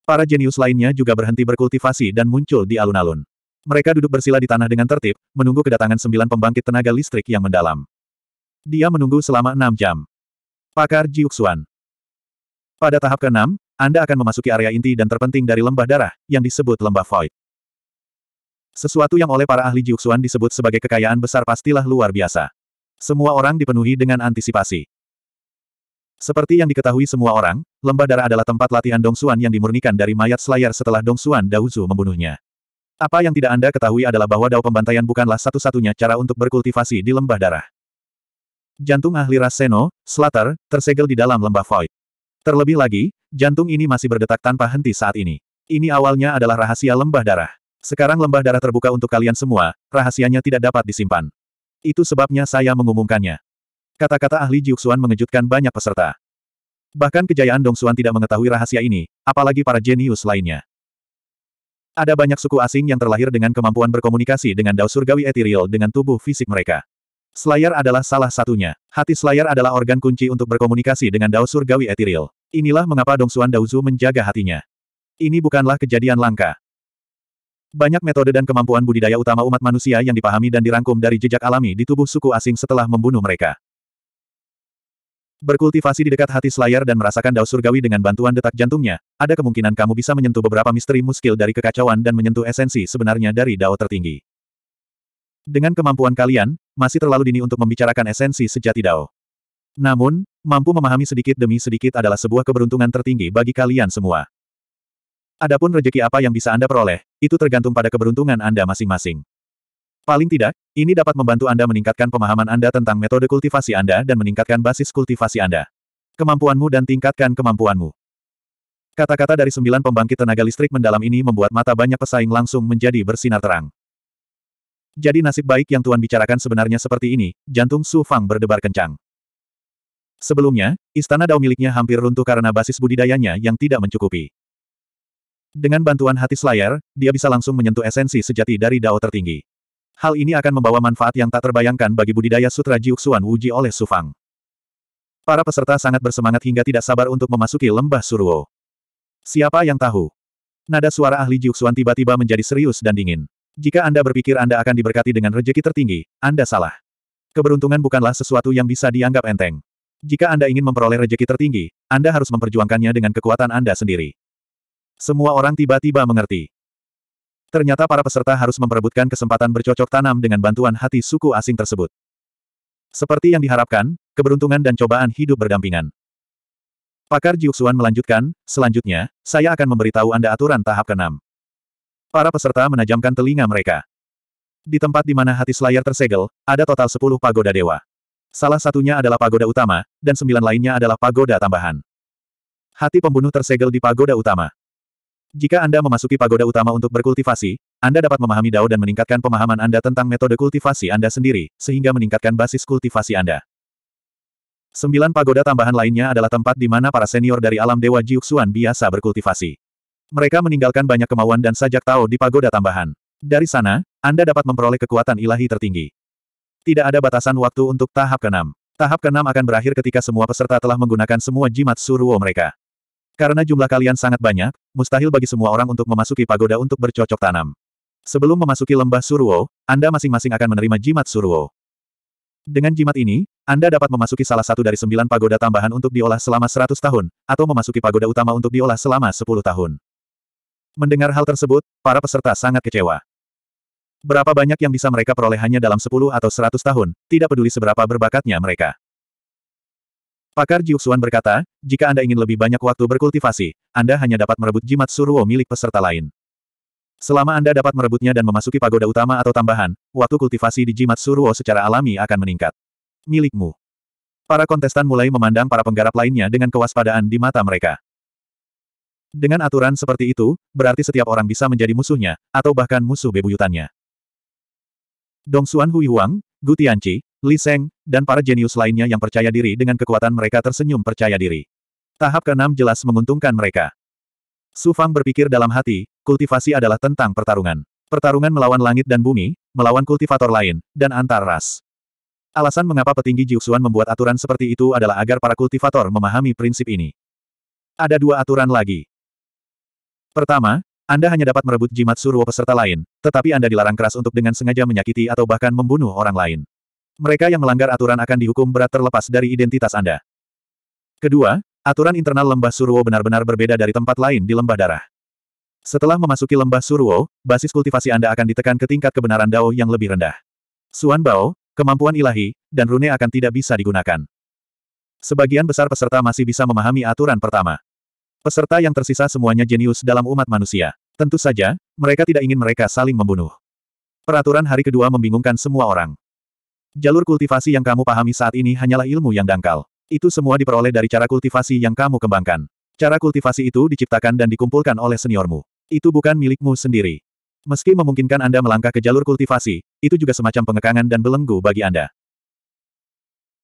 Para jenius lainnya juga berhenti berkultivasi dan muncul di alun-alun. Mereka duduk bersila di tanah dengan tertib, menunggu kedatangan sembilan pembangkit tenaga listrik yang mendalam. Dia menunggu selama enam jam. Pakar Jiuxuan. Pada tahap keenam, Anda akan memasuki area inti dan terpenting dari lembah darah, yang disebut lembah void. Sesuatu yang oleh para ahli Jiuxuan disebut sebagai kekayaan besar pastilah luar biasa. Semua orang dipenuhi dengan antisipasi. Seperti yang diketahui semua orang, lembah darah adalah tempat latihan Dong Xuan yang dimurnikan dari mayat Slayer setelah Dong Xuan Daozu membunuhnya. Apa yang tidak Anda ketahui adalah bahwa dao pembantaian bukanlah satu-satunya cara untuk berkultivasi di lembah darah. Jantung ahli ras Seno, Slater, tersegel di dalam lembah Void. Terlebih lagi, jantung ini masih berdetak tanpa henti saat ini. Ini awalnya adalah rahasia lembah darah. Sekarang lembah darah terbuka untuk kalian semua, rahasianya tidak dapat disimpan. Itu sebabnya saya mengumumkannya. Kata-kata ahli Jiuxuan mengejutkan banyak peserta. Bahkan kejayaan Dongxuan tidak mengetahui rahasia ini, apalagi para jenius lainnya. Ada banyak suku asing yang terlahir dengan kemampuan berkomunikasi dengan dao surgawi Ethereal dengan tubuh fisik mereka. Slayer adalah salah satunya. Hati Slayer adalah organ kunci untuk berkomunikasi dengan dao surgawi Ethereal. Inilah mengapa Dongxuan Daozu menjaga hatinya. Ini bukanlah kejadian langka. Banyak metode dan kemampuan budidaya utama umat manusia yang dipahami dan dirangkum dari jejak alami di tubuh suku asing setelah membunuh mereka berkultivasi di dekat hati Slayer dan merasakan Dao surgawi dengan bantuan detak jantungnya, ada kemungkinan kamu bisa menyentuh beberapa misteri muskil dari kekacauan dan menyentuh esensi sebenarnya dari dao tertinggi. Dengan kemampuan kalian, masih terlalu dini untuk membicarakan esensi sejati dao. Namun, mampu memahami sedikit demi sedikit adalah sebuah keberuntungan tertinggi bagi kalian semua. Adapun rejeki apa yang bisa Anda peroleh, itu tergantung pada keberuntungan Anda masing-masing. Paling tidak, ini dapat membantu Anda meningkatkan pemahaman Anda tentang metode kultivasi Anda dan meningkatkan basis kultivasi Anda. Kemampuanmu dan tingkatkan kemampuanmu. Kata-kata dari sembilan pembangkit tenaga listrik mendalam ini membuat mata banyak pesaing langsung menjadi bersinar terang. Jadi nasib baik yang Tuan bicarakan sebenarnya seperti ini, jantung Su Fang berdebar kencang. Sebelumnya, istana Dao miliknya hampir runtuh karena basis budidayanya yang tidak mencukupi. Dengan bantuan hati selayar, dia bisa langsung menyentuh esensi sejati dari Dao tertinggi. Hal ini akan membawa manfaat yang tak terbayangkan bagi budidaya sutra Jiuxuan Wuji oleh Sufang. Para peserta sangat bersemangat hingga tidak sabar untuk memasuki lembah Suruo. Siapa yang tahu? Nada suara ahli Jiuxuan tiba-tiba menjadi serius dan dingin. Jika Anda berpikir Anda akan diberkati dengan rejeki tertinggi, Anda salah. Keberuntungan bukanlah sesuatu yang bisa dianggap enteng. Jika Anda ingin memperoleh rejeki tertinggi, Anda harus memperjuangkannya dengan kekuatan Anda sendiri. Semua orang tiba-tiba mengerti. Ternyata para peserta harus memperebutkan kesempatan bercocok tanam dengan bantuan hati suku asing tersebut. Seperti yang diharapkan, keberuntungan dan cobaan hidup berdampingan. Pakar Jiuxuan melanjutkan, selanjutnya, saya akan memberitahu Anda aturan tahap ke-6. Para peserta menajamkan telinga mereka. Di tempat di mana hati selayar tersegel, ada total 10 pagoda dewa. Salah satunya adalah pagoda utama, dan sembilan lainnya adalah pagoda tambahan. Hati pembunuh tersegel di pagoda utama. Jika Anda memasuki pagoda utama untuk berkultivasi, Anda dapat memahami Dao dan meningkatkan pemahaman Anda tentang metode kultivasi Anda sendiri, sehingga meningkatkan basis kultivasi Anda. Sembilan pagoda tambahan lainnya adalah tempat di mana para senior dari alam Dewa Jiuxuan biasa berkultivasi. Mereka meninggalkan banyak kemauan dan sajak Tao di pagoda tambahan. Dari sana, Anda dapat memperoleh kekuatan ilahi tertinggi. Tidak ada batasan waktu untuk tahap keenam. Tahap keenam akan berakhir ketika semua peserta telah menggunakan semua jimat suruo mereka. Karena jumlah kalian sangat banyak, mustahil bagi semua orang untuk memasuki pagoda untuk bercocok tanam. Sebelum memasuki lembah Suruo, Anda masing-masing akan menerima jimat Suruo. Dengan jimat ini, Anda dapat memasuki salah satu dari sembilan pagoda tambahan untuk diolah selama seratus tahun, atau memasuki pagoda utama untuk diolah selama sepuluh tahun. Mendengar hal tersebut, para peserta sangat kecewa. Berapa banyak yang bisa mereka peroleh hanya dalam sepuluh atau seratus tahun, tidak peduli seberapa berbakatnya mereka. Pakar Jiuxuan berkata, jika Anda ingin lebih banyak waktu berkultivasi, Anda hanya dapat merebut jimat Suruo milik peserta lain. Selama Anda dapat merebutnya dan memasuki pagoda utama atau tambahan, waktu kultivasi di jimat Suruo secara alami akan meningkat. Milikmu. Para kontestan mulai memandang para penggarap lainnya dengan kewaspadaan di mata mereka. Dengan aturan seperti itu, berarti setiap orang bisa menjadi musuhnya, atau bahkan musuh bebuyutannya. Dong Xuan Hui Huang, Gu Tianqi, Li Seng, dan para jenius lainnya yang percaya diri dengan kekuatan mereka tersenyum percaya diri. Tahap ke-6 jelas menguntungkan mereka. Su Fang berpikir dalam hati, kultivasi adalah tentang pertarungan. Pertarungan melawan langit dan bumi, melawan kultivator lain, dan antar ras. Alasan mengapa petinggi Jiuxuan membuat aturan seperti itu adalah agar para kultivator memahami prinsip ini. Ada dua aturan lagi. Pertama, Anda hanya dapat merebut jimat suruh peserta lain, tetapi Anda dilarang keras untuk dengan sengaja menyakiti atau bahkan membunuh orang lain. Mereka yang melanggar aturan akan dihukum berat terlepas dari identitas Anda. Kedua, aturan internal lembah Suruo benar-benar berbeda dari tempat lain di lembah darah. Setelah memasuki lembah Suruo, basis kultivasi Anda akan ditekan ke tingkat kebenaran Dao yang lebih rendah. Suan Bao, kemampuan ilahi, dan rune akan tidak bisa digunakan. Sebagian besar peserta masih bisa memahami aturan pertama. Peserta yang tersisa semuanya jenius dalam umat manusia. Tentu saja, mereka tidak ingin mereka saling membunuh. Peraturan hari kedua membingungkan semua orang. Jalur kultivasi yang kamu pahami saat ini hanyalah ilmu yang dangkal. Itu semua diperoleh dari cara kultivasi yang kamu kembangkan. Cara kultivasi itu diciptakan dan dikumpulkan oleh seniormu. Itu bukan milikmu sendiri. Meski memungkinkan Anda melangkah ke jalur kultivasi, itu juga semacam pengekangan dan belenggu bagi Anda.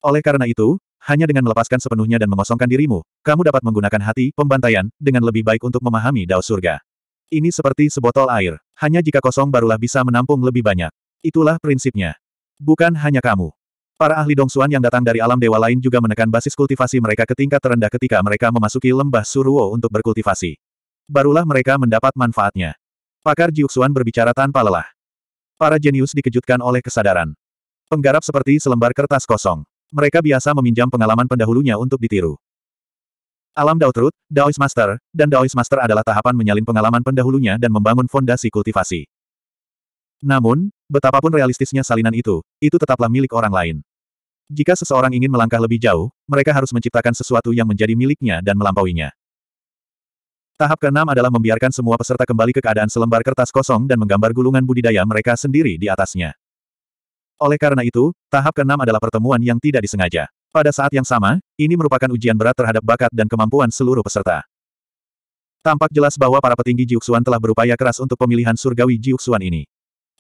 Oleh karena itu, hanya dengan melepaskan sepenuhnya dan mengosongkan dirimu, kamu dapat menggunakan hati, pembantaian, dengan lebih baik untuk memahami dao surga. Ini seperti sebotol air. Hanya jika kosong barulah bisa menampung lebih banyak. Itulah prinsipnya. Bukan hanya kamu. Para ahli Dongsuan yang datang dari alam dewa lain juga menekan basis kultivasi mereka ke tingkat terendah ketika mereka memasuki lembah Suruo untuk berkultivasi. Barulah mereka mendapat manfaatnya. Pakar Jiuxuan berbicara tanpa lelah. Para jenius dikejutkan oleh kesadaran. Penggarap seperti selembar kertas kosong. Mereka biasa meminjam pengalaman pendahulunya untuk ditiru. Alam Dautrut, Daoist Master, dan Daoist Master adalah tahapan menyalin pengalaman pendahulunya dan membangun fondasi kultivasi. Namun, Betapapun realistisnya salinan itu, itu tetaplah milik orang lain. Jika seseorang ingin melangkah lebih jauh, mereka harus menciptakan sesuatu yang menjadi miliknya dan melampauinya. Tahap keenam adalah membiarkan semua peserta kembali ke keadaan selembar kertas kosong dan menggambar gulungan budidaya mereka sendiri di atasnya. Oleh karena itu, tahap keenam adalah pertemuan yang tidak disengaja. Pada saat yang sama, ini merupakan ujian berat terhadap bakat dan kemampuan seluruh peserta. Tampak jelas bahwa para petinggi Jiuxuan telah berupaya keras untuk pemilihan surgawi Jiuxuan ini.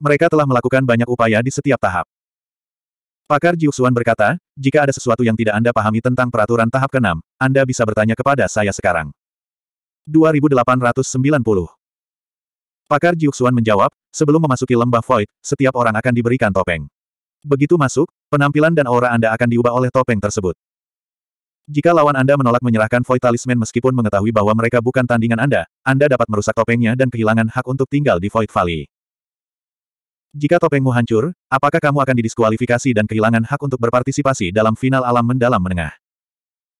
Mereka telah melakukan banyak upaya di setiap tahap. Pakar Jiuxuan berkata, jika ada sesuatu yang tidak Anda pahami tentang peraturan tahap keenam, Anda bisa bertanya kepada saya sekarang. 2890 Pakar Jiuxuan menjawab, sebelum memasuki lembah void, setiap orang akan diberikan topeng. Begitu masuk, penampilan dan aura Anda akan diubah oleh topeng tersebut. Jika lawan Anda menolak menyerahkan void talisman meskipun mengetahui bahwa mereka bukan tandingan Anda, Anda dapat merusak topengnya dan kehilangan hak untuk tinggal di void valley. Jika topengmu hancur, apakah kamu akan didiskualifikasi dan kehilangan hak untuk berpartisipasi dalam final alam mendalam menengah?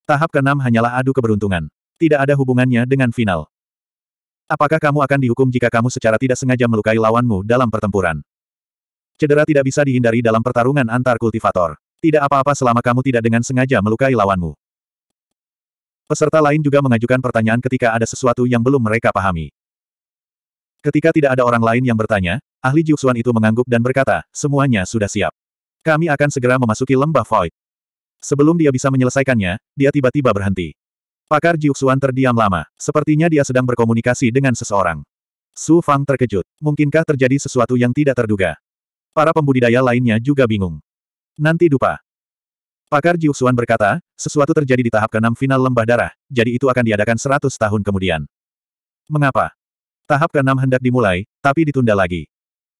Tahap keenam hanyalah adu keberuntungan. Tidak ada hubungannya dengan final. Apakah kamu akan dihukum jika kamu secara tidak sengaja melukai lawanmu dalam pertempuran? Cedera tidak bisa dihindari dalam pertarungan antar kultivator. Tidak apa-apa selama kamu tidak dengan sengaja melukai lawanmu. Peserta lain juga mengajukan pertanyaan ketika ada sesuatu yang belum mereka pahami. Ketika tidak ada orang lain yang bertanya, ahli Jiuxuan itu mengangguk dan berkata, semuanya sudah siap. Kami akan segera memasuki lembah void. Sebelum dia bisa menyelesaikannya, dia tiba-tiba berhenti. Pakar Jiuxuan terdiam lama, sepertinya dia sedang berkomunikasi dengan seseorang. Su Fang terkejut, mungkinkah terjadi sesuatu yang tidak terduga? Para pembudidaya lainnya juga bingung. Nanti dupa. Pakar Jiuxuan berkata, sesuatu terjadi di tahap keenam final lembah darah, jadi itu akan diadakan seratus tahun kemudian. Mengapa? Tahap keenam hendak dimulai, tapi ditunda lagi.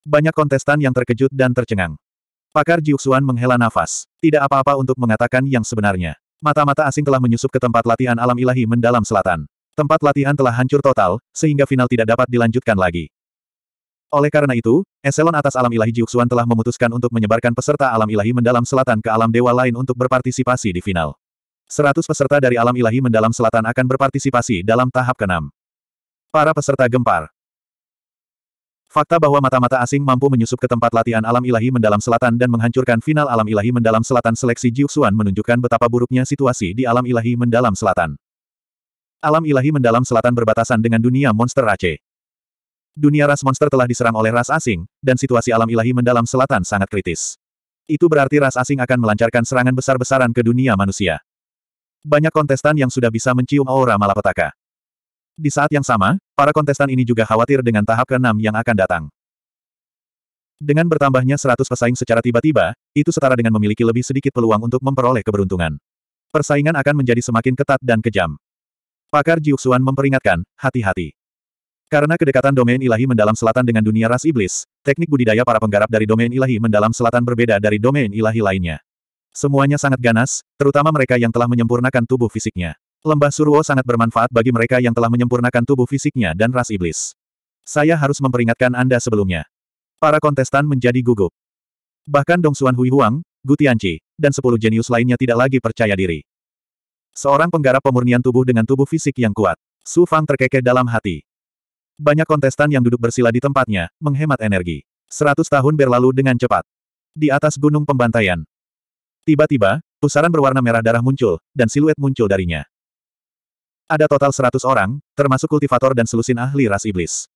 Banyak kontestan yang terkejut dan tercengang. Pakar Jiuxuan menghela nafas. Tidak apa-apa untuk mengatakan yang sebenarnya. Mata-mata asing telah menyusup ke tempat latihan alam ilahi mendalam selatan. Tempat latihan telah hancur total, sehingga final tidak dapat dilanjutkan lagi. Oleh karena itu, eselon atas alam ilahi Jiuxuan telah memutuskan untuk menyebarkan peserta alam ilahi mendalam selatan ke alam dewa lain untuk berpartisipasi di final. Seratus peserta dari alam ilahi mendalam selatan akan berpartisipasi dalam tahap keenam. Para peserta gempar. Fakta bahwa mata-mata asing mampu menyusup ke tempat latihan alam ilahi mendalam selatan dan menghancurkan final alam ilahi mendalam selatan seleksi Jiuxuan menunjukkan betapa buruknya situasi di alam ilahi mendalam selatan. Alam ilahi mendalam selatan berbatasan dengan dunia monster Aceh. Dunia ras monster telah diserang oleh ras asing, dan situasi alam ilahi mendalam selatan sangat kritis. Itu berarti ras asing akan melancarkan serangan besar-besaran ke dunia manusia. Banyak kontestan yang sudah bisa mencium aura malapetaka. Di saat yang sama, para kontestan ini juga khawatir dengan tahap ke-6 yang akan datang. Dengan bertambahnya 100 pesaing secara tiba-tiba, itu setara dengan memiliki lebih sedikit peluang untuk memperoleh keberuntungan. Persaingan akan menjadi semakin ketat dan kejam. Pakar Jiuxuan memperingatkan, hati-hati. Karena kedekatan domain ilahi mendalam selatan dengan dunia ras iblis, teknik budidaya para penggarap dari domain ilahi mendalam selatan berbeda dari domain ilahi lainnya. Semuanya sangat ganas, terutama mereka yang telah menyempurnakan tubuh fisiknya. Lembah Surwo sangat bermanfaat bagi mereka yang telah menyempurnakan tubuh fisiknya dan ras iblis. Saya harus memperingatkan Anda sebelumnya. Para kontestan menjadi gugup. Bahkan Dong Xuan Hui Huang, Gu Tianqi, dan sepuluh jenius lainnya tidak lagi percaya diri. Seorang penggarap pemurnian tubuh dengan tubuh fisik yang kuat. Su Fang terkekeh dalam hati. Banyak kontestan yang duduk bersila di tempatnya, menghemat energi. Seratus tahun berlalu dengan cepat. Di atas gunung pembantaian. Tiba-tiba, pusaran berwarna merah darah muncul, dan siluet muncul darinya. Ada total 100 orang, termasuk kultivator dan selusin ahli ras iblis.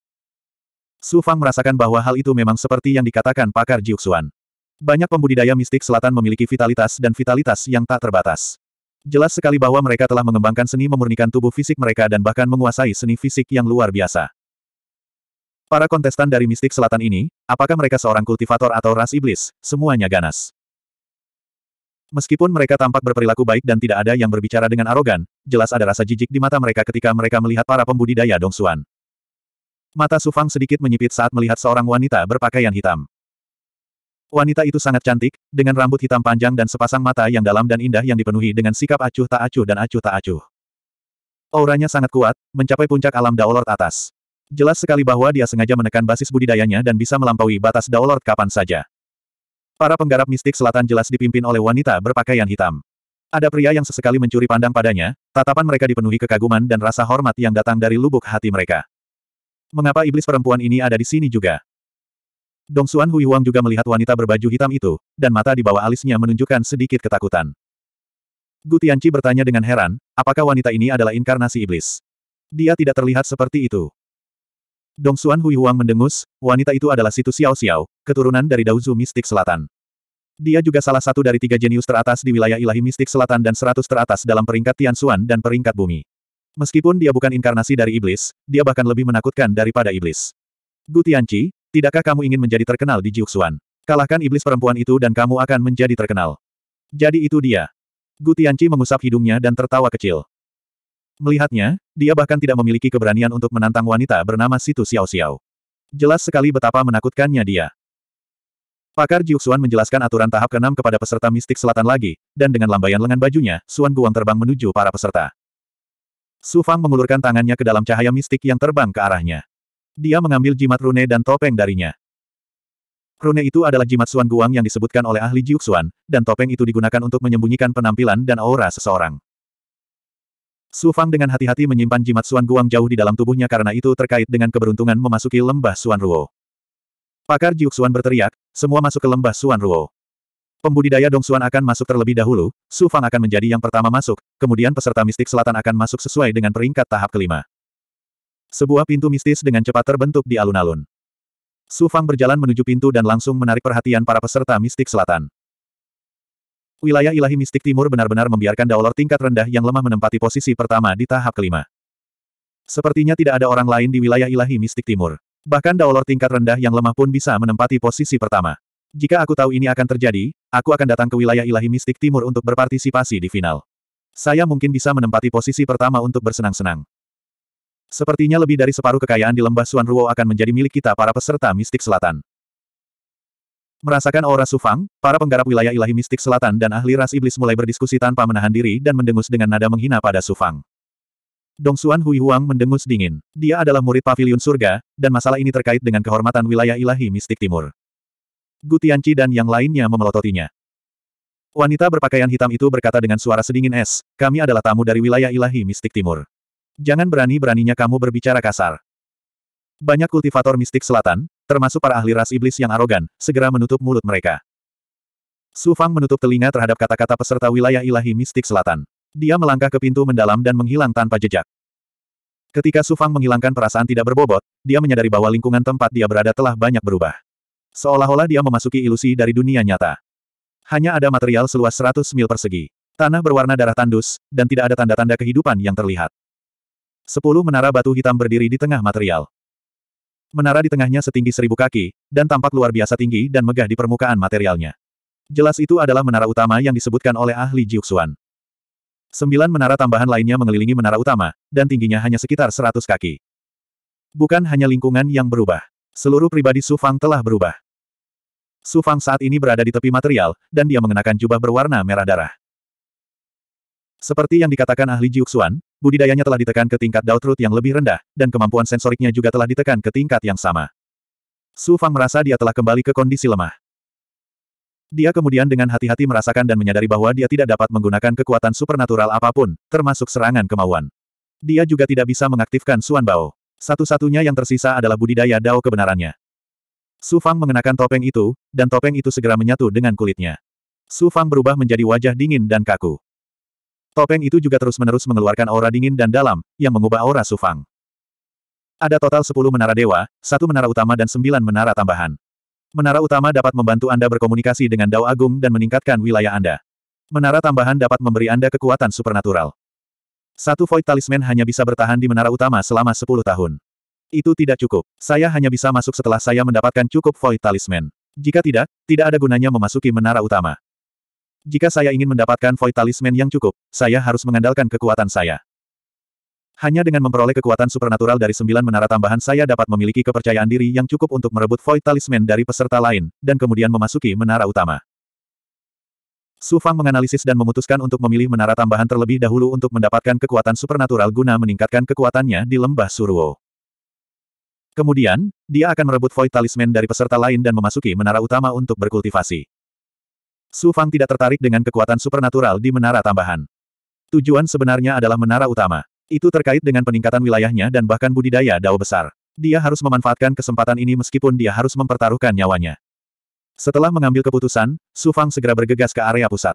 Su Fang merasakan bahwa hal itu memang seperti yang dikatakan pakar Jiuxuan. Banyak pembudidaya mistik selatan memiliki vitalitas dan vitalitas yang tak terbatas. Jelas sekali bahwa mereka telah mengembangkan seni memurnikan tubuh fisik mereka dan bahkan menguasai seni fisik yang luar biasa. Para kontestan dari mistik selatan ini, apakah mereka seorang kultivator atau ras iblis, semuanya ganas. Meskipun mereka tampak berperilaku baik dan tidak ada yang berbicara dengan arogan, jelas ada rasa jijik di mata mereka ketika mereka melihat para pembudidaya Dong Dongsuan. Mata Sufang sedikit menyipit saat melihat seorang wanita berpakaian hitam. Wanita itu sangat cantik, dengan rambut hitam panjang dan sepasang mata yang dalam dan indah yang dipenuhi dengan sikap acuh tak acuh dan acuh tak acuh. Auranya sangat kuat, mencapai puncak alam Daolord atas. Jelas sekali bahwa dia sengaja menekan basis budidayanya dan bisa melampaui batas Daolord kapan saja. Para penggarap mistik selatan jelas dipimpin oleh wanita berpakaian hitam. Ada pria yang sesekali mencuri pandang padanya, tatapan mereka dipenuhi kekaguman dan rasa hormat yang datang dari lubuk hati mereka. Mengapa iblis perempuan ini ada di sini juga? Dong Xuan Hui Huang juga melihat wanita berbaju hitam itu, dan mata di bawah alisnya menunjukkan sedikit ketakutan. Gu Tianqi bertanya dengan heran, apakah wanita ini adalah inkarnasi iblis? Dia tidak terlihat seperti itu. Dong Xuan Hui Huang mendengus, wanita itu adalah Situ Xiao Xiao, keturunan dari Daozu Mistik Selatan. Dia juga salah satu dari tiga jenius teratas di wilayah ilahi mistik selatan dan seratus teratas dalam peringkat Tian Xuan dan peringkat bumi. Meskipun dia bukan inkarnasi dari iblis, dia bahkan lebih menakutkan daripada iblis. Gu Tianqi, tidakkah kamu ingin menjadi terkenal di Jiuxuan? Kalahkan iblis perempuan itu dan kamu akan menjadi terkenal. Jadi itu dia. Gu Tianqi mengusap hidungnya dan tertawa kecil. Melihatnya, dia bahkan tidak memiliki keberanian untuk menantang wanita bernama Situ Xiao Xiao. Jelas sekali betapa menakutkannya dia. Pakar Jiuxuan menjelaskan aturan tahap ke-6 kepada peserta mistik selatan lagi, dan dengan lambaian lengan bajunya, Suan Guang terbang menuju para peserta. Su Fang mengulurkan tangannya ke dalam cahaya mistik yang terbang ke arahnya. Dia mengambil jimat rune dan topeng darinya. Rune itu adalah jimat Suan Guang yang disebutkan oleh ahli Jiuxuan, dan topeng itu digunakan untuk menyembunyikan penampilan dan aura seseorang. Su Fang dengan hati-hati menyimpan jimat Suan Guang jauh di dalam tubuhnya karena itu terkait dengan keberuntungan memasuki lembah Suan Ruo. Pakar Jiuk Suan berteriak, semua masuk ke lembah Suan Ruo. Pembudidaya Dong Suan akan masuk terlebih dahulu, Su Fang akan menjadi yang pertama masuk, kemudian peserta mistik selatan akan masuk sesuai dengan peringkat tahap kelima. Sebuah pintu mistis dengan cepat terbentuk di alun-alun. Su Fang berjalan menuju pintu dan langsung menarik perhatian para peserta mistik selatan. Wilayah ilahi mistik timur benar-benar membiarkan daulor tingkat rendah yang lemah menempati posisi pertama di tahap kelima. Sepertinya tidak ada orang lain di wilayah ilahi mistik timur. Bahkan daulor tingkat rendah yang lemah pun bisa menempati posisi pertama. Jika aku tahu ini akan terjadi, aku akan datang ke wilayah ilahi mistik timur untuk berpartisipasi di final. Saya mungkin bisa menempati posisi pertama untuk bersenang-senang. Sepertinya lebih dari separuh kekayaan di lembah Suan Ruo akan menjadi milik kita para peserta mistik selatan. Merasakan aura Sufang, para penggarap wilayah ilahi mistik selatan dan ahli ras iblis mulai berdiskusi tanpa menahan diri dan mendengus dengan nada menghina pada Sufang. Xuan Hui Huang mendengus dingin. Dia adalah murid pavilion surga, dan masalah ini terkait dengan kehormatan wilayah ilahi mistik timur. Gu Tianqi dan yang lainnya memelototinya. Wanita berpakaian hitam itu berkata dengan suara sedingin es, kami adalah tamu dari wilayah ilahi mistik timur. Jangan berani-beraninya kamu berbicara kasar. Banyak kultivator mistik selatan, termasuk para ahli ras iblis yang arogan, segera menutup mulut mereka. Su Fang menutup telinga terhadap kata-kata peserta wilayah ilahi mistik selatan. Dia melangkah ke pintu mendalam dan menghilang tanpa jejak. Ketika Su Fang menghilangkan perasaan tidak berbobot, dia menyadari bahwa lingkungan tempat dia berada telah banyak berubah. Seolah-olah dia memasuki ilusi dari dunia nyata. Hanya ada material seluas 100 mil persegi. Tanah berwarna darah tandus, dan tidak ada tanda-tanda kehidupan yang terlihat. Sepuluh menara batu hitam berdiri di tengah material menara di tengahnya setinggi seribu kaki, dan tampak luar biasa tinggi dan megah di permukaan materialnya. Jelas itu adalah menara utama yang disebutkan oleh ahli Jiuxuan. Sembilan menara tambahan lainnya mengelilingi menara utama, dan tingginya hanya sekitar seratus kaki. Bukan hanya lingkungan yang berubah. Seluruh pribadi Su Fang telah berubah. Su Fang saat ini berada di tepi material, dan dia mengenakan jubah berwarna merah darah. Seperti yang dikatakan ahli Jiuxuan, budidayanya telah ditekan ke tingkat Dao Truth yang lebih rendah, dan kemampuan sensoriknya juga telah ditekan ke tingkat yang sama. Su Fang merasa dia telah kembali ke kondisi lemah. Dia kemudian dengan hati-hati merasakan dan menyadari bahwa dia tidak dapat menggunakan kekuatan supernatural apapun, termasuk serangan kemauan. Dia juga tidak bisa mengaktifkan Suan Bao. Satu-satunya yang tersisa adalah budidaya Dao kebenarannya. Su Fang mengenakan topeng itu, dan topeng itu segera menyatu dengan kulitnya. Su Fang berubah menjadi wajah dingin dan kaku. Topeng itu juga terus-menerus mengeluarkan aura dingin dan dalam, yang mengubah aura Sufang. Ada total 10 menara dewa, satu menara utama dan 9 menara tambahan. Menara utama dapat membantu Anda berkomunikasi dengan Dao Agung dan meningkatkan wilayah Anda. Menara tambahan dapat memberi Anda kekuatan supernatural. Satu Void Talisman hanya bisa bertahan di menara utama selama 10 tahun. Itu tidak cukup. Saya hanya bisa masuk setelah saya mendapatkan cukup Void Talisman. Jika tidak, tidak ada gunanya memasuki menara utama. Jika saya ingin mendapatkan Void Talisman yang cukup, saya harus mengandalkan kekuatan saya. Hanya dengan memperoleh kekuatan supernatural dari sembilan menara tambahan saya dapat memiliki kepercayaan diri yang cukup untuk merebut Void Talisman dari peserta lain, dan kemudian memasuki menara utama. Su Fang menganalisis dan memutuskan untuk memilih menara tambahan terlebih dahulu untuk mendapatkan kekuatan supernatural guna meningkatkan kekuatannya di lembah Suruo. Kemudian, dia akan merebut Void Talisman dari peserta lain dan memasuki menara utama untuk berkultivasi. Su Fang tidak tertarik dengan kekuatan supernatural di menara tambahan. Tujuan sebenarnya adalah menara utama. Itu terkait dengan peningkatan wilayahnya dan bahkan budidaya dao besar. Dia harus memanfaatkan kesempatan ini meskipun dia harus mempertaruhkan nyawanya. Setelah mengambil keputusan, Su Fang segera bergegas ke area pusat.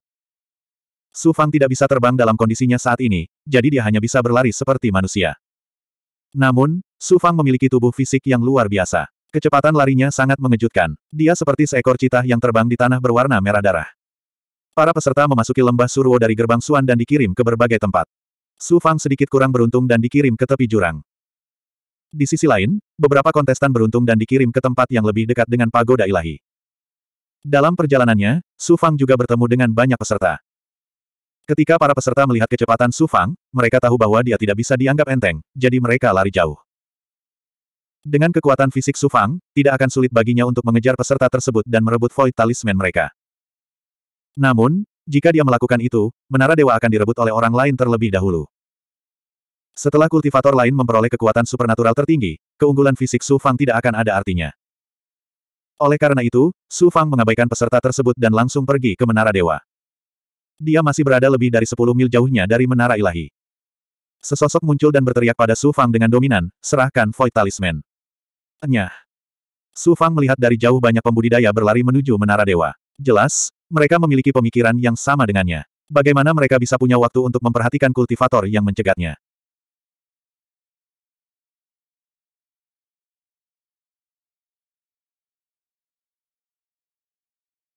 Su Fang tidak bisa terbang dalam kondisinya saat ini, jadi dia hanya bisa berlari seperti manusia. Namun, Su Fang memiliki tubuh fisik yang luar biasa. Kecepatan larinya sangat mengejutkan. Dia seperti seekor citah yang terbang di tanah berwarna merah darah. Para peserta memasuki lembah Suruo dari gerbang Suan dan dikirim ke berbagai tempat. Su Fang sedikit kurang beruntung dan dikirim ke tepi jurang. Di sisi lain, beberapa kontestan beruntung dan dikirim ke tempat yang lebih dekat dengan pagoda ilahi. Dalam perjalanannya, Su Fang juga bertemu dengan banyak peserta. Ketika para peserta melihat kecepatan Su Fang, mereka tahu bahwa dia tidak bisa dianggap enteng, jadi mereka lari jauh. Dengan kekuatan fisik Sufang, tidak akan sulit baginya untuk mengejar peserta tersebut dan merebut void talisman mereka. Namun, jika dia melakukan itu, menara dewa akan direbut oleh orang lain terlebih dahulu. Setelah kultivator lain memperoleh kekuatan supernatural tertinggi, keunggulan fisik Su Fang tidak akan ada artinya. Oleh karena itu, Su Fang mengabaikan peserta tersebut dan langsung pergi ke menara dewa. Dia masih berada lebih dari 10 mil jauhnya dari menara ilahi. Sesosok muncul dan berteriak pada Su Fang dengan dominan, serahkan Void Talisman. Nyah. Su Fang melihat dari jauh banyak pembudidaya berlari menuju Menara Dewa. Jelas, mereka memiliki pemikiran yang sama dengannya. Bagaimana mereka bisa punya waktu untuk memperhatikan kultivator yang mencegatnya?